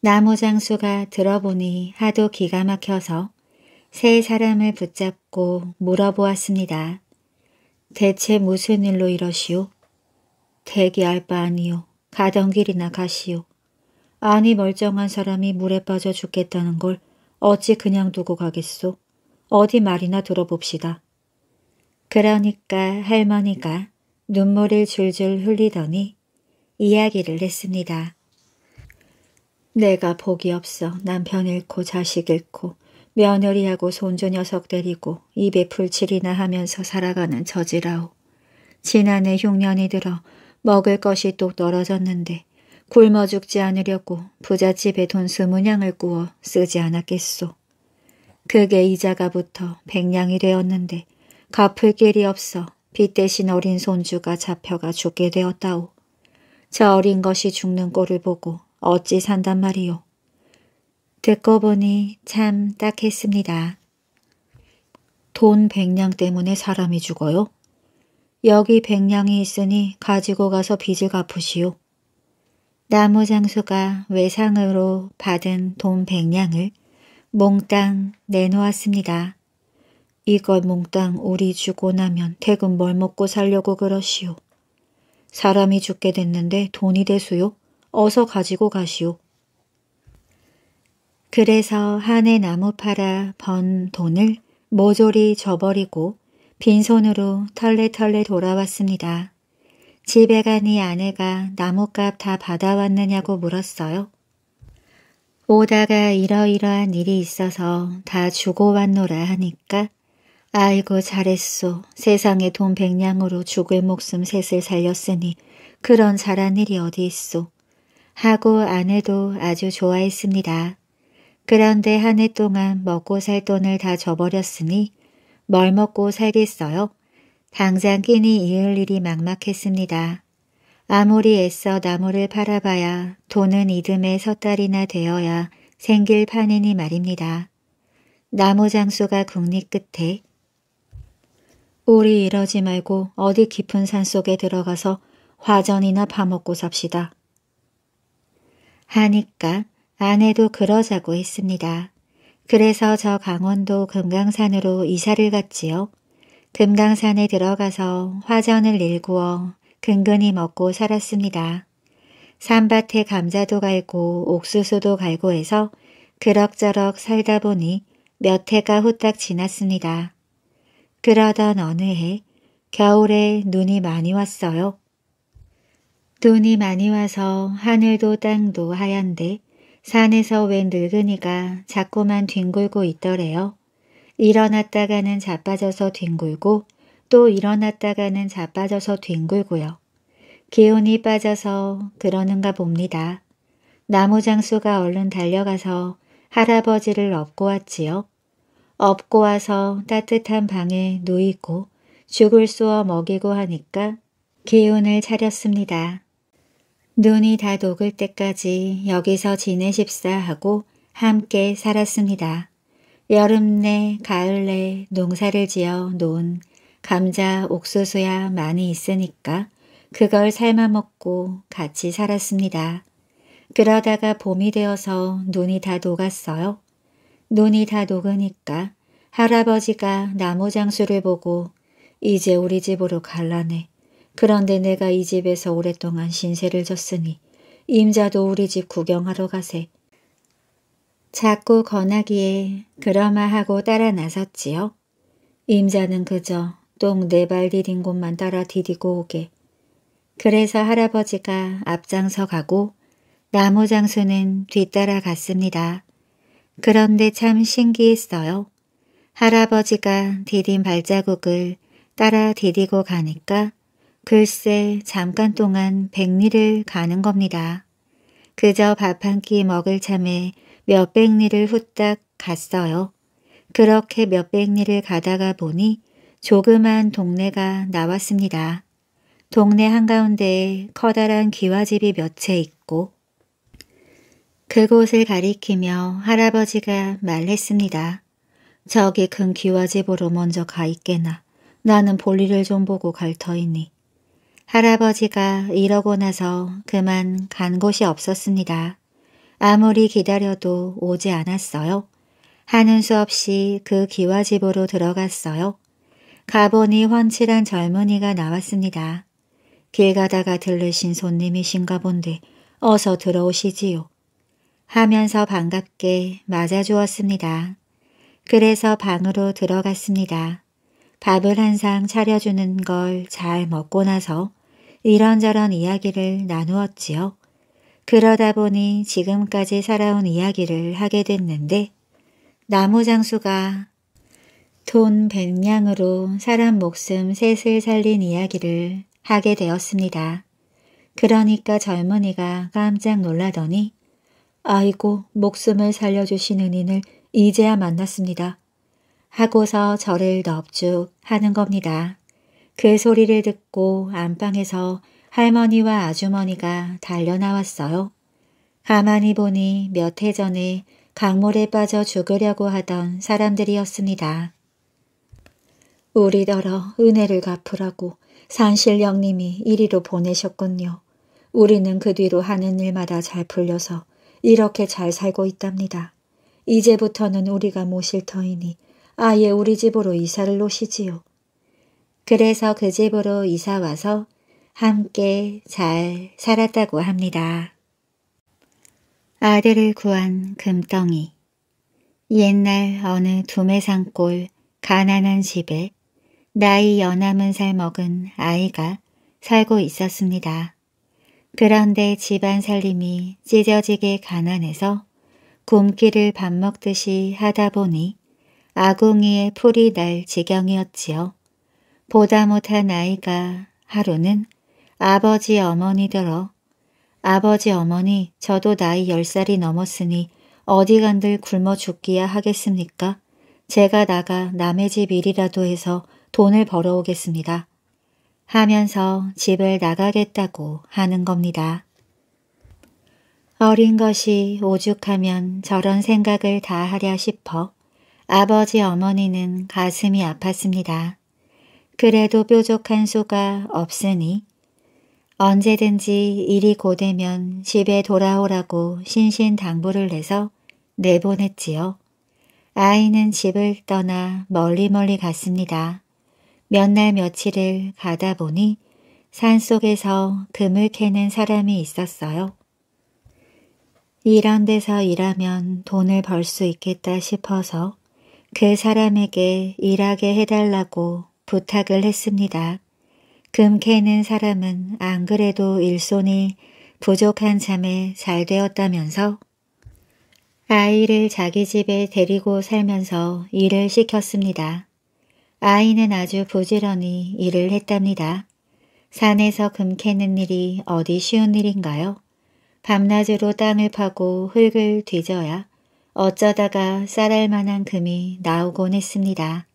나무 장수가 들어보니 하도 기가 막혀서 세 사람을 붙잡고 물어보았습니다. 대체 무슨 일로 이러시오? 대기알 바 아니오. 가던 길이나 가시오. 아니 멀쩡한 사람이 물에 빠져 죽겠다는 걸 어찌 그냥 두고 가겠소? 어디 말이나 들어봅시다. 그러니까 할머니가 눈물을 줄줄 흘리더니 이야기를 했습니다. 내가 복이 없어 남편 잃고 자식 잃고 며느리하고 손주 녀석 데리고 입에 풀칠이나 하면서 살아가는 저지라오. 지난해 흉년이 들어 먹을 것이 똑 떨어졌는데 굶어 죽지 않으려고 부잣집에 돈 스무냥을 구워 쓰지 않았겠소. 그게 이자가 붙어 백냥이 되었는데 갚을 길이 없어 빚 대신 어린 손주가 잡혀가 죽게 되었다오. 저 어린 것이 죽는 꼴을 보고 어찌 산단 말이오. 듣고 보니 참 딱했습니다. 돈 백냥 때문에 사람이 죽어요? 여기 백냥이 있으니 가지고 가서 빚을 갚으시오. 나무 장수가 외상으로 받은 돈 백냥을 몽땅 내놓았습니다. 이걸 몽땅 우리 주고 나면 퇴근 뭘 먹고 살려고 그러시오. 사람이 죽게 됐는데 돈이 되수요? 어서 가지고 가시오. 그래서 한 해 나무 팔아 번 돈을 모조리 줘버리고 빈손으로 털레털레 돌아왔습니다. 집에 가니 아내가 나무값 다 받아왔느냐고 물었어요. 오다가 이러이러한 일이 있어서 다 주고 왔노라 하니까 아이고 잘했소. 세상에 돈 백냥으로 죽을 목숨 셋을 살렸으니 그런 잘한 일이 어디 있소. 하고 아내도 아주 좋아했습니다. 그런데 한 해 동안 먹고 살 돈을 다 줘버렸으니 뭘 먹고 살겠어요? 당장 끼니 이을 일이 막막했습니다. 아무리 애써 나무를 팔아봐야 돈은 이듬해 섣달이나 되어야 생길 판이니 말입니다. 나무 장수가 국리 끝에 우리 이러지 말고 어디 깊은 산속에 들어가서 화전이나 파먹고 삽시다. 하니까 아내도 그러자고 했습니다. 그래서 저 강원도 금강산으로 이사를 갔지요. 금강산에 들어가서 화전을 일구어 근근히 먹고 살았습니다. 산밭에 감자도 갈고 옥수수도 갈고 해서 그럭저럭 살다 보니 몇 해가 후딱 지났습니다. 그러던 어느 해 겨울에 눈이 많이 왔어요. 눈이 많이 와서 하늘도 땅도 하얀데 산에서 웬 늙은이가 자꾸만 뒹굴고 있더래요. 일어났다가는 자빠져서 뒹굴고 또 일어났다가는 자빠져서 뒹굴고요. 기운이 빠져서 그러는가 봅니다. 나무 장수가 얼른 달려가서 할아버지를 업고 왔지요. 업고 와서 따뜻한 방에 누이고 죽을 쏘어 먹이고 하니까 기운을 차렸습니다. 눈이 다 녹을 때까지 여기서 지내십사 하고 함께 살았습니다. 여름 내 가을 내 농사를 지어 놓은 감자 옥수수야 많이 있으니까 그걸 삶아먹고 같이 살았습니다. 그러다가 봄이 되어서 눈이 다 녹았어요. 눈이 다 녹으니까 할아버지가 나무 장수를 보고 이제 우리 집으로 갈라네. 그런데 내가 이 집에서 오랫동안 신세를 졌으니 임자도 우리 집 구경하러 가세. 자꾸 건하기에 그러마 하고 따라 나섰지요. 임자는 그저 똥 네 발 디딘 곳만 따라 디디고 오게. 그래서 할아버지가 앞장서 가고 나무 장수는 뒤따라 갔습니다. 그런데 참 신기했어요. 할아버지가 디딘 발자국을 따라 디디고 가니까 글쎄 잠깐 동안 백리를 가는 겁니다. 그저 밥 한 끼 먹을 참에 몇 백리를 후딱 갔어요. 그렇게 몇 백리를 가다가 보니 조그만 동네가 나왔습니다. 동네 한가운데에 커다란 기와집이 몇 채 있고 그곳을 가리키며 할아버지가 말했습니다. 저기 큰 기와집으로 먼저 가 있게나 나는 볼일을 좀 보고 갈 터이니 할아버지가 이러고 나서 그만 간 곳이 없었습니다. 아무리 기다려도 오지 않았어요. 하는 수 없이 그 기와집으로 들어갔어요. 가보니 훤칠한 젊은이가 나왔습니다. 길 가다가 들르신 손님이신가 본데 어서 들어오시지요. 하면서 반갑게 맞아주었습니다. 그래서 방으로 들어갔습니다. 밥을 한 상 차려주는 걸 잘 먹고 나서 이런저런 이야기를 나누었지요. 그러다 보니 지금까지 살아온 이야기를 하게 됐는데 나무 장수가 돈 백냥으로 사람 목숨 셋을 살린 이야기를 하게 되었습니다. 그러니까 젊은이가 깜짝 놀라더니 아이고 목숨을 살려주신 은인을 이제야 만났습니다. 하고서 저를 넙죽 하는 겁니다. 그 소리를 듣고 안방에서 할머니와 아주머니가 달려나왔어요. 가만히 보니 몇 해 전에 강물에 빠져 죽으려고 하던 사람들이었습니다. 우리더러 은혜를 갚으라고 산신령님이 이리로 보내셨군요. 우리는 그 뒤로 하는 일마다 잘 풀려서 이렇게 잘 살고 있답니다. 이제부터는 우리가 모실 터이니 아예 우리 집으로 이사를 오시지요. 그래서 그 집으로 이사와서 함께 잘 살았다고 합니다. 아들을 구한 금덩이 옛날 어느 두메산골 가난한 집에 나이 여남은 살 먹은 아이가 살고 있었습니다. 그런데 집안 살림이 찢어지게 가난해서 곰기를 밥 먹듯이 하다 보니 아궁이에 풀이 날 지경이었지요. 보다 못한 아이가 하루는 아버지 어머니 들어 아버지 어머니 저도 나이 10살이 넘었으니 어디 간들 굶어 죽기야 하겠습니까? 제가 나가 남의 집 일이라도 해서 돈을 벌어오겠습니다. 하면서 집을 나가겠다고 하는 겁니다. 어린 것이 오죽하면 저런 생각을 다 하랴 싶어 아버지 어머니는 가슴이 아팠습니다. 그래도 뾰족한 수가 없으니 언제든지 일이 고되면 집에 돌아오라고 신신당부를 내서 내보냈지요. 아이는 집을 떠나 멀리 멀리 갔습니다. 몇 날 며칠을 가다 보니 산속에서 금을 캐는 사람이 있었어요. 이런 데서 일하면 돈을 벌 수 있겠다 싶어서 그 사람에게 일하게 해달라고 부탁을 했습니다. 금 캐는 사람은 안 그래도 일손이 부족한 참에 잘 되었다면서 아이를 자기 집에 데리고 살면서 일을 시켰습니다. 아이는 아주 부지런히 일을 했답니다. 산에서 금 캐는 일이 어디 쉬운 일인가요? 밤낮으로 땅을 파고 흙을 뒤져야 어쩌다가 쌀할 만한 금이 나오곤 했습니다.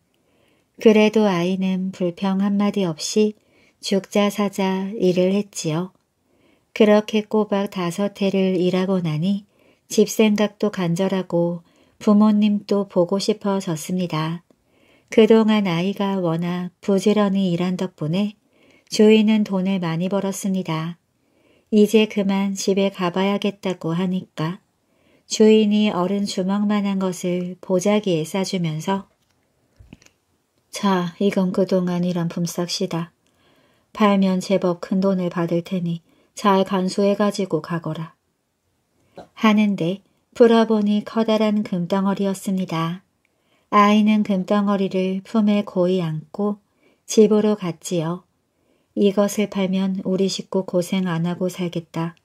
그래도 아이는 불평 한마디 없이 죽자 사자 일을 했지요. 그렇게 꼬박 다섯 해를 일하고 나니 집 생각도 간절하고 부모님도 보고 싶어졌습니다. 그동안 아이가 워낙 부지런히 일한 덕분에 주인은 돈을 많이 벌었습니다. 이제 그만 집에 가봐야겠다고 하니까 주인이 어른 주먹만한 것을 보자기에 싸주면서 자, 이건 그동안 일한 품삯이다. 팔면 제법 큰 돈을 받을 테니 잘 간수해가지고 가거라. 하는데 불어보니 커다란 금덩어리였습니다. 아이는 금덩어리를 품에 고이 안고 집으로 갔지요. 이것을 팔면 우리 식구 고생 안 하고 살겠다.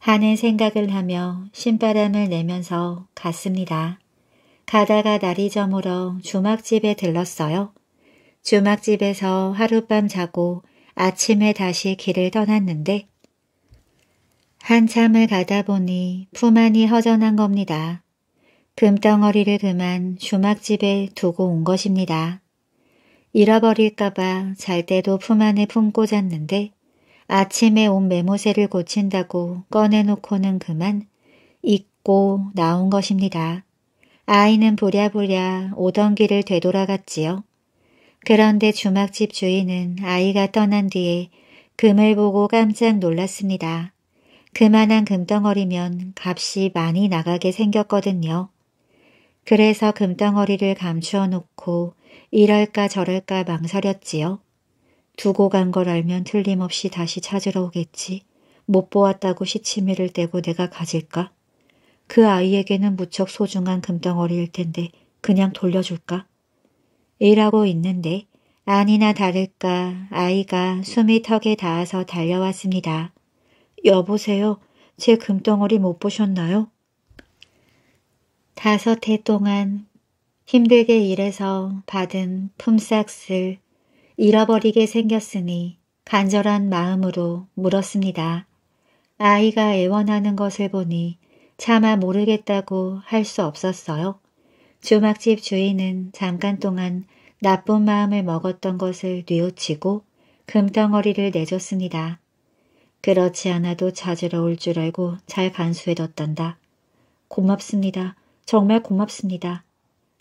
하는 생각을 하며 신바람을 내면서 갔습니다. 가다가 날이 저물어 주막집에 들렀어요. 주막집에서 하룻밤 자고 아침에 다시 길을 떠났는데 한참을 가다 보니 품안이 허전한 겁니다. 금덩어리를 그만 주막집에 두고 온 것입니다. 잃어버릴까봐 잘 때도 품 안에 품고 잤는데 아침에 온메모새를 고친다고 꺼내놓고는 그만 잊고 나온 것입니다. 아이는 보랴보랴 오던 길을 되돌아갔지요. 그런데 주막집 주인은 아이가 떠난 뒤에 금을 보고 깜짝 놀랐습니다. 그만한 금덩어리면 값이 많이 나가게 생겼거든요. 그래서 금덩어리를 감추어 놓고 이럴까 저럴까 망설였지요. 두고 간 걸 알면 틀림없이 다시 찾으러 오겠지. 못 보았다고 시치미를 떼고 내가 가질까? 그 아이에게는 무척 소중한 금덩어리일 텐데 그냥 돌려줄까? 일하고 있는데 아니나 다를까 아이가 숨이 턱에 닿아서 달려왔습니다. 여보세요. 제 금덩어리 못 보셨나요? 다섯 해 동안 힘들게 일해서 받은 품삯을 잃어버리게 생겼으니 간절한 마음으로 물었습니다. 아이가 애원하는 것을 보니 차마 모르겠다고 할 수 없었어요. 주막집 주인은 잠깐 동안 나쁜 마음을 먹었던 것을 뉘우치고 금덩어리를 내줬습니다. 그렇지 않아도 찾으러 올 줄 알고 잘 간수해뒀단다. 고맙습니다. 정말 고맙습니다.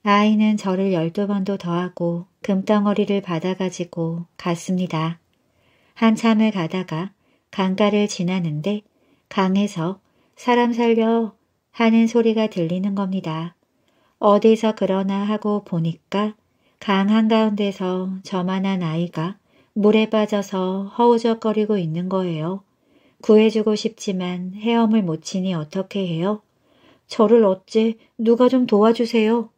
아이는 저를 열두 번도 더하고 금덩어리를 받아가지고 갔습니다. 한참을 가다가 강가를 지나는데 강에서 사람 살려 하는 소리가 들리는 겁니다. 어디서 그러나 하고 보니까 강 한가운데서 저만한 아이가 물에 빠져서 허우적거리고 있는 거예요. 구해주고 싶지만 헤엄을 못 치니 어떻게 해요? 저를 어찌 누가 좀 도와주세요.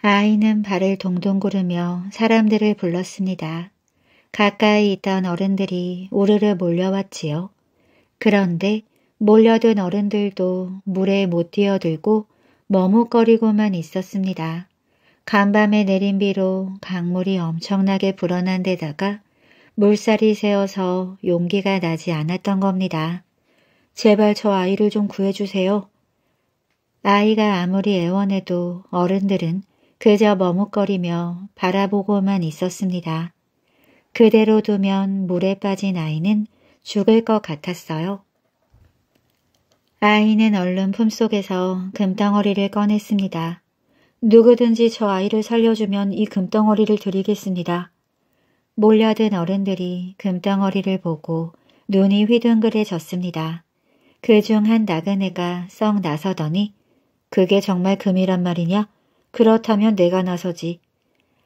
아이는 발을 동동 구르며 사람들을 불렀습니다. 가까이 있던 어른들이 우르르 몰려왔지요. 그런데 몰려든 어른들도 물에 못 뛰어들고 머뭇거리고만 있었습니다. 간밤에 내린 비로 강물이 엄청나게 불어난 데다가 물살이 새어서 용기가 나지 않았던 겁니다. 제발 저 아이를 좀 구해주세요. 아이가 아무리 애원해도 어른들은 그저 머뭇거리며 바라보고만 있었습니다. 그대로 두면 물에 빠진 아이는 죽을 것 같았어요. 아이는 얼른 품속에서 금덩어리를 꺼냈습니다. 누구든지 저 아이를 살려주면 이 금덩어리를 드리겠습니다. 몰려든 어른들이 금덩어리를 보고 눈이 휘둥그레졌습니다. 그 중 한 나그네가 썩 나서더니 그게 정말 금이란 말이냐? 그렇다면 내가 나서지.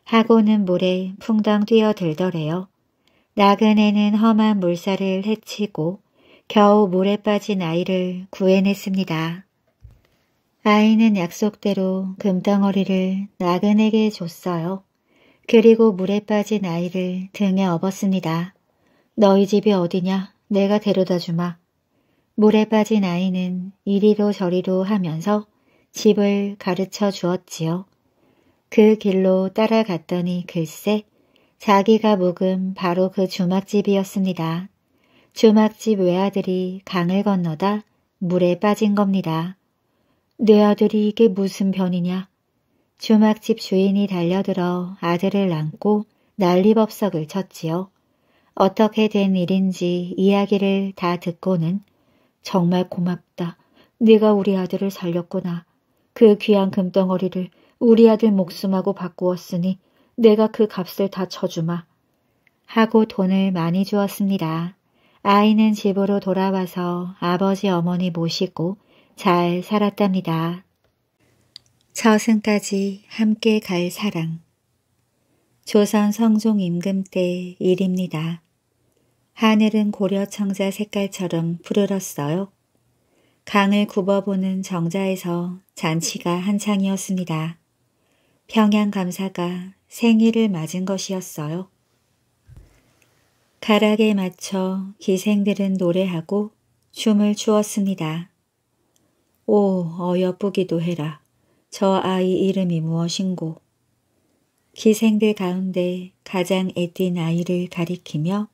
하고는 물에 풍덩 뛰어들더래요. 나그네는 험한 물살을 헤치고 겨우 물에 빠진 아이를 구해냈습니다. 아이는 약속대로 금덩어리를 나그네게 줬어요. 그리고 물에 빠진 아이를 등에 업었습니다. 너희 집이 어디냐? 내가 데려다 주마. 물에 빠진 아이는 이리로 저리로 하면서 집을 가르쳐 주었지요. 그 길로 따라갔더니 글쎄 자기가 묵은 바로 그 주막집이었습니다. 주막집 외아들이 강을 건너다 물에 빠진 겁니다. 뇌 아들이 이게 무슨 변이냐. 주막집 주인이 달려들어 아들을 안고 난리법석을 쳤지요. 어떻게 된 일인지 이야기를 다 듣고는 정말 고맙다. 네가 우리 아들을 살렸구나. 그 귀한 금덩어리를 우리 아들 목숨하고 바꾸었으니 내가 그 값을 다 쳐주마. 하고 돈을 많이 주었습니다. 아이는 집으로 돌아와서 아버지 어머니 모시고 잘 살았답니다. 저승까지 함께 갈 사랑 조선 성종 임금 때 일입니다. 하늘은 고려 청자 색깔처럼 푸르렀어요. 강을 굽어보는 정자에서 잔치가 한창이었습니다. 평양 감사가 생일을 맞은 것이었어요. 가락에 맞춰 기생들은 노래하고 춤을 추었습니다. 오 어여쁘기도 해라. 저 아이 이름이 무엇인고. 기생들 가운데 가장 애띤 아이를 가리키며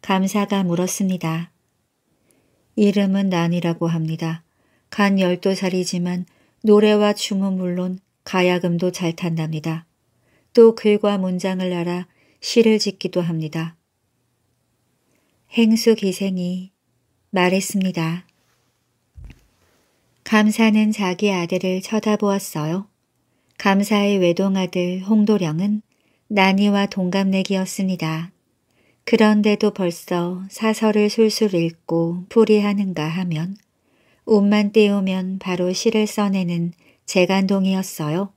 감사가 물었습니다. 이름은 난이라고 합니다. 간 열두 살이지만 노래와 춤은 물론 가야금도 잘 탄답니다. 또 글과 문장을 알아 시를 짓기도 합니다. 행수 기생이 말했습니다. 감사는 자기 아들을 쳐다보았어요. 감사의 외동아들 홍도령은 난이와 동갑내기였습니다. 그런데도 벌써 사설을 술술 읽고 풀이하는가 하면 옷만 떼우면 바로 시를 써내는 재간동이었어요.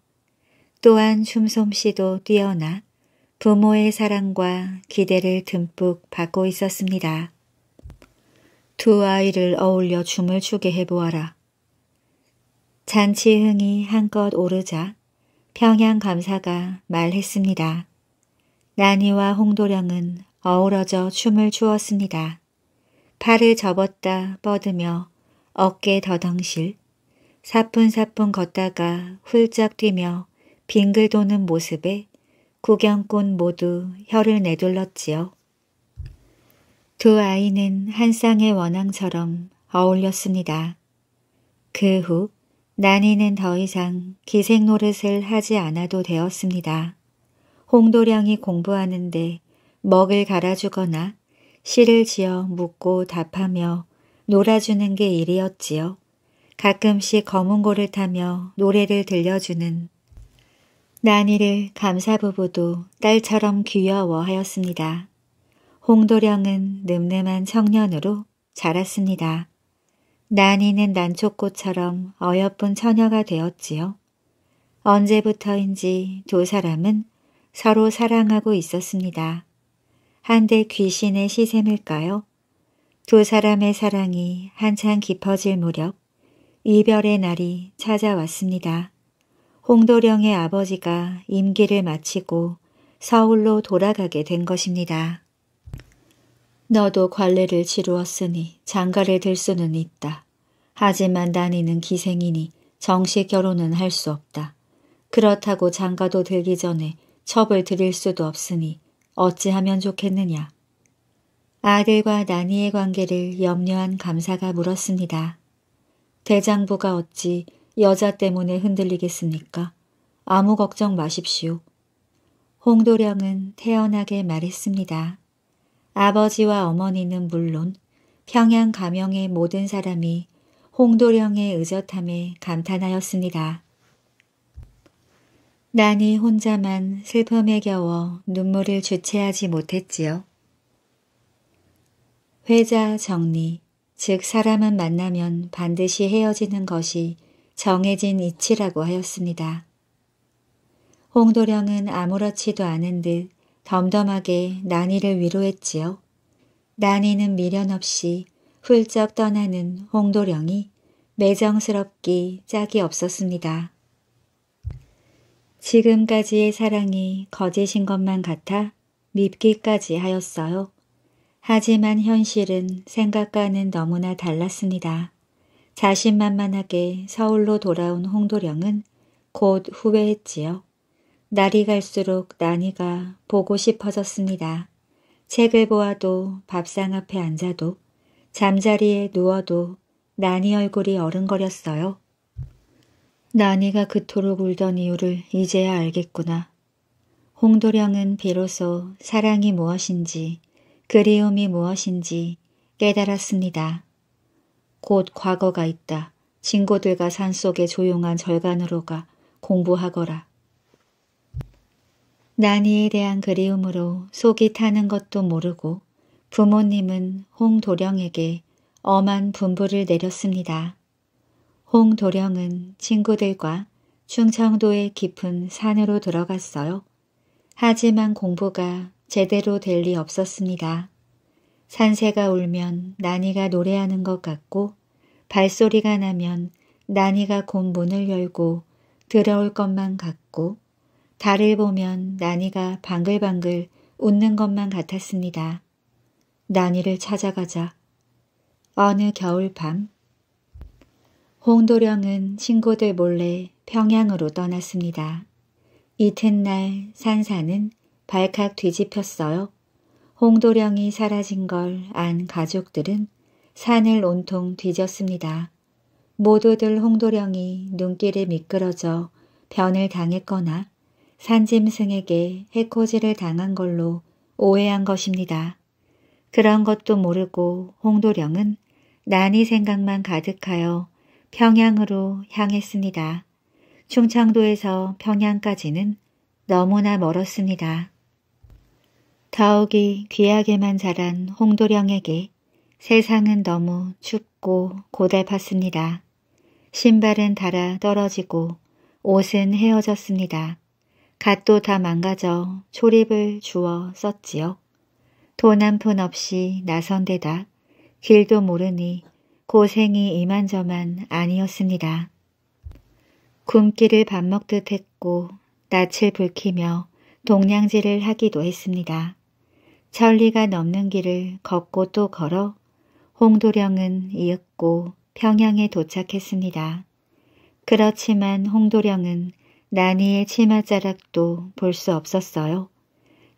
또한 춤솜씨도 뛰어나 부모의 사랑과 기대를 듬뿍 받고 있었습니다. 두 아이를 어울려 춤을 추게 해보아라. 잔치흥이 한껏 오르자 평양 감사가 말했습니다. 나니와 홍도령은 어우러져 춤을 추었습니다. 팔을 접었다 뻗으며 어깨 더덩실 사뿐사뿐 걷다가 훌쩍 뛰며 빙글 도는 모습에 구경꾼 모두 혀를 내둘렀지요. 두 아이는 한 쌍의 원앙처럼 어울렸습니다. 그 후 난이는 더 이상 기생 노릇을 하지 않아도 되었습니다. 홍도량이 공부하는데 먹을 갈아주거나 시를 지어 묻고 답하며 놀아주는 게 일이었지요. 가끔씩 검은고를 타며 노래를 들려주는 난이를 감사부부도 딸처럼 귀여워하였습니다. 홍도령은 늠름한 청년으로 자랐습니다. 난이는 난초꽃처럼 어여쁜 처녀가 되었지요. 언제부터인지 두 사람은 서로 사랑하고 있었습니다. 한데 귀신의 시샘일까요? 두 사람의 사랑이 한창 깊어질 무렵 이별의 날이 찾아왔습니다. 홍도령의 아버지가 임기를 마치고 서울로 돌아가게 된 것입니다. 너도 관례를 치루었으니 장가를 들 수는 있다. 하지만 나니는 기생이니 정식 결혼은 할 수 없다. 그렇다고 장가도 들기 전에 첩을 드릴 수도 없으니 어찌하면 좋겠느냐. 아들과 나니의 관계를 염려한 감사가 물었습니다. 대장부가 어찌 여자 때문에 흔들리겠습니까? 아무 걱정 마십시오. 홍도령은 태연하게 말했습니다. 아버지와 어머니는 물론 평양 가명의 모든 사람이 홍도령의 의젓함에 감탄하였습니다. 난이 혼자만 슬픔에 겨워 눈물을 주체하지 못했지요. 회자 정리, 즉 사람은 만나면 반드시 헤어지는 것이 정해진 이치라고 하였습니다. 홍도령은 아무렇지도 않은 듯 덤덤하게 난이를 위로했지요. 난이는 미련 없이 훌쩍 떠나는 홍도령이 매정스럽기 짝이 없었습니다. 지금까지의 사랑이 거짓인 것만 같아 밉기까지 하였어요. 하지만 현실은 생각과는 너무나 달랐습니다. 자신만만하게 서울로 돌아온 홍도령은 곧 후회했지요. 날이 갈수록 난이가 보고 싶어졌습니다. 책을 보아도 밥상 앞에 앉아도 잠자리에 누워도 난이 얼굴이 어른거렸어요. 난이가 그토록 울던 이유를 이제야 알겠구나. 홍도령은 비로소 사랑이 무엇인지 그리움이 무엇인지 깨달았습니다. 곧 과거가 있다. 친구들과 산속의 조용한 절간으로 가 공부하거라. 나니에 대한 그리움으로 속이 타는 것도 모르고 부모님은 홍도령에게 엄한 분부를 내렸습니다. 홍도령은 친구들과 충청도의 깊은 산으로 들어갔어요. 하지만 공부가 제대로 될 리 없었습니다. 산새가 울면 나니가 노래하는 것 같고 발소리가 나면 나니가 곧 문을 열고 들어올 것만 같고 달을 보면 나니가 방글방글 웃는 것만 같았습니다. 나니를 찾아가자. 어느 겨울밤 홍도령은 친구들 몰래 평양으로 떠났습니다. 이튿날 산사는 발칵 뒤집혔어요. 홍도령이 사라진 걸 안 가족들은 산을 온통 뒤졌습니다. 모두들 홍도령이 눈길에 미끄러져 변을 당했거나 산짐승에게 해코지를 당한 걸로 오해한 것입니다. 그런 것도 모르고 홍도령은 난이 생각만 가득하여 평양으로 향했습니다. 충청도에서 평양까지는 너무나 멀었습니다. 더욱이 귀하게만 자란 홍도령에게 세상은 너무 춥고 고달팠습니다. 신발은 달아 떨어지고 옷은 헤어졌습니다. 갓도 다 망가져 초립을 주워 썼지요. 돈 한 푼 없이 나선데다 길도 모르니 고생이 이만저만 아니었습니다. 굶기를 밥 먹듯 했고 낯을 불키며 동냥질을 하기도 했습니다. 천리가 넘는 길을 걷고 또 걸어 홍도령은 이윽고 평양에 도착했습니다. 그렇지만 홍도령은 나니의 치마자락도 볼 수 없었어요.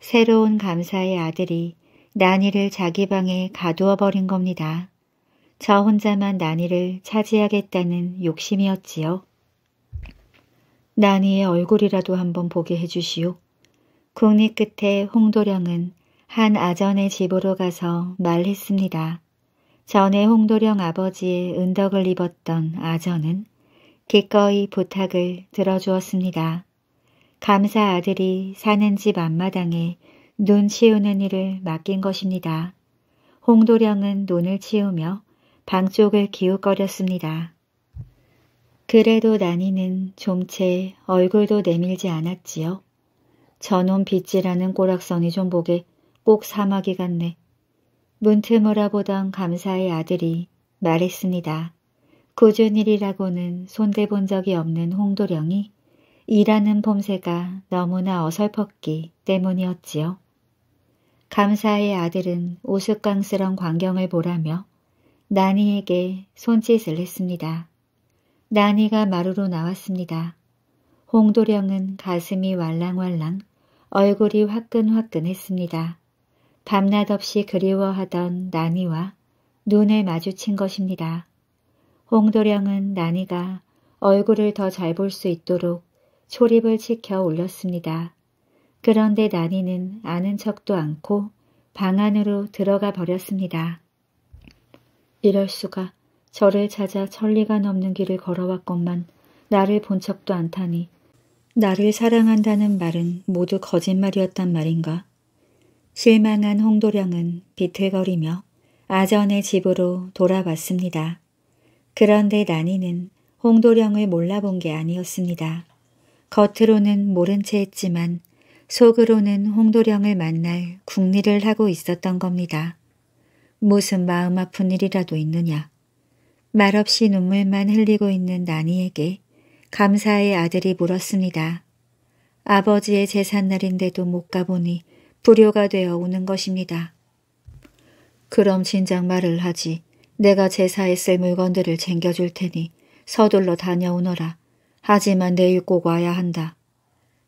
새로운 감사의 아들이 나니를 자기 방에 가두어 버린 겁니다. 저 혼자만 나니를 차지하겠다는 욕심이었지요. 나니의 얼굴이라도 한번 보게 해주시오. 국립 끝에 홍도령은 한 아전의 집으로 가서 말했습니다. 전에 홍도령 아버지의 은덕을 입었던 아전은 기꺼이 부탁을 들어주었습니다. 감사 아들이 사는 집 앞마당에 눈 치우는 일을 맡긴 것입니다. 홍도령은 눈을 치우며 방 쪽을 기웃거렸습니다. 그래도 난이는 좀 채 얼굴도 내밀지 않았지요. 저놈 빚지라는 꼬락선이 좀 보게 꼭 사막에 갔네. 문트 몰아보던 감사의 아들이 말했습니다. 고준일이라고는 손대본 적이 없는 홍도령이 일하는 봄새가 너무나 어설펐기 때문이었지요. 감사의 아들은 우스꽝스런 광경을 보라며 나니에게 손짓을 했습니다. 나니가 마루로 나왔습니다. 홍도령은 가슴이 왈랑왈랑 얼굴이 화끈화끈했습니다. 밤낮 없이 그리워하던 나니와 눈을 마주친 것입니다. 홍도령은 나니가 얼굴을 더 잘 볼 수 있도록 초립을 지켜 올렸습니다. 그런데 나니는 아는 척도 않고 방 안으로 들어가 버렸습니다. 이럴 수가 저를 찾아 천리가 넘는 길을 걸어왔건만 나를 본 척도 않다니 나를 사랑한다는 말은 모두 거짓말이었단 말인가 실망한 홍도령은 비틀거리며 아전의 집으로 돌아왔습니다. 그런데 난이는 홍도령을 몰라본 게 아니었습니다. 겉으로는 모른 채 했지만 속으로는 홍도령을 만날 궁리를 하고 있었던 겁니다. 무슨 마음 아픈 일이라도 있느냐. 말없이 눈물만 흘리고 있는 난이에게 감사의 아들이 물었습니다. 아버지의 제삿날인데도못 가보니 불효가 되어 오는 것입니다. 그럼 진작 말을 하지. 내가 제사에 쓸 물건들을 챙겨줄 테니 서둘러 다녀오너라. 하지만 내일 꼭 와야 한다.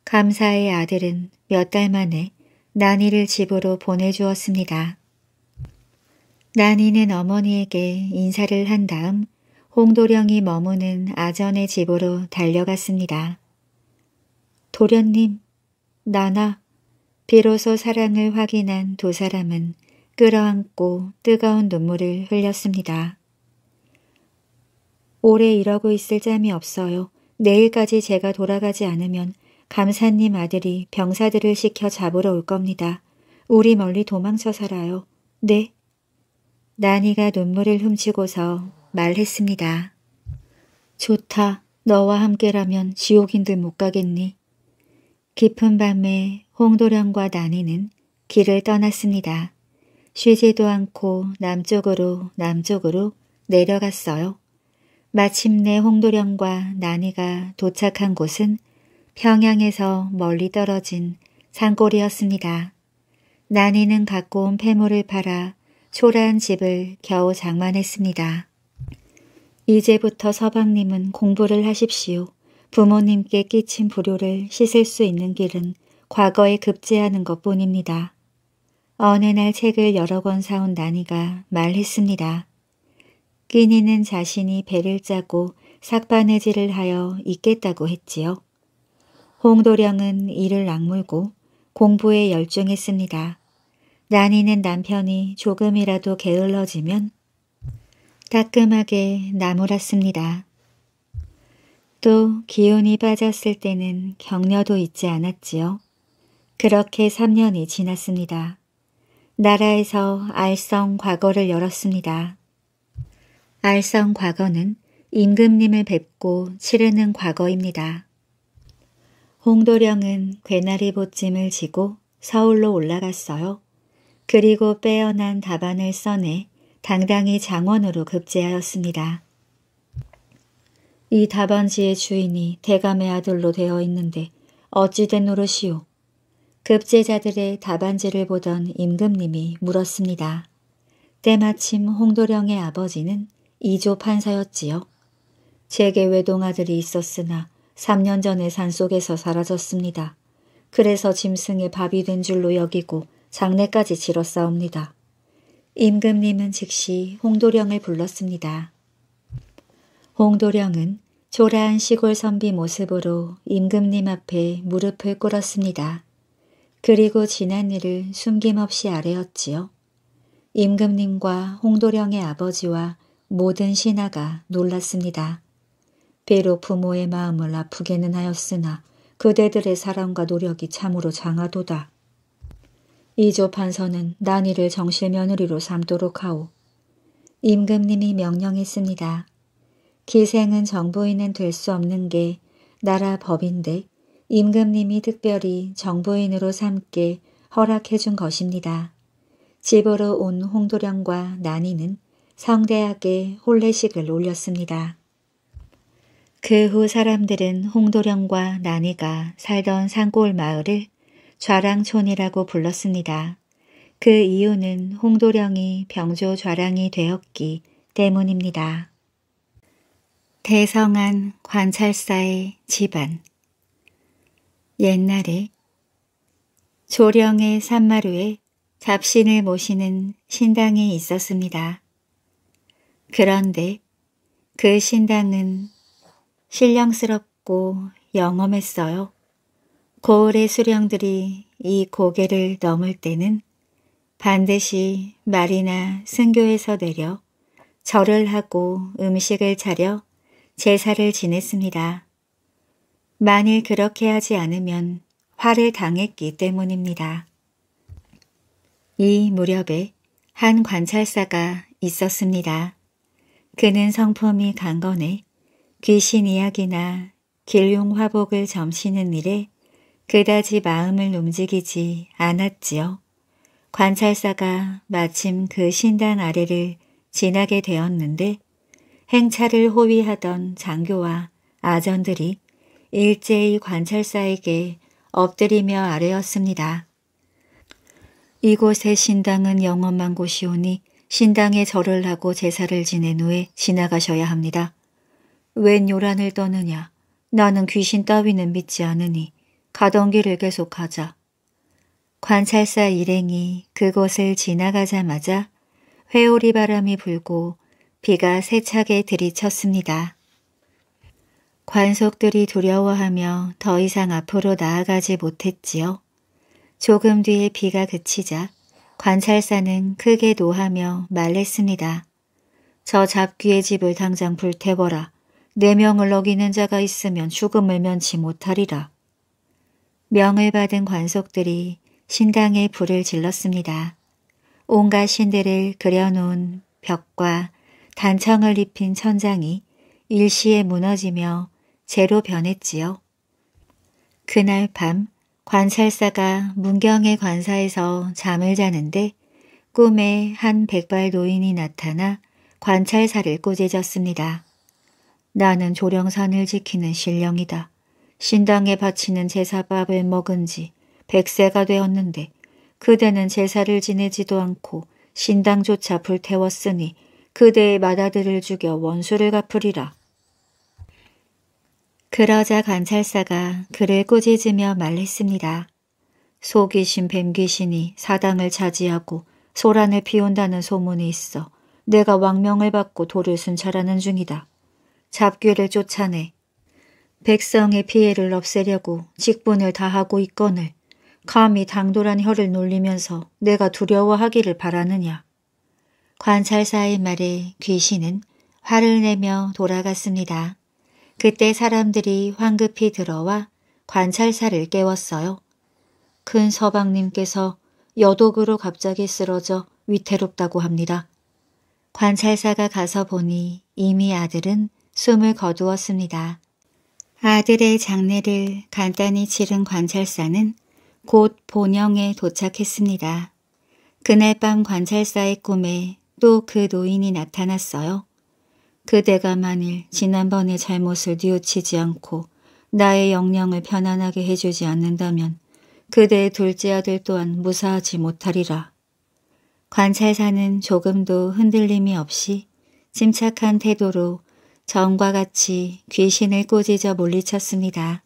감사의 아들은 몇 달 만에 나니를 집으로 보내주었습니다. 나니는 어머니에게 인사를 한 다음 홍도령이 머무는 아전의 집으로 달려갔습니다. 도련님, 나나 비로소 사랑을 확인한 두 사람은 끌어안고 뜨거운 눈물을 흘렸습니다. 오래 이러고 있을 잠이 없어요. 내일까지 제가 돌아가지 않으면 감사님 아들이 병사들을 시켜 잡으러 올 겁니다. 우리 멀리 도망쳐 살아요. 네? 나니가 눈물을 훔치고서 말했습니다. 좋다. 너와 함께라면 지옥인들 못 가겠니? 깊은 밤에 홍도령과 나니는 길을 떠났습니다. 쉬지도 않고 남쪽으로 남쪽으로 내려갔어요. 마침내 홍도령과 나니가 도착한 곳은 평양에서 멀리 떨어진 산골이었습니다. 나니는 갖고 온 폐물을 팔아 초라한 집을 겨우 장만했습니다. 이제부터 서방님은 공부를 하십시오. 부모님께 끼친 불효를 씻을 수 있는 길은 과거에 급제하는 것뿐입니다. 어느 날 책을 여러 권 사온 나니가 말했습니다. 끼니는 자신이 배를 짜고 삭바느질을 하여 있겠다고 했지요. 홍도령은 이를 악물고 공부에 열중했습니다. 나니는 남편이 조금이라도 게을러지면 따끔하게 나무랐습니다. 또 기운이 빠졌을 때는 격려도 잊지 않았지요. 그렇게 3년이 지났습니다. 나라에서 알성 과거를 열었습니다. 알성 과거는 임금님을 뵙고 치르는 과거입니다. 홍도령은 괴나리 보찜을 지고 서울로 올라갔어요. 그리고 빼어난 답안을 써내 당당히 장원으로 급제하였습니다. 이 다반지의 주인이 대감의 아들로 되어 있는데 어찌된 노릇이오? 급제자들의 다반지를 보던 임금님이 물었습니다. 때마침 홍도령의 아버지는 이조 판사였지요. 제게 외동아들이 있었으나 3년 전에 산속에서 사라졌습니다. 그래서 짐승의 밥이 된 줄로 여기고 장례까지 치러 싸웁니다. 임금님은 즉시 홍도령을 불렀습니다. 홍도령은 초라한 시골 선비 모습으로 임금님 앞에 무릎을 꿇었습니다. 그리고 지난 일을 숨김없이 아뢰었지요. 임금님과 홍도령의 아버지와 모든 신하가 놀랐습니다. 비록 부모의 마음을 아프게는 하였으나 그대들의 사랑과 노력이 참으로 장하도다. 이조 판서는 난이를 정실 며느리로 삼도록 하오. 임금님이 명령했습니다. 기생은 정부인은 될 수 없는 게 나라 법인데 임금님이 특별히 정부인으로 삼게 허락해 준 것입니다. 집으로 온 홍도령과 난이는 성대하게 홀례식을 올렸습니다. 그 후 사람들은 홍도령과 난이가 살던 산골 마을을 좌랑촌이라고 불렀습니다. 그 이유는 홍도령이 병조 좌랑이 되었기 때문입니다. 대성한 관찰사의 집안 옛날에 조령의 산마루에 잡신을 모시는 신당이 있었습니다. 그런데 그 신당은 신령스럽고 영험했어요. 고을의 수령들이 이 고개를 넘을 때는 반드시 말이나 승교에서 내려 절을 하고 음식을 차려 제사를 지냈습니다. 만일 그렇게 하지 않으면 화를 당했기 때문입니다. 이 무렵에 한 관찰사가 있었습니다. 그는 성품이 강건해 귀신 이야기나 길용 화복을 점치는 일에 그다지 마음을 움직이지 않았지요. 관찰사가 마침 그 신단 아래를 지나게 되었는데 행차를 호위하던 장교와 아전들이 일제히 관찰사에게 엎드리며 아뢰었습니다. 이곳의 신당은 영험한 곳이오니 신당에 절을 하고 제사를 지낸 후에 지나가셔야 합니다. 웬 요란을 떠느냐. 나는 귀신 따위는 믿지 않으니 가던 길을 계속하자. 관찰사 일행이 그곳을 지나가자마자 회오리 바람이 불고 비가 세차게 들이쳤습니다. 관속들이 두려워하며 더 이상 앞으로 나아가지 못했지요. 조금 뒤에 비가 그치자 관찰사는 크게 노하며 말했습니다. 저 잡귀의 집을 당장 불태워라. 네 명을 어기는 자가 있으면 죽음을 면치 못하리라. 명을 받은 관속들이 신당에 불을 질렀습니다. 온갖 신들을 그려놓은 벽과 단청을 입힌 천장이 일시에 무너지며 재로 변했지요. 그날 밤 관찰사가 문경의 관사에서 잠을 자는데 꿈에 한 백발 노인이 나타나 관찰사를 꼬재졌습니다. 나는 조령선을 지키는 신령이다. 신당에 바치는 제사밥을 먹은 지 백세가 되었는데 그대는 제사를 지내지도 않고 신당조차 불태웠으니 그대의 마다들을 죽여 원수를 갚으리라. 그러자 관찰사가 그를 꾸짖으며 말했습니다. 소귀신 뱀귀신이 사당을 차지하고 소란을 피운다는 소문이 있어 내가 왕명을 받고 도를 순찰하는 중이다. 잡귀를 쫓아내. 백성의 피해를 없애려고 직분을 다하고 있거늘 감히 당돌한 혀를 놀리면서 내가 두려워하기를 바라느냐. 관찰사의 말에 귀신은 화를 내며 돌아갔습니다. 그때 사람들이 황급히 들어와 관찰사를 깨웠어요. 큰 서방님께서 여독으로 갑자기 쓰러져 위태롭다고 합니다. 관찰사가 가서 보니 이미 아들은 숨을 거두었습니다. 아들의 장례를 간단히 치른 관찰사는 곧 본영에 도착했습니다. 그날 밤 관찰사의 꿈에 또그 노인이 나타났어요. 그대가 만일 지난번의 잘못을 뉘우치지 않고 나의 영령을 편안하게 해주지 않는다면 그대의 둘째 아들 또한 무사하지 못하리라. 관찰사는 조금도 흔들림이 없이 침착한 태도로 전과 같이 귀신을 꼬지져 물리쳤습니다.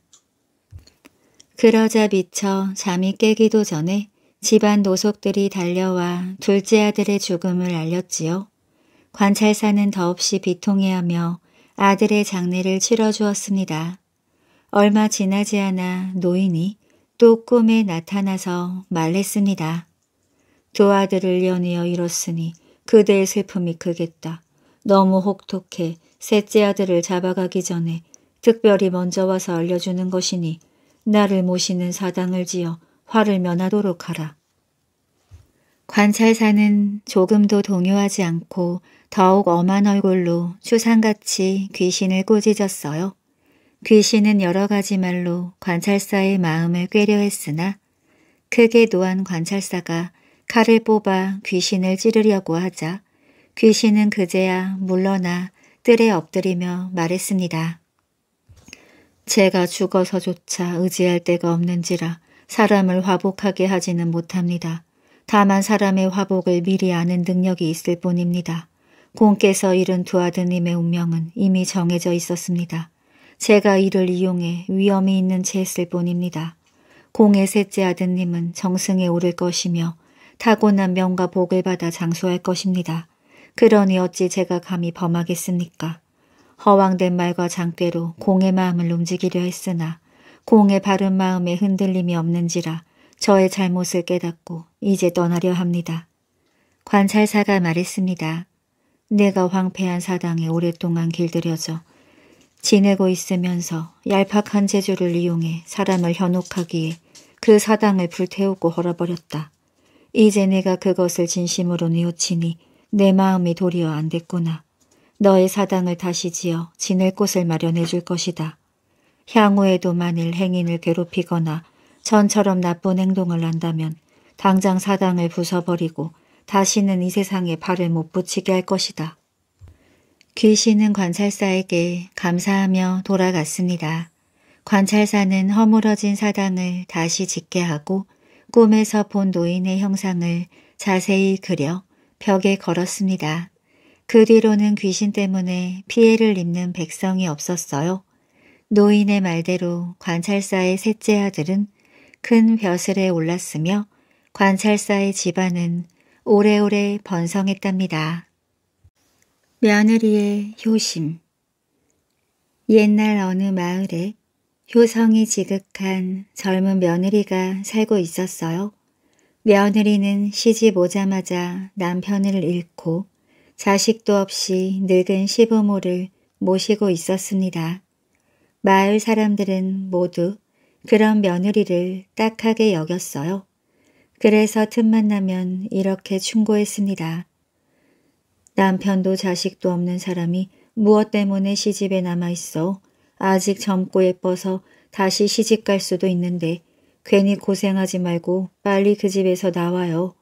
그러자 미처 잠이 깨기도 전에 집안 노속들이 달려와 둘째 아들의 죽음을 알렸지요. 관찰사는 더없이 비통해하며 아들의 장례를 치러주었습니다. 얼마 지나지 않아 노인이 또 꿈에 나타나서 말했습니다. 두 아들을 연이어 잃었으니 그대의 슬픔이 크겠다. 너무 혹독해 셋째 아들을 잡아가기 전에 특별히 먼저 와서 알려주는 것이니 나를 모시는 사당을 지어 화를 면하도록 하라. 관찰사는 조금도 동요하지 않고 더욱 엄한 얼굴로 추상같이 귀신을 꾸짖었어요. 귀신은 여러 가지 말로 관찰사의 마음을 꾀려 했으나 크게 노한 관찰사가 칼을 뽑아 귀신을 찌르려고 하자 귀신은 그제야 물러나 뜰에 엎드리며 말했습니다. 제가 죽어서조차 의지할 데가 없는지라 사람을 화복하게 하지는 못합니다. 다만 사람의 화복을 미리 아는 능력이 있을 뿐입니다. 공께서 잃은 두 아드님의 운명은 이미 정해져 있었습니다. 제가 이를 이용해 위험이 있는 채 했을 뿐입니다. 공의 셋째 아드님은 정승에 오를 것이며 타고난 명과 복을 받아 장수할 것입니다. 그러니 어찌 제가 감히 범하겠습니까? 허황된 말과 장꾀로 공의 마음을 움직이려 했으나 공의 바른 마음에 흔들림이 없는지라 저의 잘못을 깨닫고 이제 떠나려 합니다. 관찰사가 말했습니다. 내가 황폐한 사당에 오랫동안 길들여져 지내고 있으면서 얄팍한 재주를 이용해 사람을 현혹하기에 그 사당을 불태우고 헐어버렸다. 이제 내가 그것을 진심으로 뉘우치니 내 마음이 도리어 안 됐구나. 너의 사당을 다시 지어 지낼 곳을 마련해 줄 것이다. 향후에도 만일 행인을 괴롭히거나 전처럼 나쁜 행동을 한다면 당장 사당을 부숴버리고 다시는 이 세상에 발을 못 붙이게 할 것이다. 귀신은 관찰사에게 감사하며 돌아갔습니다. 관찰사는 허물어진 사당을 다시 짓게 하고 꿈에서 본 노인의 형상을 자세히 그려 벽에 걸었습니다. 그 뒤로는 귀신 때문에 피해를 입는 백성이 없었어요. 노인의 말대로 관찰사의 셋째 아들은 큰 벼슬에 올랐으며 관찰사의 집안은 오래오래 번성했답니다. 며느리의 효심 옛날 어느 마을에 효성이 지극한 젊은 며느리가 살고 있었어요. 며느리는 시집 오자마자 남편을 잃고 자식도 없이 늙은 시부모를 모시고 있었습니다. 마을 사람들은 모두 그런 며느리를 딱하게 여겼어요. 그래서 틈만 나면 이렇게 충고했습니다. 남편도 자식도 없는 사람이 무엇 때문에 시집에 남아있어 아직 젊고 예뻐서 다시 시집 갈 수도 있는데 괜히 고생하지 말고 빨리 그 집에서 나와요.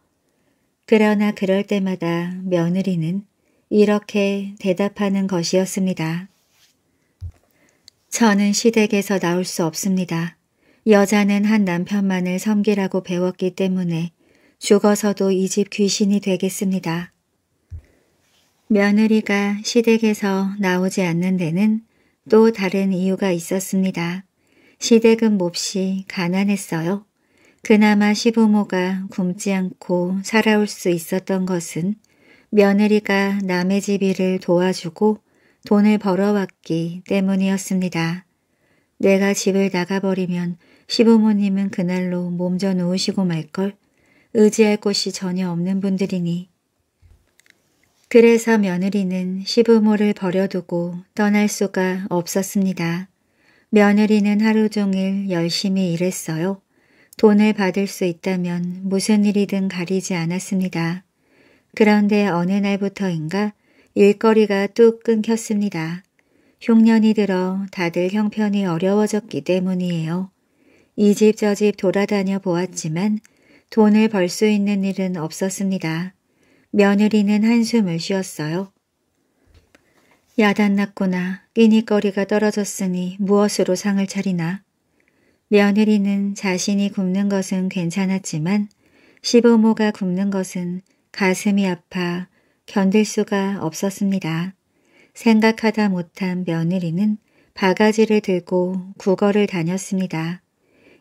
그러나 그럴 때마다 며느리는 이렇게 대답하는 것이었습니다. 저는 시댁에서 나올 수 없습니다. 여자는 한 남편만을 섬기라고 배웠기 때문에 죽어서도 이 집 귀신이 되겠습니다. 며느리가 시댁에서 나오지 않는 데는 또 다른 이유가 있었습니다. 시댁은 몹시 가난했어요. 그나마 시부모가 굶지 않고 살아올 수 있었던 것은 며느리가 남의 집 일을 도와주고 돈을 벌어왔기 때문이었습니다. 내가 집을 나가버리면 시부모님은 그날로 몸져 놓으시고 말걸 의지할 곳이 전혀 없는 분들이니. 그래서 며느리는 시부모를 버려두고 떠날 수가 없었습니다. 며느리는 하루 종일 열심히 일했어요. 돈을 받을 수 있다면 무슨 일이든 가리지 않았습니다. 그런데 어느 날부터인가 일거리가 뚝 끊겼습니다. 흉년이 들어 다들 형편이 어려워졌기 때문이에요. 이 집 저 집 돌아다녀 보았지만 돈을 벌 수 있는 일은 없었습니다. 며느리는 한숨을 쉬었어요. 야단났구나. 끼니거리가 떨어졌으니 무엇으로 상을 차리나. 며느리는 자신이 굶는 것은 괜찮았지만 시부모가 굶는 것은 가슴이 아파 견딜 수가 없었습니다. 생각하다 못한 며느리는 바가지를 들고 구걸을 다녔습니다.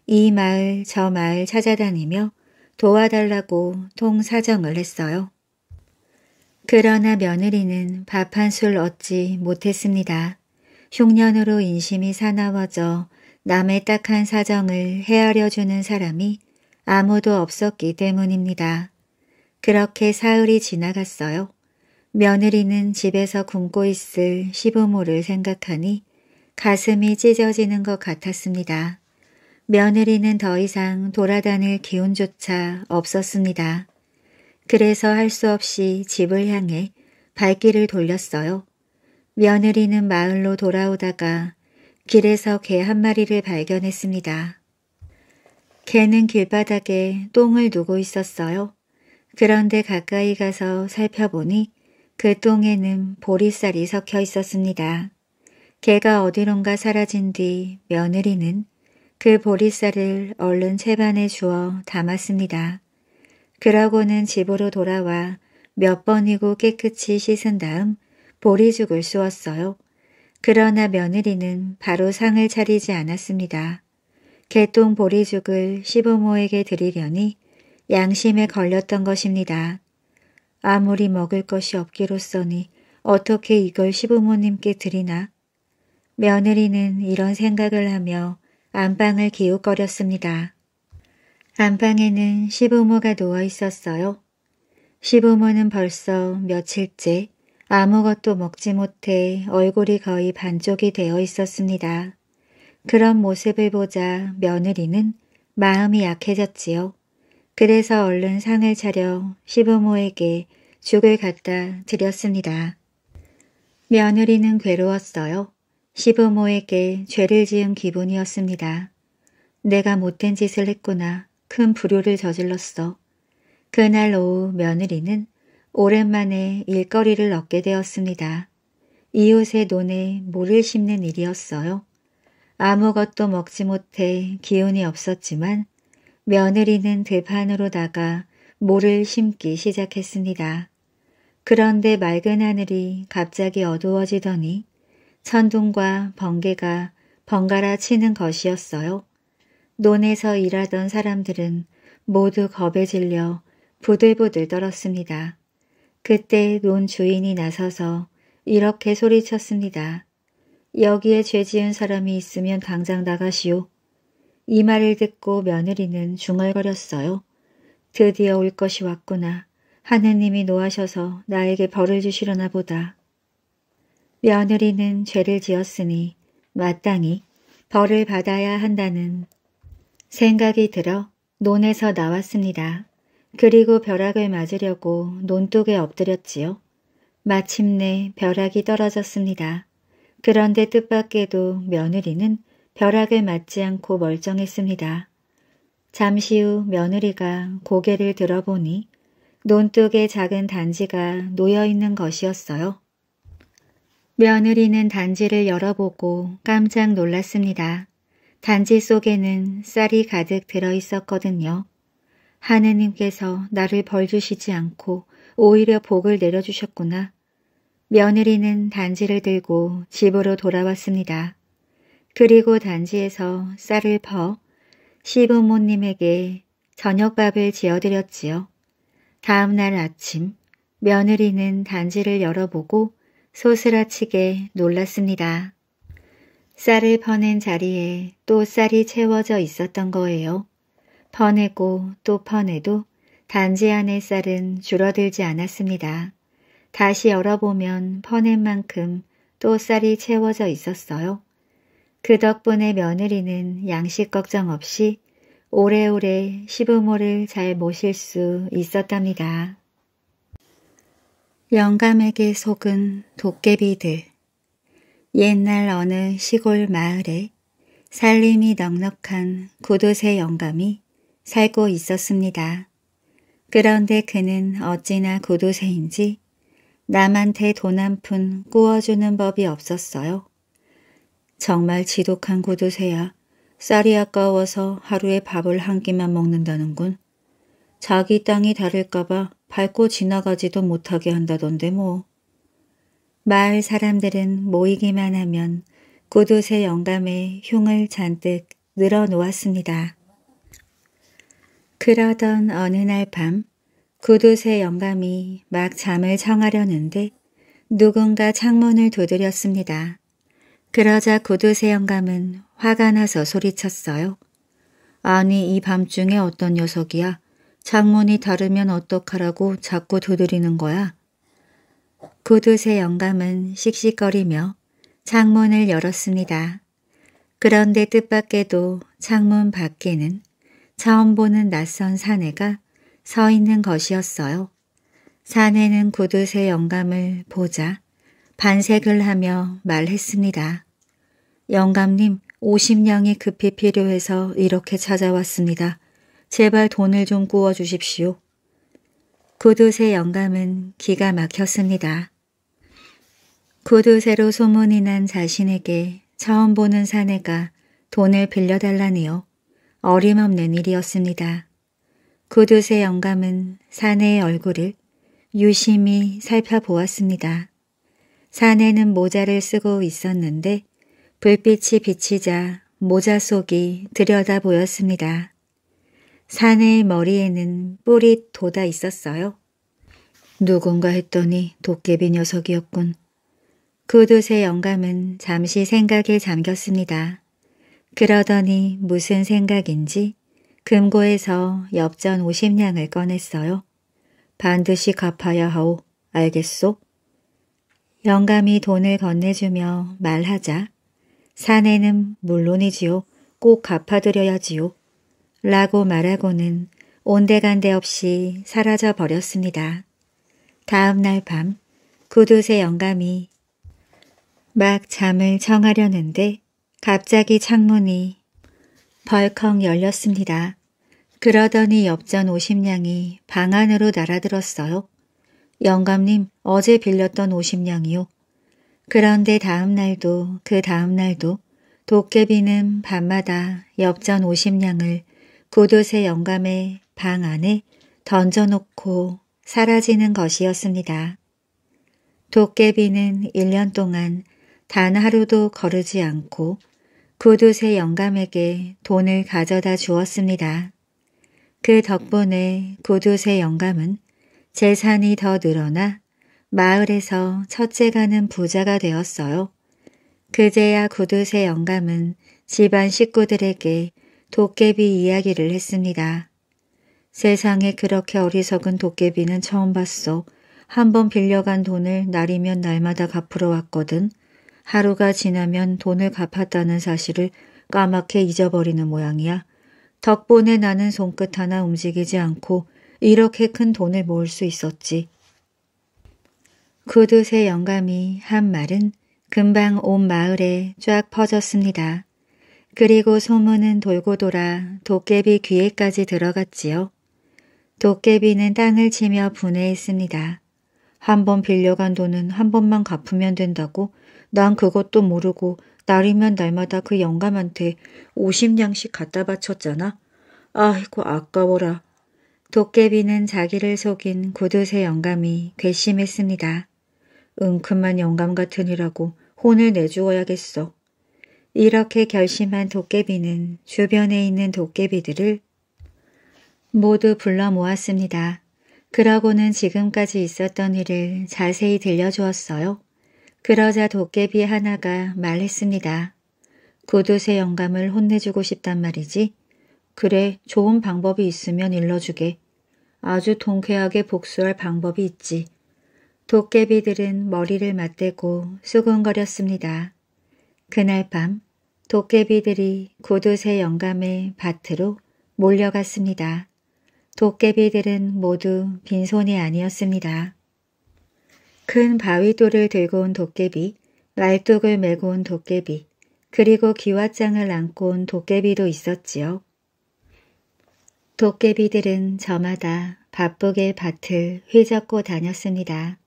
이 마을 저 마을 찾아다니며 도와달라고 통사정을 했어요. 그러나 며느리는 밥 한 술 얻지 못했습니다. 흉년으로 인심이 사나워져 남의 딱한 사정을 헤아려주는 사람이 아무도 없었기 때문입니다. 그렇게 사흘이 지나갔어요. 며느리는 집에서 굶고 있을 시부모를 생각하니 가슴이 찢어지는 것 같았습니다. 며느리는 더 이상 돌아다닐 기운조차 없었습니다. 그래서 할 수 없이 집을 향해 발길을 돌렸어요. 며느리는 마을로 돌아오다가 길에서 개 한 마리를 발견했습니다. 개는 길바닥에 똥을 누고 있었어요. 그런데 가까이 가서 살펴보니 그 똥에는 보리살이 섞여 있었습니다. 개가 어디론가 사라진 뒤 며느리는 그보리살을 얼른 채반에 주어 담았습니다. 그러고는 집으로 돌아와 몇 번이고 깨끗이 씻은 다음 보리죽을 쑤었어요. 그러나 며느리는 바로 상을 차리지 않았습니다. 개똥 보리죽을 시부모에게 드리려니 양심에 걸렸던 것입니다. 아무리 먹을 것이 없기로써니 어떻게 이걸 시부모님께 드리나. 며느리는 이런 생각을 하며 안방을 기웃거렸습니다. 안방에는 시부모가 누워 있었어요. 시부모는 벌써 며칠째 아무것도 먹지 못해 얼굴이 거의 반쪽이 되어 있었습니다. 그런 모습을 보자 며느리는 마음이 약해졌지요. 그래서 얼른 상을 차려 시부모에게 죽을 갖다 드렸습니다. 며느리는 괴로웠어요. 시부모에게 죄를 지은 기분이었습니다. 내가 못된 짓을 했구나. 큰 불효를 저질렀어. 그날 오후 며느리는 오랜만에 일거리를 얻게 되었습니다. 이웃의 논에 물을 심는 일이었어요. 아무것도 먹지 못해 기운이 없었지만 며느리는 들판으로다가 모를 심기 시작했습니다. 그런데 맑은 하늘이 갑자기 어두워지더니 천둥과 번개가 번갈아 치는 것이었어요. 논에서 일하던 사람들은 모두 겁에 질려 부들부들 떨었습니다. 그때 논 주인이 나서서 이렇게 소리쳤습니다. 여기에 죄 지은 사람이 있으면 당장 나가시오. 이 말을 듣고 며느리는 중얼거렸어요. 드디어 올 것이 왔구나. 하느님이 노하셔서 나에게 벌을 주시려나 보다. 며느리는 죄를 지었으니 마땅히 벌을 받아야 한다는 생각이 들어 논에서 나왔습니다. 그리고 벼락을 맞으려고 논둑에 엎드렸지요. 마침내 벼락이 떨어졌습니다. 그런데 뜻밖에도 며느리는 벼락을 맞지 않고 멀쩡했습니다. 잠시 후 며느리가 고개를 들어보니 논뚝에 작은 단지가 놓여있는 것이었어요. 며느리는 단지를 열어보고 깜짝 놀랐습니다. 단지 속에는 쌀이 가득 들어있었거든요. 하느님께서 나를 벌 주시지 않고 오히려 복을 내려주셨구나. 며느리는 단지를 들고 집으로 돌아왔습니다. 그리고 단지에서 쌀을 퍼 시부모님에게 저녁밥을 지어드렸지요. 다음날 아침 며느리는 단지를 열어보고 소스라치게 놀랐습니다. 쌀을 퍼낸 자리에 또 쌀이 채워져 있었던 거예요. 퍼내고 또 퍼내도 단지 안의 쌀은 줄어들지 않았습니다. 다시 열어보면 퍼낸 만큼 또 쌀이 채워져 있었어요. 그 덕분에 며느리는 양식 걱정 없이 오래오래 시부모를 잘 모실 수 있었답니다. 영감에게 속은 도깨비들 옛날 어느 시골 마을에 살림이 넉넉한 구두쇠 영감이 살고 있었습니다. 그런데 그는 어찌나 구두쇠인지 남한테 돈 한푼 꾸어주는 법이 없었어요. 정말 지독한 고두새야 쌀이 아까워서 하루에 밥을 한 끼만 먹는다는군. 자기 땅이 다를까봐 밟고 지나가지도 못하게 한다던데 뭐. 마을 사람들은 모이기만 하면 고두새 영감의 흉을 잔뜩 늘어놓았습니다. 그러던 어느 날밤구두새 영감이 막 잠을 청하려는데 누군가 창문을 두드렸습니다. 그러자 구두쇠 영감은 화가 나서 소리쳤어요. 아니 이 밤중에 어떤 녀석이야. 창문이 다르면 어떡하라고 자꾸 두드리는 거야. 구두쇠 영감은 씩씩거리며 창문을 열었습니다. 그런데 뜻밖에도 창문 밖에는 처음 보는 낯선 사내가 서 있는 것이었어요. 사내는 구두쇠 영감을 보자 반색을 하며 말했습니다. 영감님 50냥이 급히 필요해서 이렇게 찾아왔습니다. 제발 돈을 좀 구워 주십시오. 구두쇠 영감은 기가 막혔습니다. 구두쇠로 소문이 난 자신에게 처음 보는 사내가 돈을 빌려달라니요. 어림없는 일이었습니다. 구두쇠 영감은 사내의 얼굴을 유심히 살펴보았습니다. 사내는 모자를 쓰고 있었는데 불빛이 비치자 모자 속이 들여다 보였습니다. 사내의 머리에는 뿔이 돋아 있었어요. 누군가 했더니 도깨비 녀석이었군. 그두쇠 영감은 잠시 생각에 잠겼습니다. 그러더니 무슨 생각인지 금고에서 엽전 50냥을 꺼냈어요. 반드시 갚아야 하오. 알겠소? 영감이 돈을 건네주며 말하자 사내는 물론이지요. 꼭 갚아드려야지요. 라고 말하고는 온데간데 없이 사라져 버렸습니다. 다음 날밤 구두쇠 영감이 막 잠을 청하려는데 갑자기 창문이 벌컥 열렸습니다. 그러더니 엽전 오십냥이 방 안으로 날아들었어요. 영감님 어제 빌렸던 50냥이요. 그런데 다음 날도 그 다음 날도 도깨비는 밤마다 엽전 50냥을 구두쇠 영감의 방 안에 던져놓고 사라지는 것이었습니다. 도깨비는 1년 동안 단 하루도 거르지 않고 구두쇠 영감에게 돈을 가져다 주었습니다. 그 덕분에 구두쇠 영감은 재산이 더 늘어나 마을에서 첫째 가는 부자가 되었어요. 그제야 구두쇠 영감은 집안 식구들에게 도깨비 이야기를 했습니다. 세상에 그렇게 어리석은 도깨비는 처음 봤어. 한번 빌려간 돈을 날이면 날마다 갚으러 왔거든. 하루가 지나면 돈을 갚았다는 사실을 까맣게 잊어버리는 모양이야. 덕분에 나는 손끝 하나 움직이지 않고 이렇게 큰 돈을 모을 수 있었지. 그두쇠 영감이 한 말은 금방 온 마을에 쫙 퍼졌습니다. 그리고 소문은 돌고 돌아 도깨비 귀에까지 들어갔지요. 도깨비는 땅을 치며 분해했습니다. 한 번 빌려간 돈은 한 번만 갚으면 된다고 난 그것도 모르고 날이면 날마다 그 영감한테 50냥씩 갖다 바쳤잖아. 아이고 아까워라. 도깨비는 자기를 속인 구두쇠 영감이 괘씸했습니다. 은큼한 영감 같으니라고 혼을 내주어야겠어. 이렇게 결심한 도깨비는 주변에 있는 도깨비들을 모두 불러 모았습니다. 그러고는 지금까지 있었던 일을 자세히 들려주었어요. 그러자 도깨비 하나가 말했습니다. 구두쇠 영감을 혼내주고 싶단 말이지. 그래, 좋은 방법이 있으면 일러주게. 아주 통쾌하게 복수할 방법이 있지. 도깨비들은 머리를 맞대고 수근거렸습니다. 그날 밤 도깨비들이 구두쇠 영감의 밭으로 몰려갔습니다. 도깨비들은 모두 빈손이 아니었습니다. 큰 바위돌을 들고 온 도깨비, 날뚝을 메고 온 도깨비, 그리고 기와장을 안고 온 도깨비도 있었지요. 도깨비들은 저마다 바쁘게 밭을 휘젓고 다녔습니다.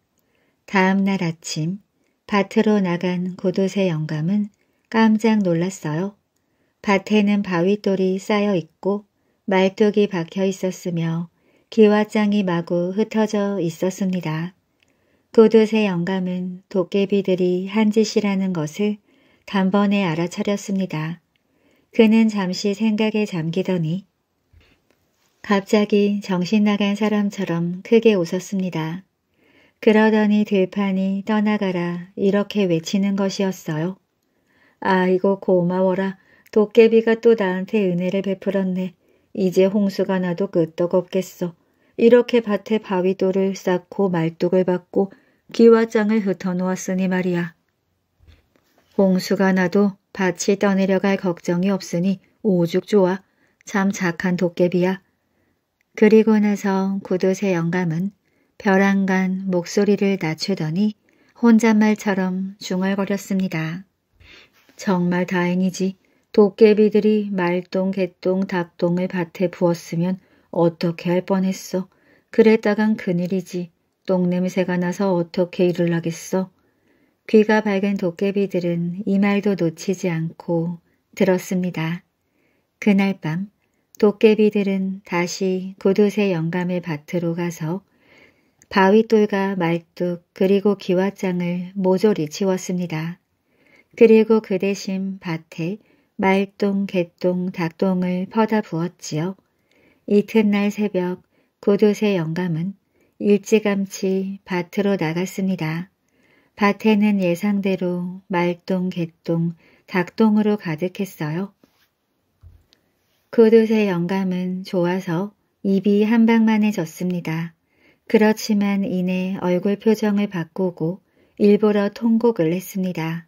다음 날 아침 밭으로 나간 고도새 영감은 깜짝 놀랐어요. 밭에는 바위돌이 쌓여 있고 말뚝이 박혀 있었으며 기와장이 마구 흩어져 있었습니다. 고도새 영감은 도깨비들이 한 짓이라는 것을 단번에 알아차렸습니다. 그는 잠시 생각에 잠기더니 갑자기 정신 나간 사람처럼 크게 웃었습니다. 그러더니 들판이 떠나가라 이렇게 외치는 것이었어요. 아이고 고마워라. 도깨비가 또 나한테 은혜를 베풀었네. 이제 홍수가 나도 끄떡없겠어. 이렇게 밭에 바위돌을 쌓고 말뚝을 박고 기와장을 흩어놓았으니 말이야. 홍수가 나도 밭이 떠내려갈 걱정이 없으니 오죽 좋아. 참 착한 도깨비야. 그리고 나서 구두쇠 영감은 벼랑간 목소리를 낮추더니 혼잣말처럼 중얼거렸습니다. 정말 다행이지 도깨비들이 말똥 개똥 닭똥을 밭에 부었으면 어떻게 할 뻔했어. 그랬다간 큰일이지. 똥냄새가 나서 어떻게 일을 하겠어. 귀가 밝은 도깨비들은 이 말도 놓치지 않고 들었습니다. 그날 밤 도깨비들은 다시 구두쇠 영감의 밭으로 가서 바위돌과 말뚝 그리고 기와장을 모조리 치웠습니다. 그리고 그 대신 밭에 말똥, 개똥, 닭똥을 퍼다 부었지요. 이튿날 새벽 구두쇠 영감은 일찌감치 밭으로 나갔습니다. 밭에는 예상대로 말똥, 개똥, 닭똥으로 가득했어요. 그두의 영감은 좋아서 입이 한방만해졌습니다. 그렇지만 이내 얼굴 표정을 바꾸고 일부러 통곡을 했습니다.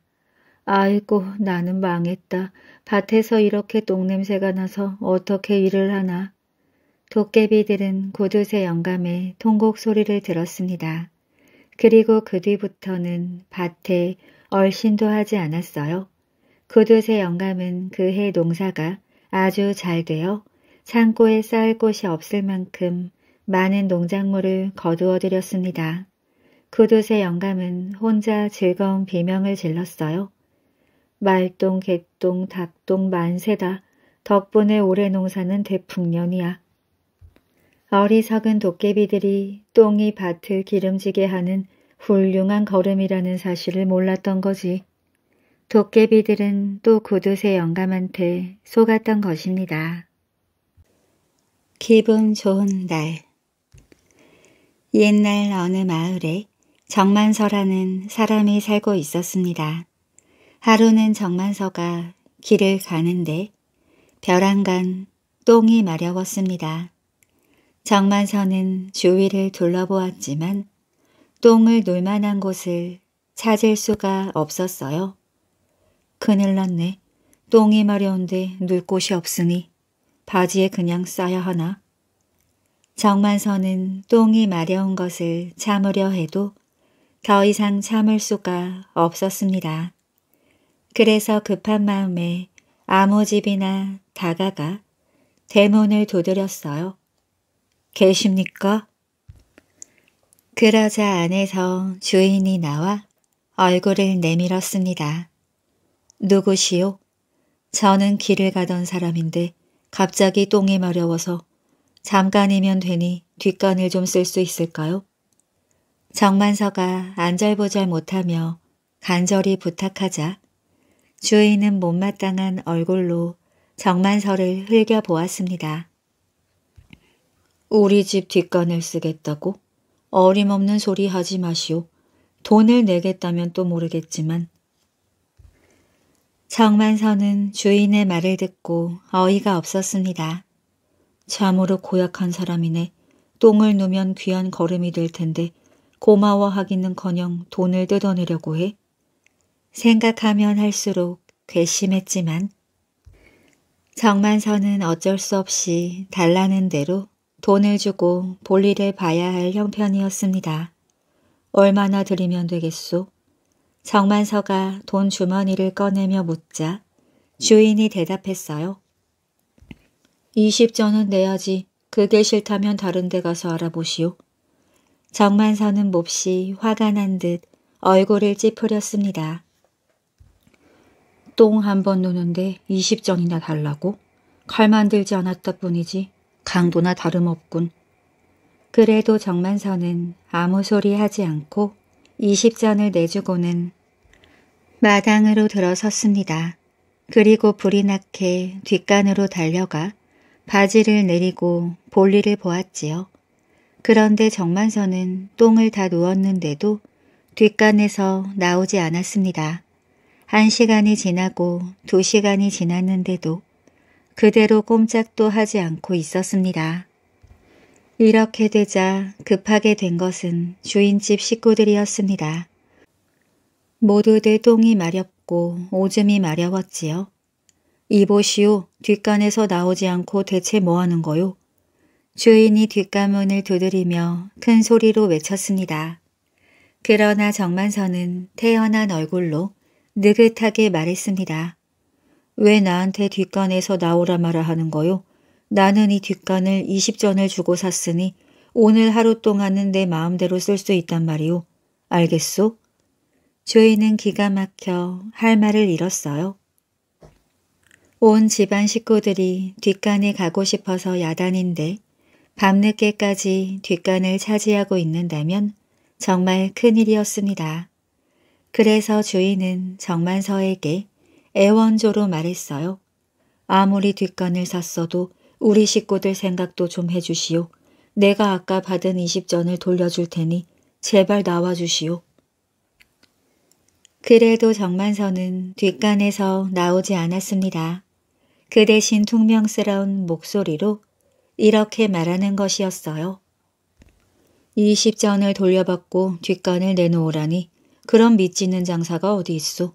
아이고 나는 망했다. 밭에서 이렇게 똥냄새가 나서 어떻게 일을 하나. 도깨비들은 고두새 영감의 통곡 소리를 들었습니다. 그리고 그 뒤부터는 밭에 얼씬도 하지 않았어요. 고두새 영감은 그 해 농사가 아주 잘 되어 창고에 쌓을 곳이 없을 만큼 많은 농작물을 거두어들였습니다. 그두의 영감은 혼자 즐거운 비명을 질렀어요. 말똥, 개똥, 닭똥 만세다. 덕분에 올해 농사는 대풍년이야. 어리석은 도깨비들이 똥이 밭을 기름지게 하는 훌륭한 걸음이라는 사실을 몰랐던 거지. 도깨비들은 또 구두쇠 영감한테 속았던 것입니다. 기분 좋은 날 옛날 어느 마을에 정만서라는 사람이 살고 있었습니다. 하루는 정만서가 길을 가는데 벼랑간 똥이 마려웠습니다. 정만서는 주위를 둘러보았지만 똥을 놀 만한 곳을 찾을 수가 없었어요. 큰일 났네. 똥이 마려운데 눌 곳이 없으니 바지에 그냥 싸야 하나. 정만선은 똥이 마려운 것을 참으려 해도 더 이상 참을 수가 없었습니다. 그래서 급한 마음에 아무 집이나 다가가 대문을 두드렸어요. 계십니까? 그러자 안에서 주인이 나와 얼굴을 내밀었습니다. 누구시요? 저는 길을 가던 사람인데 갑자기 똥이 마려워서 잠깐이면 되니 뒷간을 좀 쓸 수 있을까요? 정만서가 안절부절 못하며 간절히 부탁하자 주인은 못마땅한 얼굴로 정만서를 흘겨보았습니다. 우리 집 뒷간을 쓰겠다고? 어림없는 소리 하지 마시오. 돈을 내겠다면 또 모르겠지만 정만선은 주인의 말을 듣고 어이가 없었습니다. 참으로 고약한 사람이네. 똥을 누면 귀한 걸음이 될 텐데 고마워하기는커녕 돈을 뜯어내려고 해. 생각하면 할수록 괘씸했지만 정만선은 어쩔 수 없이 달라는 대로 돈을 주고 볼일을 봐야 할 형편이었습니다. 얼마나 드리면 되겠소? 정만서가 돈 주머니를 꺼내며 묻자 주인이 대답했어요. 20전은 내야지. 그게 싫다면 다른 데 가서 알아보시오. 정만서는 몹시 화가 난 듯 얼굴을 찌푸렸습니다. 똥 한번 누는데 20전이나 달라고? 칼 만들지 않았다 뿐이지 강도나 다름없군. 그래도 정만서는 아무 소리 하지 않고 20전을 내주고는 마당으로 들어섰습니다. 그리고 불이 나게 뒷간으로 달려가 바지를 내리고 볼일을 보았지요. 그런데 정만선은 똥을 다 누웠는데도 뒷간에서 나오지 않았습니다. 한 시간이 지나고 두 시간이 지났는데도 그대로 꼼짝도 하지 않고 있었습니다. 이렇게 되자 급하게 된 것은 주인집 식구들이었습니다. 모두들 똥이 마렵고 오줌이 마려웠지요. 이보시오, 뒷간에서 나오지 않고 대체 뭐하는 거요? 주인이 뒷간문을 두드리며 큰 소리로 외쳤습니다. 그러나 정만선은 태연한 얼굴로 느긋하게 말했습니다. 왜 나한테 뒷간에서 나오라 마라 하는 거요? 나는 이 뒷간을 20전을 주고 샀으니 오늘 하루 동안은 내 마음대로 쓸 수 있단 말이오. 알겠소? 조이는 기가 막혀 할 말을 잃었어요. 온 집안 식구들이 뒷간에 가고 싶어서 야단인데 밤늦게까지 뒷간을 차지하고 있는다면 정말 큰일이었습니다. 그래서 주인은 정만서에게 애원조로 말했어요. 아무리 뒷간을 샀어도 우리 식구들 생각도 좀 해주시오. 내가 아까 받은 20전을 돌려줄 테니 제발 나와주시오. 그래도 정만서는 뒷간에서 나오지 않았습니다. 그 대신 퉁명스러운 목소리로 이렇게 말하는 것이었어요. 20전을 돌려받고 뒷간을 내놓으라니 그런 믿지는 장사가 어디 있소.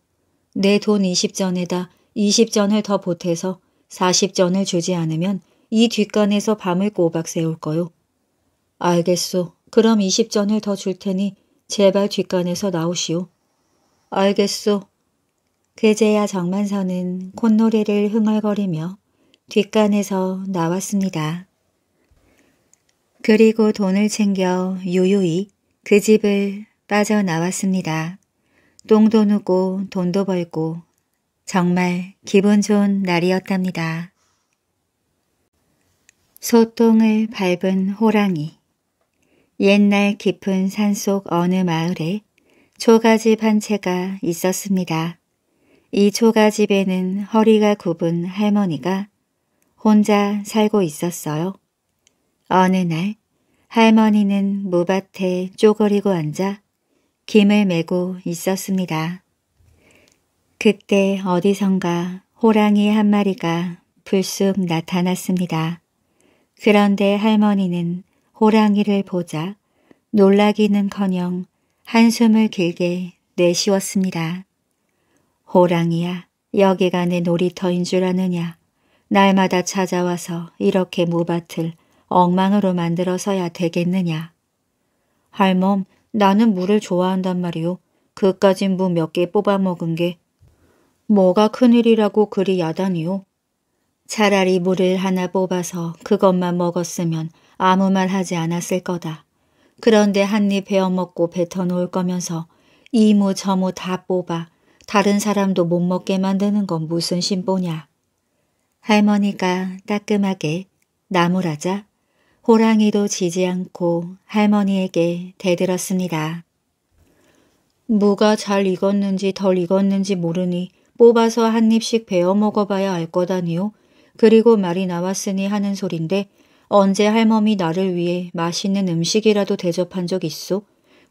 내 돈 20전에다 20전을 더 보태서 40전을 주지 않으면 이 뒷간에서 밤을 꼬박 새울거요. 알겠소. 그럼 20전을 더 줄 테니 제발 뒷간에서 나오시오. 알겠소. 그제야 정만서는 콧노래를 흥얼거리며 뒷간에서 나왔습니다. 그리고 돈을 챙겨 유유히 그 집을 빠져나왔습니다. 똥도 누고 돈도 벌고 정말 기분 좋은 날이었답니다. 소똥을 밟은 호랑이 옛날 깊은 산속 어느 마을에 초가집 한 채가 있었습니다. 이 초가집에는 허리가 굽은 할머니가 혼자 살고 있었어요. 어느 날 할머니는 무밭에 쪼그리고 앉아 김을 메고 있었습니다. 그때 어디선가 호랑이 한 마리가 불쑥 나타났습니다. 그런데 할머니는 호랑이를 보자 놀라기는커녕 한숨을 길게 내쉬었습니다. 호랑이야, 여기가 내 놀이터인 줄 아느냐. 날마다 찾아와서 이렇게 무밭을 엉망으로 만들어서야 되겠느냐. 할멈, 나는 물을 좋아한단 말이오. 그까진 무 몇 개 뽑아먹은 게 뭐가 큰일이라고 그리 야단이오. 차라리 물을 하나 뽑아서 그것만 먹었으면 아무 말 하지 않았을 거다. 그런데 한 입 베어먹고 뱉어놓을 거면서 이모 저모 다 뽑아 다른 사람도 못 먹게 만드는 건 무슨 심보냐. 할머니가 따끔하게 나무라자 호랑이도 지지 않고 할머니에게 대들었습니다. 무가 잘 익었는지 덜 익었는지 모르니 뽑아서 한 입씩 베어 먹어봐야 알 거다니요. 그리고 말이 나왔으니 하는 소린데 언제 할멈이 나를 위해 맛있는 음식이라도 대접한 적 있소?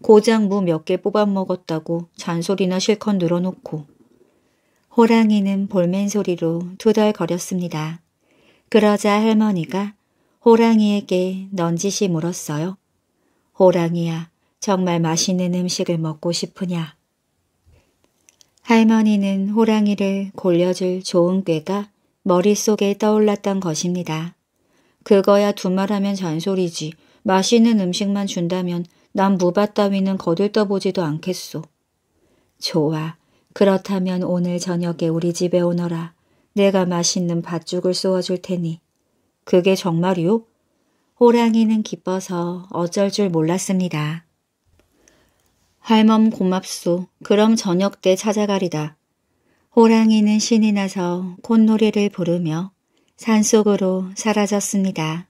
고장 무 몇 개 뽑아 먹었다고 잔소리나 실컷 늘어놓고. 호랑이는 볼멘소리로 투덜거렸습니다. 그러자 할머니가 호랑이에게 넌지시 물었어요. 호랑이야, 정말 맛있는 음식을 먹고 싶으냐? 할머니는 호랑이를 골려줄 좋은 꾀가 머릿속에 떠올랐던 것입니다. 그거야 두말하면 잔소리지. 맛있는 음식만 준다면 난무밭 따위는 거들떠보지도 않겠소. 좋아. 그렇다면 오늘 저녁에 우리 집에 오너라. 내가 맛있는 밭죽을 쏘아줄 테니. 그게 정말이요? 호랑이는 기뻐서 어쩔 줄 몰랐습니다. 할멈 고맙소. 그럼 저녁 때 찾아가리다. 호랑이는 신이 나서 콧노래를 부르며 산속으로 사라졌습니다.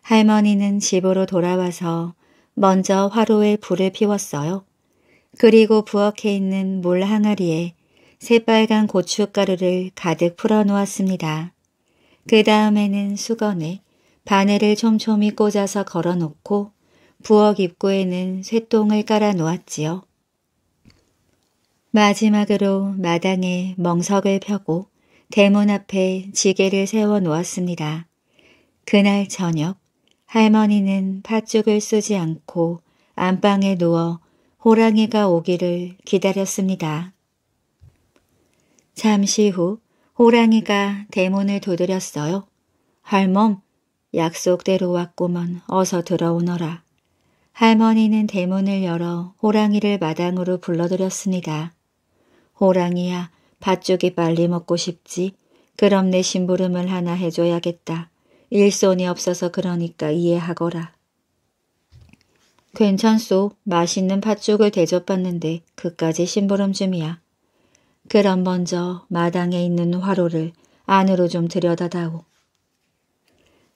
할머니는 집으로 돌아와서 먼저 화로에 불을 피웠어요. 그리고 부엌에 있는 물 항아리에 새빨간 고춧가루를 가득 풀어놓았습니다. 그 다음에는 수건에 바늘을 촘촘히 꽂아서 걸어놓고 부엌 입구에는 쇳똥을 깔아놓았지요. 마지막으로 마당에 멍석을 펴고 대문 앞에 지게를 세워 놓았습니다. 그날 저녁 할머니는 팥죽을 쓰지 않고 안방에 누워 호랑이가 오기를 기다렸습니다. 잠시 후 호랑이가 대문을 두드렸어요. 할멈, 약속대로 왔구먼 어서 들어오너라. 할머니는 대문을 열어 호랑이를 마당으로 불러들였습니다. 호랑이야 밭죽이 빨리 먹고 싶지. 그럼 내 심부름을 하나 해줘야겠다. 일손이 없어서 그러니까 이해하거라. 괜찮소. 맛있는 팥죽을 대접받는데 그까지 심부름쯤이야. 그럼 먼저 마당에 있는 화로를 안으로 좀 들여다다오.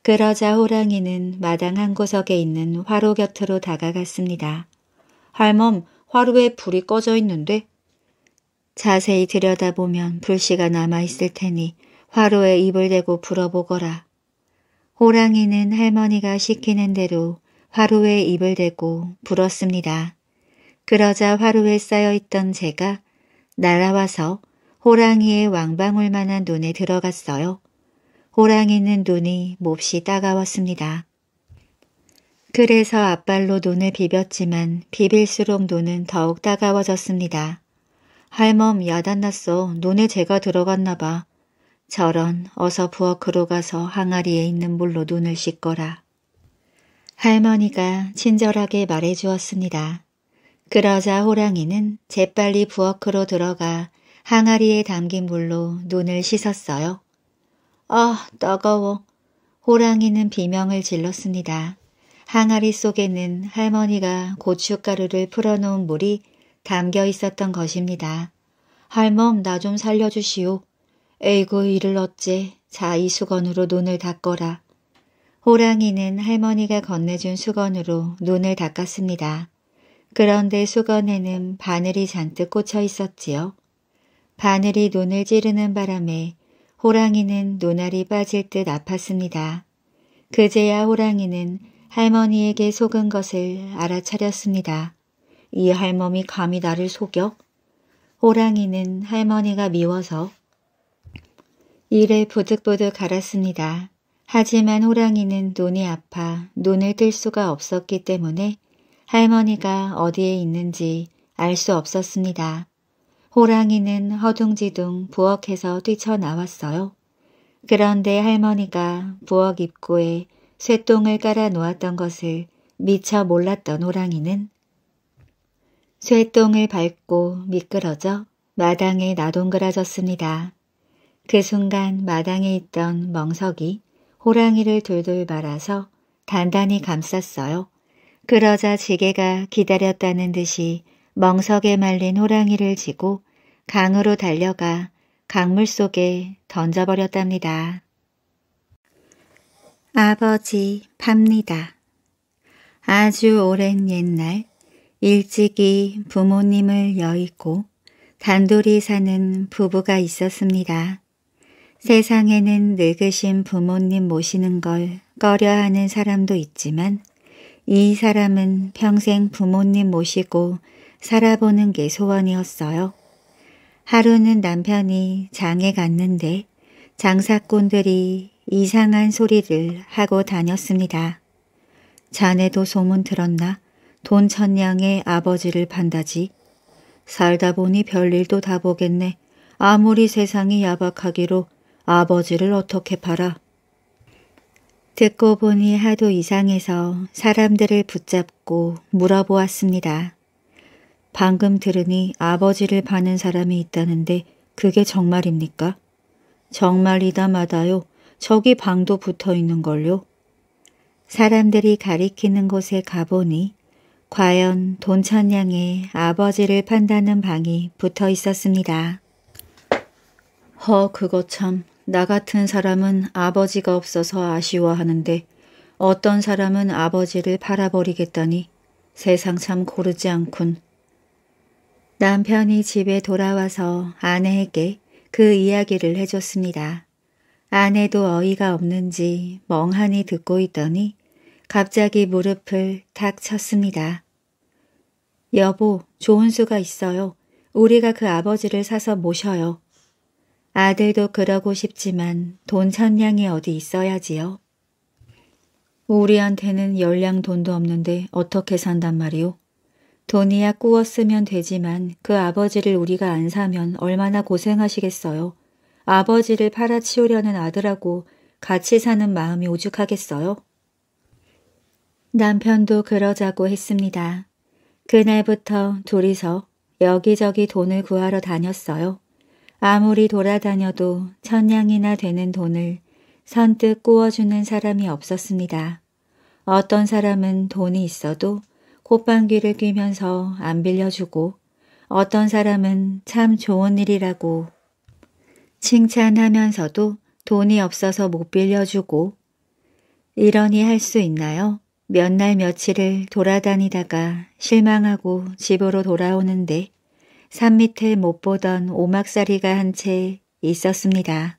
그러자 호랑이는 마당 한 구석에 있는 화로 곁으로 다가갔습니다. 할멈, 화로에 불이 꺼져 있는데 자세히 들여다보면 불씨가 남아있을 테니 화로에 입을 대고 불어보거라. 호랑이는 할머니가 시키는 대로 화로에 입을 대고 불었습니다. 그러자 화로에 쌓여있던 재가 날아와서 호랑이의 왕방울만한 눈에 들어갔어요. 호랑이는 눈이 몹시 따가웠습니다. 그래서 앞발로 눈을 비볐지만 비빌수록 눈은 더욱 따가워졌습니다. 할멈 야단났어. 눈에 재가 들어갔나 봐. 저런 어서 부엌으로 가서 항아리에 있는 물로 눈을 씻거라. 할머니가 친절하게 말해주었습니다. 그러자 호랑이는 재빨리 부엌으로 들어가 항아리에 담긴 물로 눈을 씻었어요. 아, 어, 따가워. 호랑이는 비명을 질렀습니다. 항아리 속에는 할머니가 고춧가루를 풀어놓은 물이 담겨 있었던 것입니다. 할멈 나 좀 살려주시오. 에이구 이를 어째 자 이 수건으로 눈을 닦거라. 호랑이는 할머니가 건네준 수건으로 눈을 닦았습니다. 그런데 수건에는 바늘이 잔뜩 꽂혀 있었지요. 바늘이 눈을 찌르는 바람에 호랑이는 눈알이 빠질 듯 아팠습니다. 그제야 호랑이는 할머니에게 속은 것을 알아차렸습니다. 이 할멈이 감히 나를 속여? 호랑이는 할머니가 미워서 이를 부득부득 갈았습니다. 하지만 호랑이는 눈이 아파 눈을 뜰 수가 없었기 때문에 할머니가 어디에 있는지 알 수 없었습니다. 호랑이는 허둥지둥 부엌에서 뛰쳐나왔어요. 그런데 할머니가 부엌 입구에 쇳똥을 깔아 놓았던 것을 미처 몰랐던 호랑이는 쇠똥을 밟고 미끄러져 마당에 나동그라졌습니다. 그 순간 마당에 있던 멍석이 호랑이를 돌돌 말아서 단단히 감쌌어요. 그러자 지게가 기다렸다는 듯이 멍석에 말린 호랑이를 지고 강으로 달려가 강물 속에 던져버렸답니다. 아버지 팝니다. 아주 오랜 옛날 일찍이 부모님을 여의고 단둘이 사는 부부가 있었습니다. 세상에는 늙으신 부모님 모시는 걸 꺼려하는 사람도 있지만 이 사람은 평생 부모님 모시고 살아보는 게 소원이었어요. 하루는 남편이 장에 갔는데 장사꾼들이 이상한 소리를 하고 다녔습니다. 자네도 소문 들었나? 돈천냥의 아버지를 판다지. 살다 보니 별일도 다 보겠네. 아무리 세상이 야박하기로 아버지를 어떻게 팔아. 듣고 보니 하도 이상해서 사람들을 붙잡고 물어보았습니다. 방금 들으니 아버지를 파는 사람이 있다는데 그게 정말입니까? 정말이다 마다요. 저기 방도 붙어 있는 걸요. 사람들이 가리키는 곳에 가보니 과연 돈천냥의 아버지를 판다는 방이 붙어 있었습니다. 허 그거 참 나 같은 사람은 아버지가 없어서 아쉬워하는데 어떤 사람은 아버지를 팔아버리겠다니 세상 참 고르지 않군. 남편이 집에 돌아와서 아내에게 그 이야기를 해줬습니다. 아내도 어이가 없는지 멍하니 듣고 있더니 갑자기 무릎을 탁 쳤습니다. 여보, 좋은 수가 있어요. 우리가 그 아버지를 사서 모셔요. 아들도 그러고 싶지만 돈 천냥이 어디 있어야지요. 우리한테는 열량 돈도 없는데 어떻게 산단 말이오? 돈이야 꾸었으면 되지만 그 아버지를 우리가 안 사면 얼마나 고생하시겠어요. 아버지를 팔아치우려는 아들하고 같이 사는 마음이 오죽하겠어요? 남편도 그러자고 했습니다. 그날부터 둘이서 여기저기 돈을 구하러 다녔어요. 아무리 돌아다녀도 천냥이나 되는 돈을 선뜻 꾸어주는 사람이 없었습니다. 어떤 사람은 돈이 있어도 콧방귀를 뀌면서 안 빌려주고 어떤 사람은 참 좋은 일이라고 칭찬하면서도 돈이 없어서 못 빌려주고 이러니 할 수 있나요? 몇날 며칠을 돌아다니다가 실망하고 집으로 돌아오는데 산 밑에 못 보던 오막살이가 한 채 있었습니다.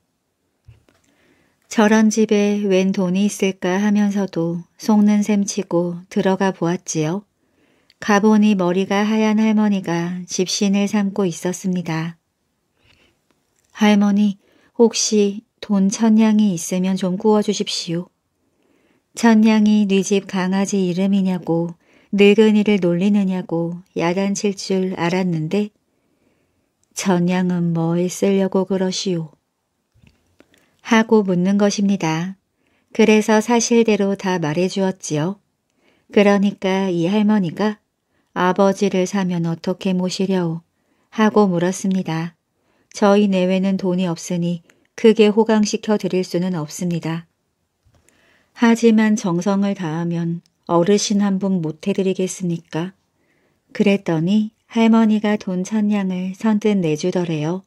저런 집에 웬 돈이 있을까 하면서도 속는 셈치고 들어가 보았지요. 가보니 머리가 하얀 할머니가 집신을 삼고 있었습니다. 할머니 혹시 돈 천냥이 있으면 좀 구워주십시오. 천냥이 네 집 강아지 이름이냐고 늙은이를 놀리느냐고 야단칠 줄 알았는데 천냥은 뭐에 쓰려고 그러시오? 하고 묻는 것입니다. 그래서 사실대로 다 말해주었지요. 그러니까 이 할머니가 아버지를 사면 어떻게 모시려오? 하고 물었습니다. 저희 내외는 돈이 없으니 크게 호강시켜 드릴 수는 없습니다. 하지만 정성을 다하면 어르신 한 분 못해드리겠습니까? 그랬더니 할머니가 돈 천냥을 선뜻 내주더래요.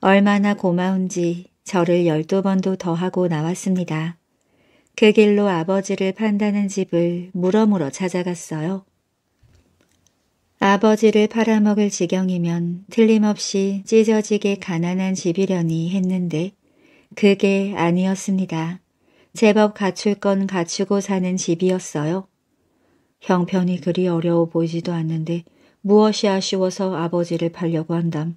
얼마나 고마운지 저를 열두 번도 더 하고 나왔습니다. 그 길로 아버지를 판다는 집을 물어물어 찾아갔어요. 아버지를 팔아먹을 지경이면 틀림없이 찢어지게 가난한 집이려니 했는데 그게 아니었습니다. 제법 갖출 건 갖추고 사는 집이었어요. 형편이 그리 어려워 보이지도 않는데 무엇이 아쉬워서 아버지를 팔려고 한담.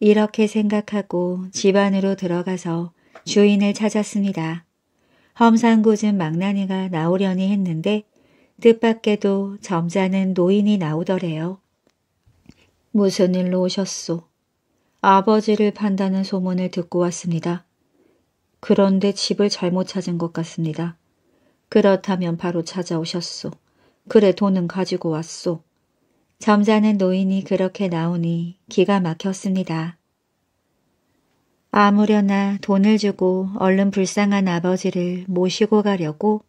이렇게 생각하고 집 안으로 들어가서 주인을 찾았습니다. 험상궂은 망나니가 나오려니 했는데 뜻밖에도 점잖은 노인이 나오더래요. 무슨 일로 오셨소? 아버지를 판다는 소문을 듣고 왔습니다. 그런데 집을 잘못 찾은 것 같습니다. 그렇다면 바로 찾아오셨소. 그래 돈은 가지고 왔소. 점잖은 노인이 그렇게 나오니 기가 막혔습니다. 아무려나 돈을 주고 얼른 불쌍한 아버지를 모시고 가려고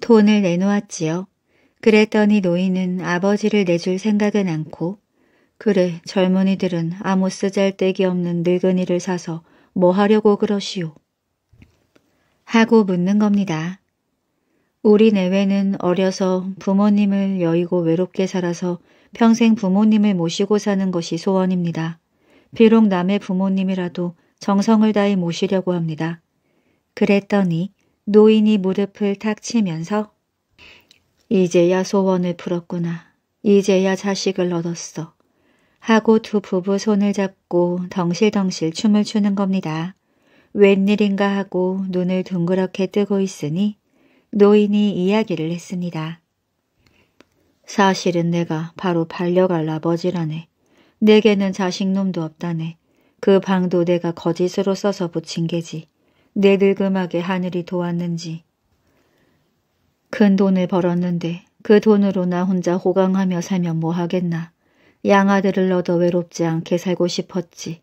돈을 내놓았지요. 그랬더니 노인은 아버지를 내줄 생각은 않고 그래 젊은이들은 아무 쓰잘데기 없는 늙은이를 사서 뭐 하려고 그러시오? 하고 묻는 겁니다. 우리 내외는 어려서 부모님을 여의고 외롭게 살아서 평생 부모님을 모시고 사는 것이 소원입니다. 비록 남의 부모님이라도 정성을 다해 모시려고 합니다. 그랬더니 노인이 무릎을 탁 치면서 이제야 소원을 풀었구나. 이제야 자식을 얻었어. 하고 두 부부 손을 잡고 덩실덩실 춤을 추는 겁니다. 웬일인가 하고 눈을 둥그렇게 뜨고 있으니 노인이 이야기를 했습니다. 사실은 내가 바로 반려갈 아버지라네. 내게는 자식놈도 없다네. 그 방도 내가 거짓으로 써서 붙인 게지. 내 늙음하게 하늘이 도왔는지. 큰 돈을 벌었는데 그 돈으로 나 혼자 호강하며 살면 뭐하겠나. 양아들을 얻어 외롭지 않게 살고 싶었지.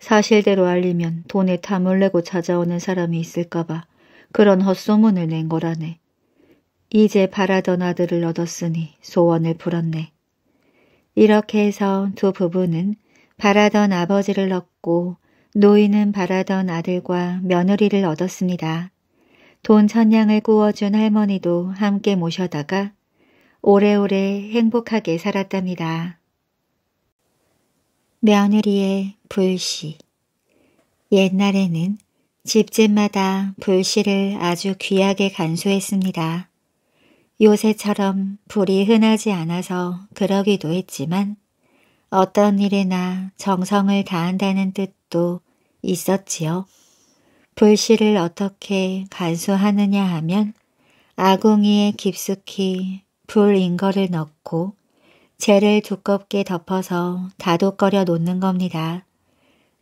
사실대로 알리면 돈에 탐을 내고 찾아오는 사람이 있을까봐 그런 헛소문을 낸 거라네. 이제 바라던 아들을 얻었으니 소원을 풀었네. 이렇게 해서 두 부부는 바라던 아버지를 얻고 노인은 바라던 아들과 며느리를 얻었습니다. 돈 천냥을 구워준 할머니도 함께 모셔다가 오래오래 행복하게 살았답니다. 며느리의 불씨 옛날에는 집집마다 불씨를 아주 귀하게 간수했습니다. 요새처럼 불이 흔하지 않아서 그러기도 했지만 어떤 일에나 정성을 다한다는 뜻도 있었지요. 불씨를 어떻게 간수하느냐 하면 아궁이에 깊숙이 불인 거를 넣고 재를 두껍게 덮어서 다독거려 놓는 겁니다.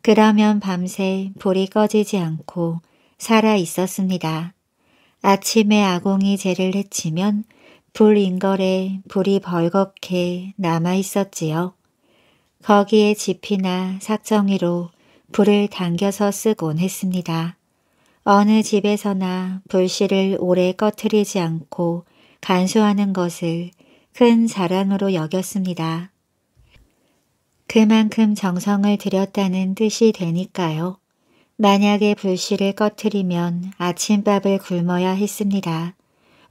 그러면 밤새 불이 꺼지지 않고 살아 있었습니다. 아침에 아궁이 재를 해치면 불인걸에 불이 벌겋게 남아 있었지요. 거기에 지피나 삭정이로 불을 당겨서 쓰곤 했습니다. 어느 집에서나 불씨를 오래 꺼트리지 않고 간수하는 것을 큰 자랑으로 여겼습니다. 그만큼 정성을 들였다는 뜻이 되니까요. 만약에 불씨를 꺼트리면 아침밥을 굶어야 했습니다.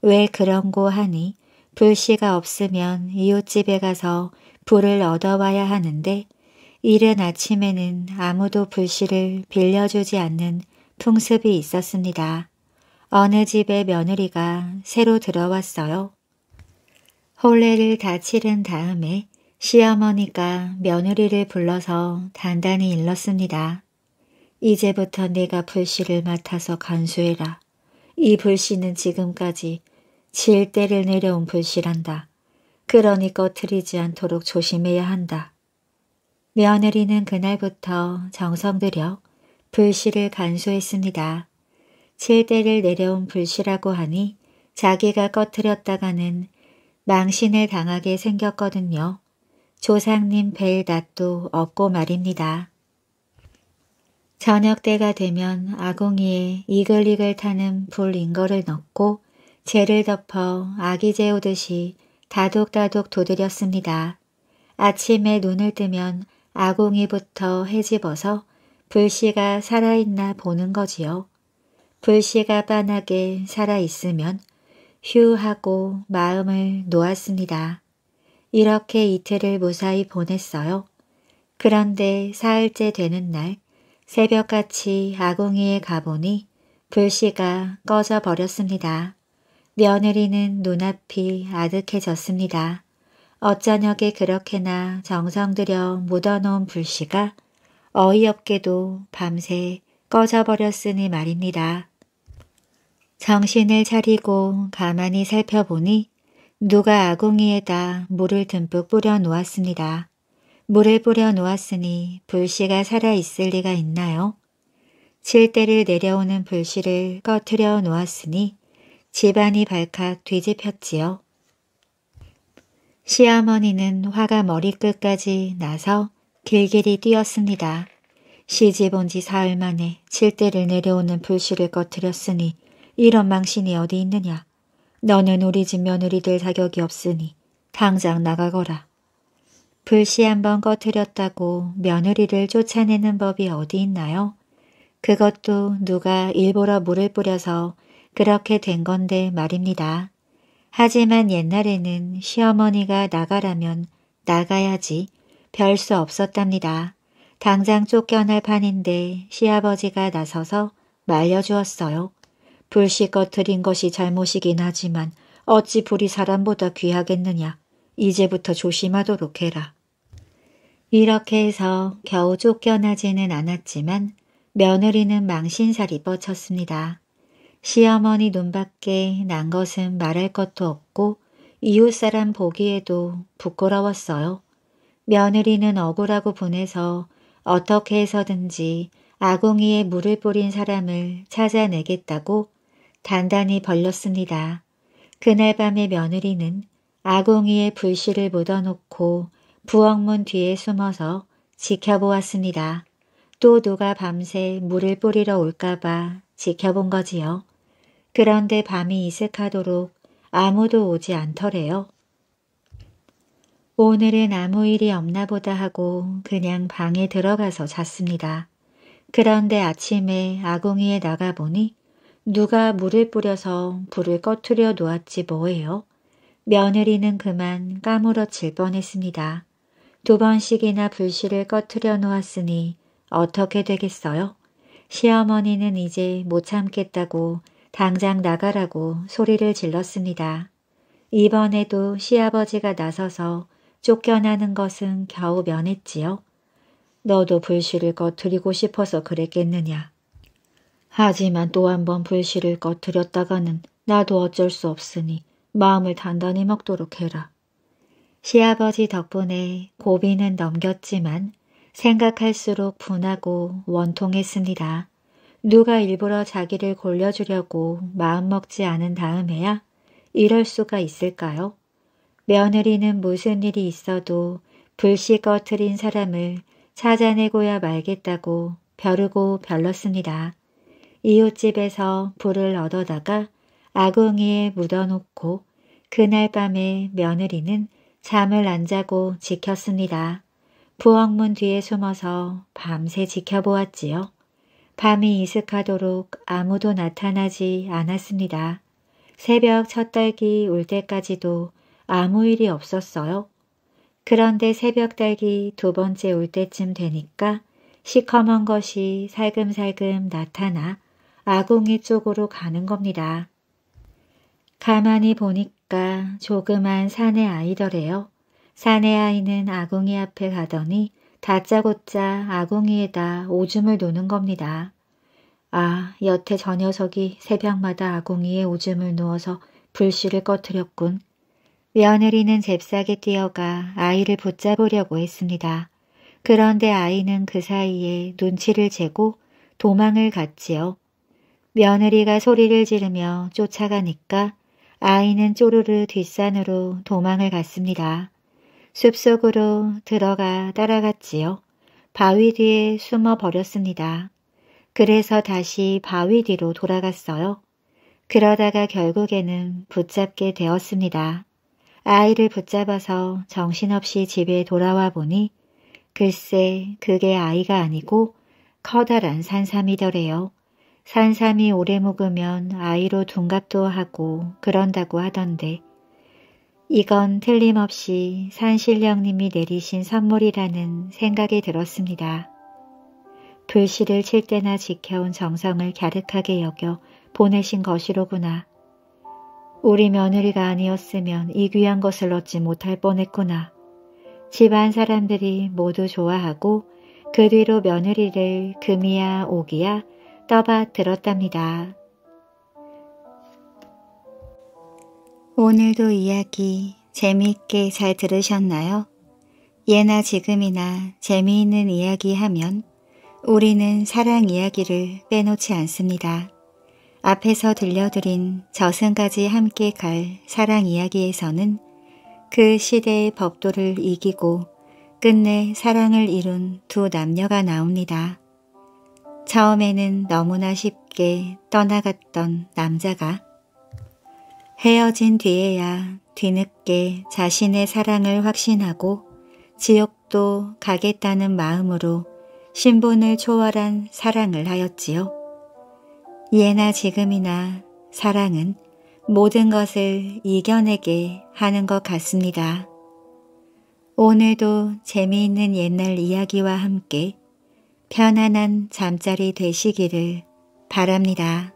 왜 그런고 하니 불씨가 없으면 이웃집에 가서 불을 얻어와야 하는데 이른 아침에는 아무도 불씨를 빌려주지 않는 풍습이 있었습니다. 어느 집의 며느리가 새로 들어왔어요. 혼례를 다 치른 다음에 시어머니가 며느리를 불러서 단단히 일렀습니다. 이제부터 네가 불씨를 맡아서 간수해라. 이 불씨는 지금까지 질대를 내려온 불씨란다. 그러니 꺼트리지 않도록 조심해야 한다. 며느리는 그날부터 정성들여 불씨를 간수했습니다. 칠대를 내려온 불씨라고 하니 자기가 꺼트렸다가는 망신을 당하게 생겼거든요. 조상님 벨낫도 없고 말입니다. 저녁 때가 되면 아궁이에 이글이글 타는 불인거를 넣고 재를 덮어 아기 재우듯이 다독다독 도드렸습니다. 아침에 눈을 뜨면 아궁이부터 헤집어서 불씨가 살아있나 보는 거지요. 불씨가 빤하게 살아있으면 휴 하고 마음을 놓았습니다. 이렇게 이틀을 무사히 보냈어요. 그런데 사흘째 되는 날 새벽같이 아궁이에 가보니 불씨가 꺼져버렸습니다. 며느리는 눈앞이 아득해졌습니다. 어쩌녁에 그렇게나 정성들여 묻어놓은 불씨가 어이없게도 밤새 꺼져버렸으니 말입니다. 정신을 차리고 가만히 살펴보니 누가 아궁이에다 물을 듬뿍 뿌려 놓았습니다. 물을 뿌려 놓았으니 불씨가 살아있을 리가 있나요? 칠대를 내려오는 불씨를 꺼트려 놓았으니 집안이 발칵 뒤집혔지요. 시어머니는 화가 머리끝까지 나서 길길이 뛰었습니다. 시집 온 지 사흘 만에 칠대를 내려오는 불씨를 꺼트렸으니 이런 망신이 어디 있느냐. 너는 우리 집 며느리 될 자격이 없으니 당장 나가거라. 불씨 한번 꺼트렸다고 며느리를 쫓아내는 법이 어디 있나요? 그것도 누가 일부러 물을 뿌려서 그렇게 된 건데 말입니다. 하지만 옛날에는 시어머니가 나가라면 나가야지 별 수 없었답니다. 당장 쫓겨날 판인데 시아버지가 나서서 말려주었어요. 불씨 꺼트린 것이 잘못이긴 하지만 어찌 불이 사람보다 귀하겠느냐. 이제부터 조심하도록 해라. 이렇게 해서 겨우 쫓겨나지는 않았지만 며느리는 망신살이 뻗쳤습니다. 시어머니 눈밖에 난 것은 말할 것도 없고 이웃사람 보기에도 부끄러웠어요. 며느리는 억울하고 분해서 어떻게 해서든지 아궁이에 물을 뿌린 사람을 찾아내겠다고 단단히 벌렸습니다. 그날 밤에 며느리는 아궁이에 불씨를 묻어놓고 부엌문 뒤에 숨어서 지켜보았습니다. 또 누가 밤새 물을 뿌리러 올까봐 지켜본 거지요. 그런데 밤이 이슥하도록 아무도 오지 않더래요. 오늘은 아무 일이 없나 보다 하고 그냥 방에 들어가서 잤습니다. 그런데 아침에 아궁이에 나가보니 누가 물을 뿌려서 불을 꺼트려 놓았지 뭐예요. 며느리는 그만 까무러질 뻔했습니다. 두 번씩이나 불씨를 꺼트려 놓았으니 어떻게 되겠어요? 시어머니는 이제 못 참겠다고 당장 나가라고 소리를 질렀습니다. 이번에도 시아버지가 나서서 쫓겨나는 것은 겨우 면했지요. 너도 불씨를 꺼트리고 싶어서 그랬겠느냐. 하지만 또 한 번 불씨를 꺼뜨렸다가는 나도 어쩔 수 없으니 마음을 단단히 먹도록 해라. 시아버지 덕분에 고비는 넘겼지만 생각할수록 분하고 원통했습니다. 누가 일부러 자기를 골려주려고 마음먹지 않은 다음에야 이럴 수가 있을까요? 며느리는 무슨 일이 있어도 불씨 꺼트린 사람을 찾아내고야 말겠다고 벼르고 별렀습니다. 이웃집에서 불을 얻어다가 아궁이에 묻어놓고 그날 밤에 며느리는 잠을 안 자고 지켰습니다. 부엌문 뒤에 숨어서 밤새 지켜보았지요. 밤이 이슥하도록 아무도 나타나지 않았습니다. 새벽 첫딸기올 때까지도 아무 일이 없었어요. 그런데 새벽 딸기두 번째 올 때쯤 되니까 시커먼 것이 살금살금 나타나 아궁이 쪽으로 가는 겁니다. 가만히 보니까 조그만 산의 아이더래요. 산의 아이는 아궁이 앞에 가더니 다짜고짜 아궁이에다 오줌을 누는 겁니다. 아, 여태 저 녀석이 새벽마다 아궁이에 오줌을 누어서 불씨를 꺼트렸군. 며느리는 잽싸게 뛰어가 아이를 붙잡으려고 했습니다. 그런데 아이는 그 사이에 눈치를 재고 도망을 갔지요. 며느리가 소리를 지르며 쫓아가니까 아이는 쪼르르 뒷산으로 도망을 갔습니다. 숲속으로 들어가 따라갔지요. 바위 뒤에 숨어 버렸습니다. 그래서 다시 바위 뒤로 돌아갔어요. 그러다가 결국에는 붙잡게 되었습니다. 아이를 붙잡아서 정신없이 집에 돌아와 보니 글쎄 그게 아이가 아니고 커다란 산삼이더래요. 산삼이 오래 묵으면 아이로 둔갑도 하고 그런다고 하던데 이건 틀림없이 산신령님이 내리신 선물이라는 생각이 들었습니다. 불씨를 칠 때나 지켜온 정성을 갸륵하게 여겨 보내신 것이로구나. 우리 며느리가 아니었으면 이 귀한 것을 얻지 못할 뻔했구나. 집안 사람들이 모두 좋아하고 그 뒤로 며느리를 금이야 오기야 떠받들었답니다. 오늘도 이야기 재미있게 잘 들으셨나요? 예나 지금이나 재미있는 이야기 하면 우리는 사랑 이야기를 빼놓지 않습니다. 앞에서 들려드린 저승까지 함께 갈 사랑 이야기에서는 그 시대의 법도를 이기고 끝내 사랑을 이룬 두 남녀가 나옵니다. 처음에는 너무나 쉽게 떠나갔던 남자가 헤어진 뒤에야 뒤늦게 자신의 사랑을 확신하고 지옥도 가겠다는 마음으로 신분을 초월한 사랑을 하였지요. 예나 지금이나 사랑은 모든 것을 이겨내게 하는 것 같습니다. 오늘도 재미있는 옛날 이야기와 함께 편안한 잠자리 되시기를 바랍니다.